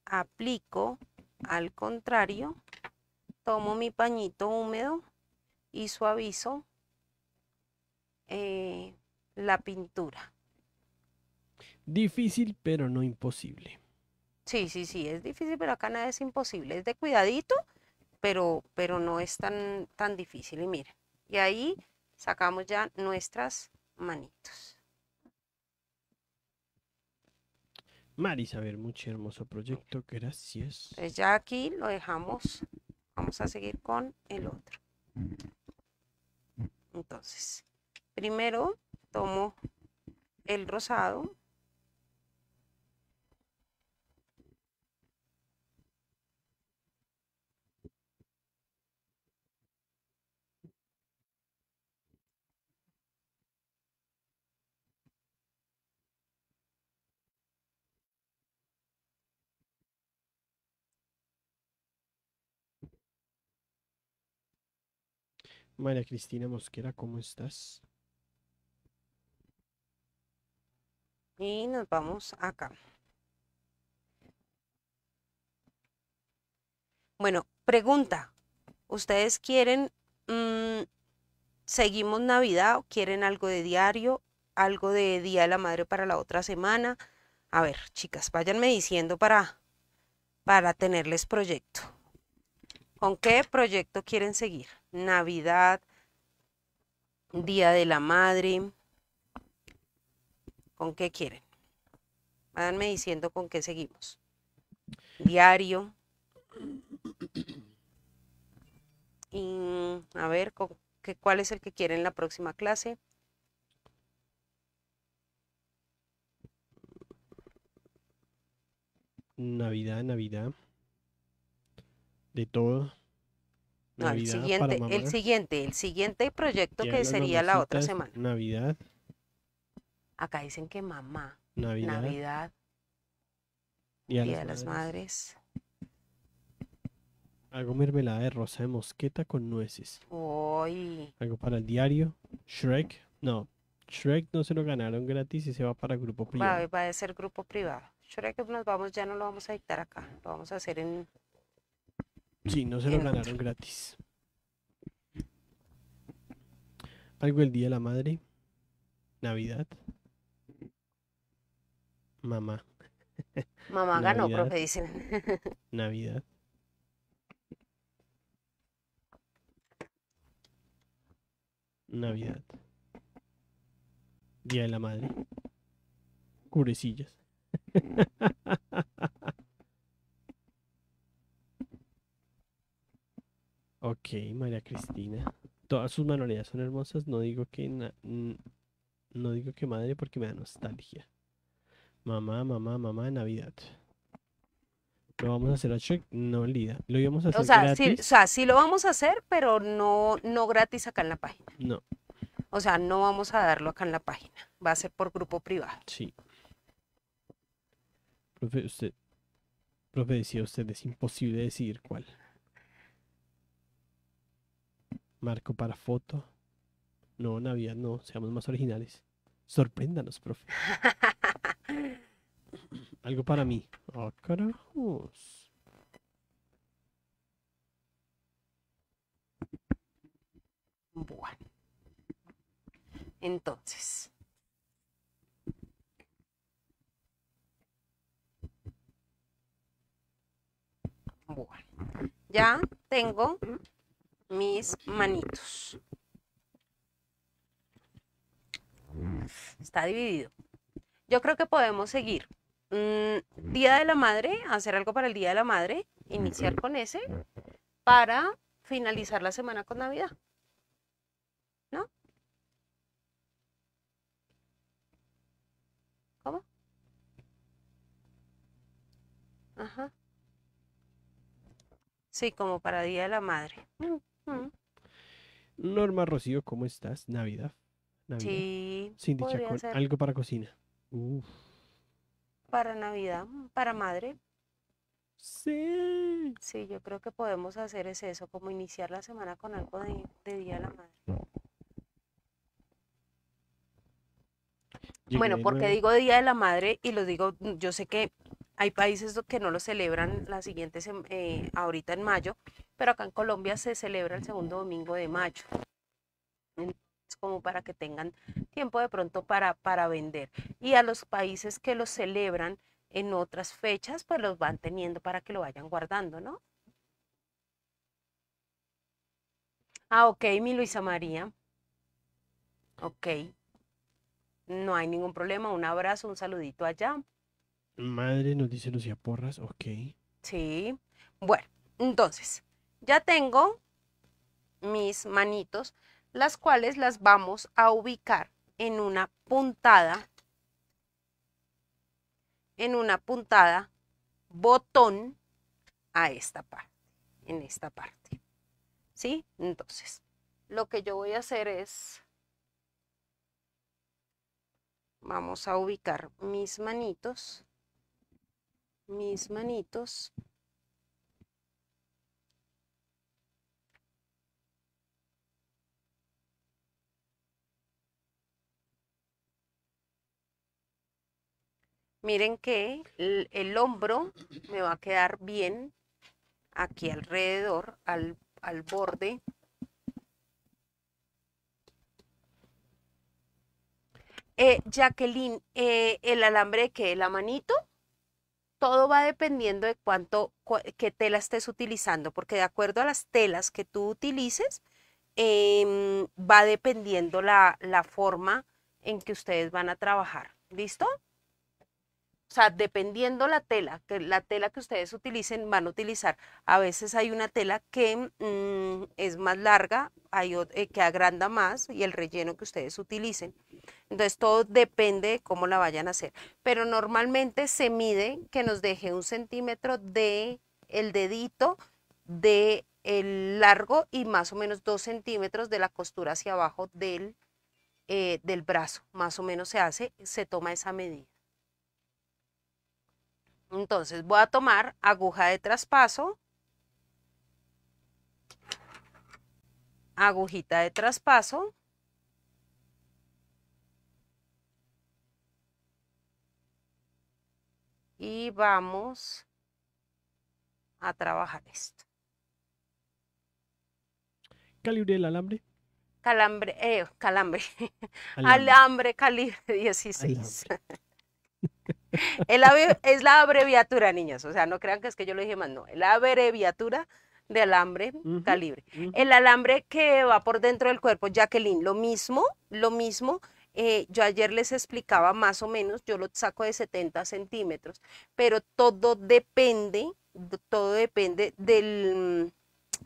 aplico al contrario, tomo mi pañito húmedo y suavizo eh, la pintura.
Difícil, pero no imposible.
Sí, sí, sí, es difícil, pero acá nada es imposible. Es de cuidadito, pero, pero no es tan, tan difícil. Y mira, y ahí sacamos ya nuestras manitos.
Maris, a ver, hermoso proyecto, gracias.
ya aquí lo dejamos. Vamos a seguir con el otro. Entonces, primero tomo el rosado.
María Cristina Mosquera, ¿cómo estás?
Y nos vamos acá. Bueno, pregunta. ¿Ustedes quieren, mm, seguimos Navidad o quieren algo de diario, algo de Día de la Madre para la otra semana? A ver, chicas, váyanme diciendo para, para tenerles proyecto. ¿Con qué proyecto quieren seguir? Navidad, Día de la Madre. ¿Con qué quieren? Váyanme diciendo con qué seguimos. Diario. Y a ver, qué, ¿cuál es el que quieren la próxima clase?
Navidad, Navidad de todo. el siguiente, el
siguiente, el siguiente proyecto que sería la otra semana.
Navidad.
Acá dicen que mamá.
Navidad. Día, de las
madres.
Algo mermelada de rosa de mosqueta con nueces.
hoy
Algo para el diario. Shrek. No. Shrek no se lo ganaron gratis y se va para grupo privado.
Va, a ser grupo privado. Shrek nos vamos, ya no lo vamos a dictar acá. Lo vamos a hacer en
Sí, no se lo eh, ganaron gratis. Algo el Día de la Madre. Navidad. Mamá. Mamá ganó, profe,
dicen.
Navidad. Navidad. Día de la Madre. Curecillas. Ok, María Cristina. Todas sus manualidades son hermosas. No digo que no digo que madre porque me da nostalgia. Mamá, mamá, mamá, de Navidad. Lo vamos a hacer a check, no Lida. Lo íbamos a hacer. O
sea, Sí, lo vamos a hacer, pero no, no gratis acá en la página. No. O sea, no vamos a darlo acá en la página. Va a ser por grupo
privado. Sí. Profe, usted, profe decía usted, es imposible decidir cuál marco para foto. No, Navidad no, seamos más originales. Sorpréndanos, profe. Algo para mí. Oh, carajos.
Bueno. Entonces. Bueno. Ya tengo mis manitos. Está dividido. Yo creo que podemos seguir. Mm, Día de la Madre, hacer algo para el Día de la Madre, iniciar con ese, para finalizar la semana con Navidad. ¿No? ¿Cómo? Ajá. Sí, como para Día de la Madre.
Norma Rocío, ¿cómo estás? Navidad. Navidad. Sí. algo para cocina.
Para Navidad, para madre.
Sí.
Sí, yo creo que podemos hacer eso, como iniciar la semana con algo de, Día de la Madre.
bueno, porque digo
Día de la Madre y lo digo, yo sé que hay países que no lo celebran la siguiente, eh, ahorita en mayo, pero acá en Colombia se celebra el segundo domingo de mayo. Es como para que tengan tiempo de pronto para, para vender. Y a los países que los celebran en otras fechas, pues los van teniendo para que lo vayan guardando, ¿no? Ah, ok, mi Luisa María. Ok. No hay ningún problema. Un abrazo, un saludito allá.
Madre, nos dice Lucía Porras, ok.
Sí. Bueno, entonces, ya tengo mis manitos, las cuales las vamos a ubicar en una puntada, en una puntada botón a esta parte, en esta parte. ¿Sí? Entonces, lo que yo voy a hacer es, vamos a ubicar mis manitos, mis manitos Miren que el, hombro me va a quedar bien aquí alrededor, al, borde. Eh, Jacqueline, eh, el alambre que la manito, todo va dependiendo de cuánto, qué tela estés utilizando, porque de acuerdo a las telas que tú utilices, em, va dependiendo la, la forma en que ustedes van a trabajar. ¿Listo? o sea, dependiendo la tela, que la tela que ustedes utilicen, van a utilizar. A veces hay una tela que mm, es más larga, hay, eh, que agranda más y el relleno que ustedes utilicen. Entonces todo depende de cómo la vayan a hacer. Pero normalmente se mide que nos deje un centímetro de el dedito de el largo y más o menos dos centímetros de la costura hacia abajo del, eh, del brazo. Más o menos se hace, se toma esa medida. Entonces voy a tomar aguja de traspaso, agujita de traspaso, y vamos a trabajar esto.
Calibre el alambre.
Calambre, eh, calambre. Alambre, calibre 16 es la abreviatura, niñas. O sea, no crean que es que yo lo dije más, no. La abreviatura de alambre calibre. El alambre que va por dentro del cuerpo, Jacqueline, lo mismo, lo mismo. Eh, yo ayer les explicaba más o menos, yo lo saco de 70 centímetros, pero todo depende, todo depende del, mm,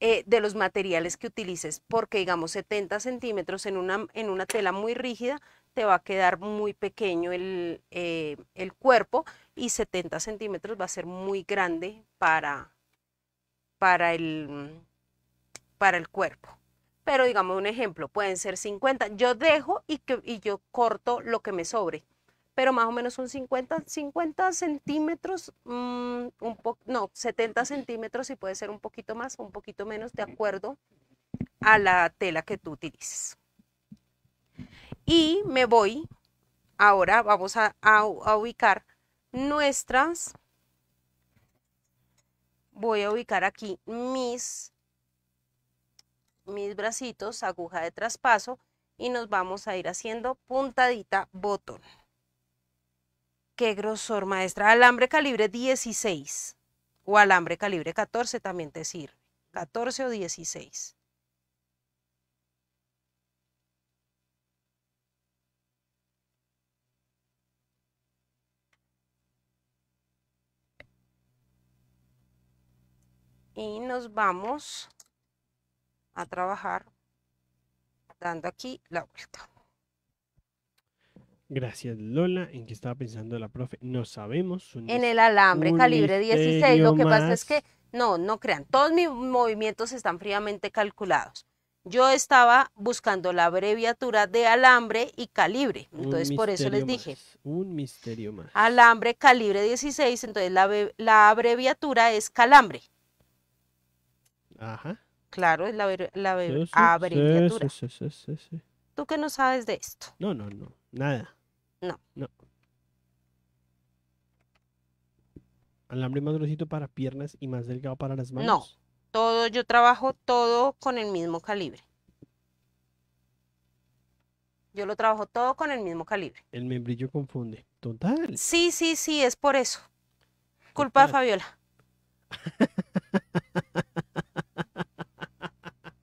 eh, de los materiales que utilices, porque digamos 70 centímetros en una, en una tela muy rígida te va a quedar muy pequeño el, eh, el cuerpo y 70 centímetros va a ser muy grande para, para, el, mm, para el cuerpo. Pero digamos un ejemplo, pueden ser 50. Yo dejo y, que, y yo corto lo que me sobre pero más o menos son 50, 50 centímetros, mm, un po, no, 70 centímetros y puede ser un poquito más un poquito menos de acuerdo a la tela que tú utilices. Y me voy, ahora vamos a, ubicar nuestras, voy a ubicar aquí mis, mis bracitos, aguja de traspaso y nos vamos a ir haciendo puntadita botón. Qué grosor, maestra. Alambre calibre 16 o alambre calibre 14 también te sirve. 14 o 16. y nos vamos a trabajar dando aquí la vuelta.
Gracias, Lola. ¿En qué estaba pensando la profe? No sabemos. en el alambre calibre 16. Lo que pasa es que,
no, no crean, todos mis movimientos están fríamente calculados. Yo estaba buscando la abreviatura de alambre y calibre. Entonces, por eso les dije.
Un misterio más.
Alambre, calibre 16. Entonces, la, la abreviatura es calambre. Ajá. Claro, es la, la sí, sí, ah, abreviatura. Sí, ¿Tú qué no sabes de esto?
No, no, no. Nada. No. No. Alambre más gruesito para piernas y más delgado para las manos.
No. Todo, yo trabajo todo con el mismo calibre. Yo lo trabajo todo con el mismo calibre.
El membrillo confunde. Total.
Sí, sí, sí, es por eso. Culpa de Fabiola.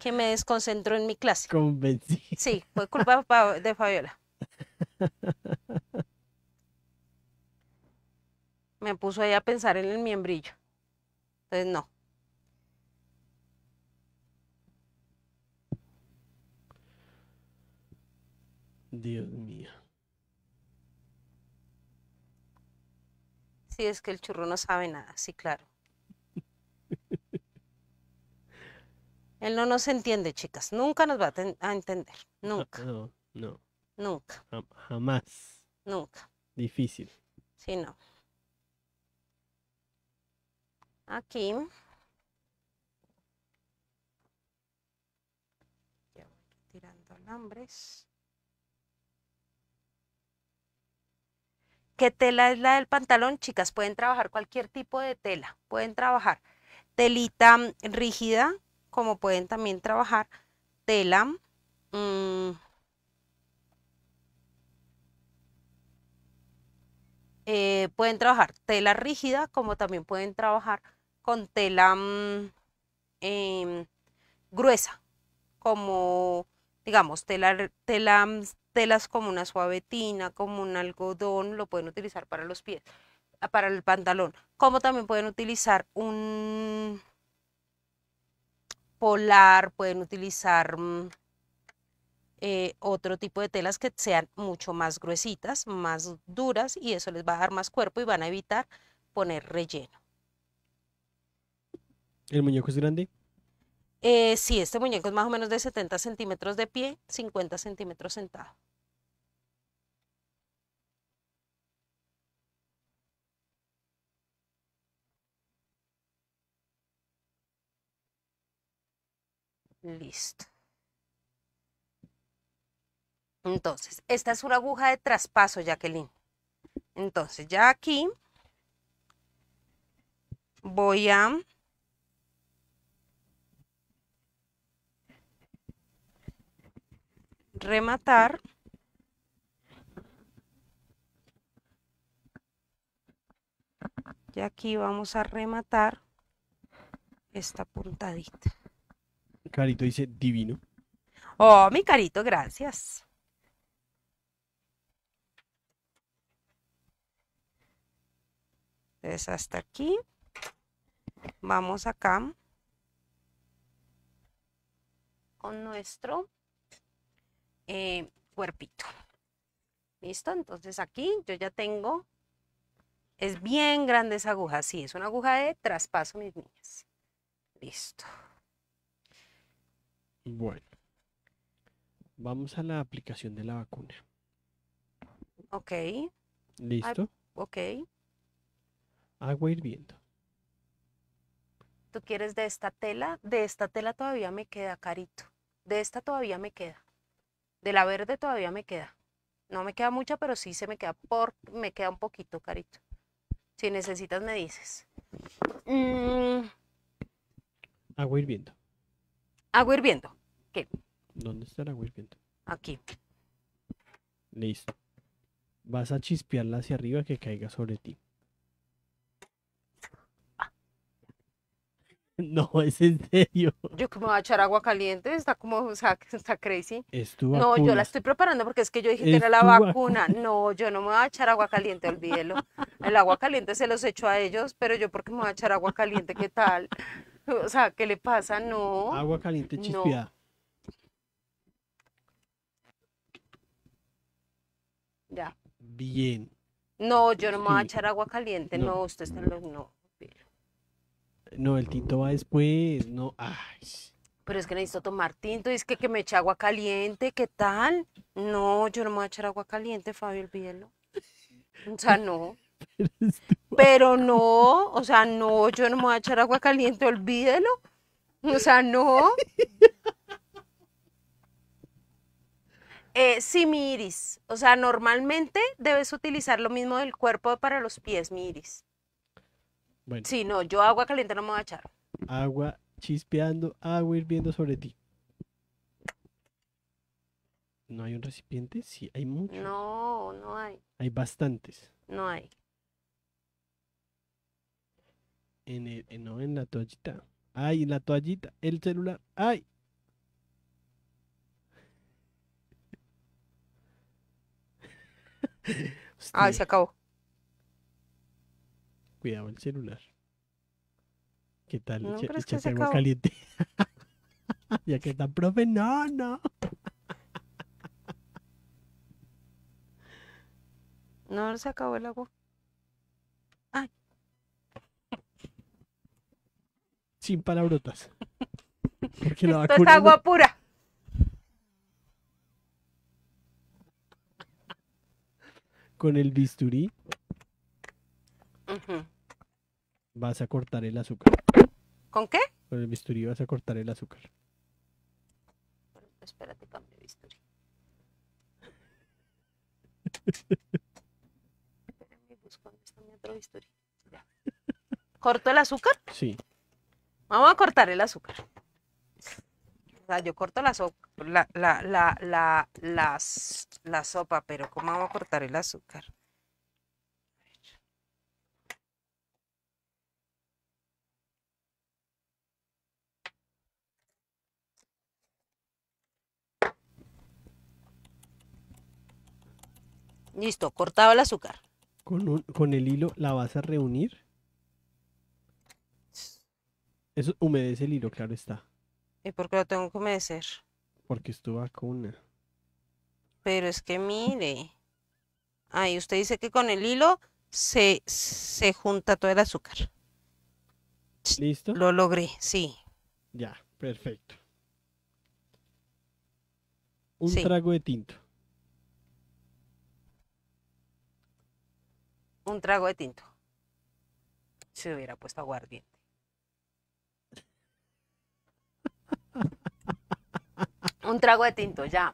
que me desconcentró en mi clase. Convencí. Sí, fue culpa de Fabiola. Me puso ahí a pensar en el miembrillo. Entonces, no.
Dios mío.
Sí, es que el churro no sabe nada, sí, claro. Él no nos entiende, chicas. Nunca nos va a, entender.
Nunca. No, no. Nunca. Jamás. Nunca. Difícil.
Sí, no. Aquí. Ya tirando alambres. ¿Qué tela es la del pantalón? Chicas, pueden trabajar cualquier tipo de tela. Pueden trabajar telita mm, rígida, como pueden también trabajar tela mm, eh, pueden trabajar tela rígida como también pueden trabajar con tela mm, em, gruesa como digamos tela, tela, mm, telas como una suavetina como un algodón lo pueden utilizar para los pies ah, para el pantalón como también pueden utilizar un polar, pueden utilizar mm, eh, otro tipo de telas que sean mucho más gruesitas, más duras y eso les va a dar más cuerpo y van a evitar poner relleno.
¿El muñeco es grande?
Eh, sí, este muñeco es más o menos de 70 centímetros de pie, 50 centímetros sentado. Listo. Entonces, esta es una aguja de traspaso, Jacqueline. Entonces, ya aquí voy a rematar y aquí vamos a rematar esta puntadita
Carito dice divino.
Oh, mi carito, gracias. Entonces, hasta aquí. Vamos acá con nuestro eh, cuerpito. ¿Listo? Entonces aquí yo ya tengo, es bien grande esa aguja, sí, es una aguja de traspaso, mis niñas. Listo.
Bueno, vamos a la aplicación de la vacuna. Ok. ¿Listo? Ah, ok. Agua hirviendo.
¿Tú quieres de esta tela? De esta tela todavía me queda, carito. De esta todavía me queda. De la verde todavía me queda. No me queda mucha, pero sí se me queda por, me queda un poquito, carito. Si necesitas, me dices. Mm. Agua hirviendo. Agua hirviendo.
¿Dónde está el agua hirviendo? Aquí. Listo. Vas a chispearla hacia arriba que caiga sobre ti. No, es en serio.
Yo como voy a echar agua caliente, está como, o sea, está crazy.
Es no, yo la estoy
preparando porque es que yo dije que era la vacuna. No, yo no me voy a echar agua caliente, olvídelo. El agua caliente se los echo a ellos, pero yo porque me voy a echar agua caliente, ¿qué tal? O sea, ¿qué le pasa? No. Agua caliente chispeada.
Bien.
No, yo no me voy a echar agua caliente, no, usted está los no.
No, el tinto va después, no.
Pero es que necesito tomar tinto, es que, que me eche agua caliente, ¿qué tal? No, yo no me voy a echar agua caliente, Fabio, olvídelo. O sea, no. Pero no, o sea, no, yo no me voy a echar agua caliente, olvídelo. O sea, no. Eh, sí, mi iris. O sea, normalmente debes utilizar lo mismo del cuerpo para los pies, mi iris. Bueno. Sí, no, yo agua caliente no me voy a echar.
Agua chispeando, agua hirviendo sobre ti. ¿No hay un recipiente? Sí, hay muchos. No, no hay. Hay bastantes. No hay. En eh, no, en la toallita. Ay, en la toallita, el celular. Ay, Este,
Ay, se acabó.
Cuidado el celular. ¿Qué tal? caliente. ya que está, profe, no, no.
No, se acabó el agua. Ay.
Sin palabrotas. Esto es agua pura. con el bisturí vas a cortar el azúcar. ¿Con qué? Con el bisturí vas a cortar el azúcar.
espérate, cambio bisturí. bisturí. ¿Corto el azúcar? Sí. Vamos a cortar el azúcar sea, yo corto la, la, la, la sopa, pero ¿cómo vamos a cortar el azúcar? Listo, cortado el azúcar.
Con, con, el hilo la vas a reunir. Eso humedece el hilo, claro está.
¿Y por qué lo tengo que humedecer?
Porque estuvo tu vacuna.
Pero es que mire. Ay, usted dice que con el hilo se, se junta todo el azúcar.
¿Listo? Lo logré, sí. Ya, perfecto. Un trago de tinto.
Un trago de tinto. Se hubiera puesto aguardiente. Un trago de tinto, ya.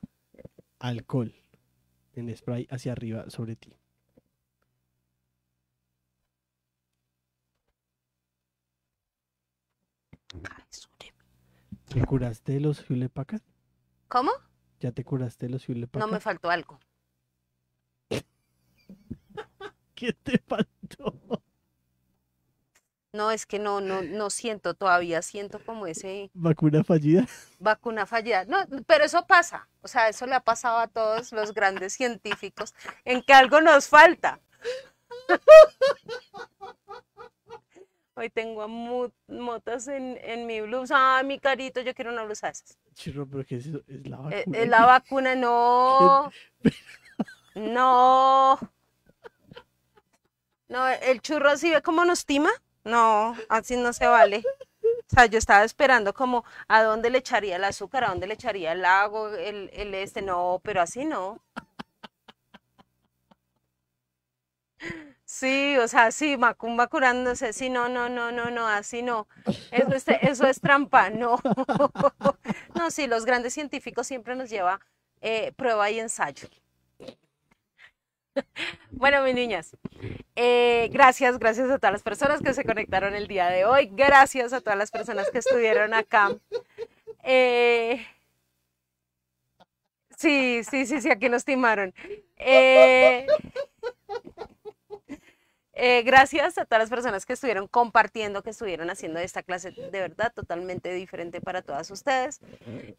Alcohol. En spray hacia arriba sobre ti. ¿Te curaste los hulepacas? ¿Cómo? ¿Ya te curaste los hulepacas? No me
faltó algo. ¿Qué te faltó? No, es que no, no, no siento, todavía siento como ese...
Vacuna fallida.
Vacuna fallida. No, pero eso pasa. O sea, eso le ha pasado a todos los grandes científicos en que algo nos falta. Hoy tengo motas en, mi blusa. mi carito, yo quiero una blusa de esas.
pero ¿qué es la
eh, vacuna? la vacuna, no. no. No, el churro, ¿sí ve cómo nos tima? No, así no se vale. O sea, yo estaba esperando como a dónde le echaría el azúcar, a dónde le echaría el agua, el, este, no, pero así no. Sí, o sea, sí, macumba curándose, sí, no, no, no, no, no, así no. Eso es, eso es trampa, no. No, sí, los grandes científicos siempre nos lleva eh, prueba y ensayo. Bueno, mis niñas, eh, gracias, gracias a todas las personas que se conectaron el día de hoy, gracias a todas las personas que estuvieron acá. Eh, sí, sí, sí, sí, aquí nos timaron. Eh, eh, gracias a todas las personas que estuvieron compartiendo, que estuvieron haciendo esta clase de verdad totalmente diferente para todas ustedes.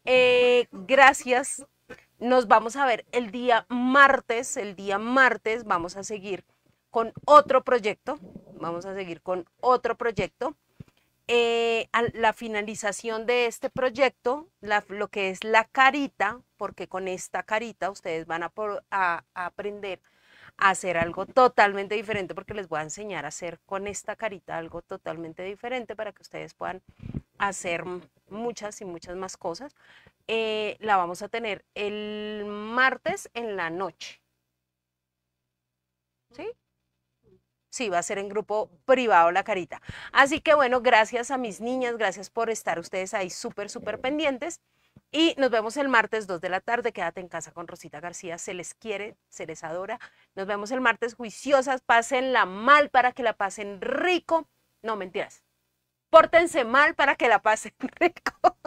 Eh, gracias. Nos vamos a ver el día martes. El día martes vamos a seguir con otro proyecto. Vamos a seguir con otro proyecto. Eh, la finalización de este proyecto, lo que es la carita, porque con esta carita ustedes van a aprender hacer algo totalmente diferente, porque les voy a enseñar a hacer con esta carita algo totalmente diferente para que ustedes puedan hacer muchas y muchas más cosas. Eh, la vamos a tener el martes en la noche. ¿Sí? Sí, va a ser en grupo privado la carita. Así que bueno, gracias a mis niñas, gracias por estar ustedes ahí súper, súper pendientes. Y nos vemos el martes 2 de la tarde. Quédate en casa con Rosita García. Se les quiere, se les adora. Nos vemos el martes juiciosas. Pásenla mal para que la pasen rico. No, mentiras. Pórtense mal para que la pasen rico.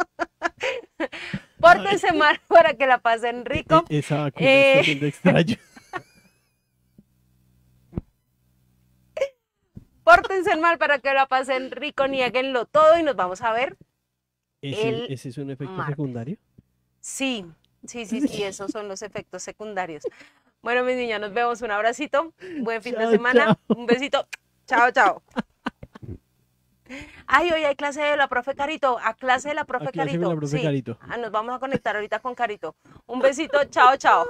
Pórtense mal para que la pasen rico.
Esa vacuna extraño.
Pórtense mal para que la pasen rico, nieguenlo todo y nos vamos a ver
¿Ese, es un efecto secundario?
Sí, sí, sí, sí, esos son los efectos secundarios. Bueno, mis niñas nos vemos. Un abracito. Buen fin de semana. Un besito. Chao, chao. Ay, hoy hay clase de la profe Carito. A clase de la profe, Carito. Carito. Ah, nos vamos a conectar ahorita con Carito. Un besito. chao, chao.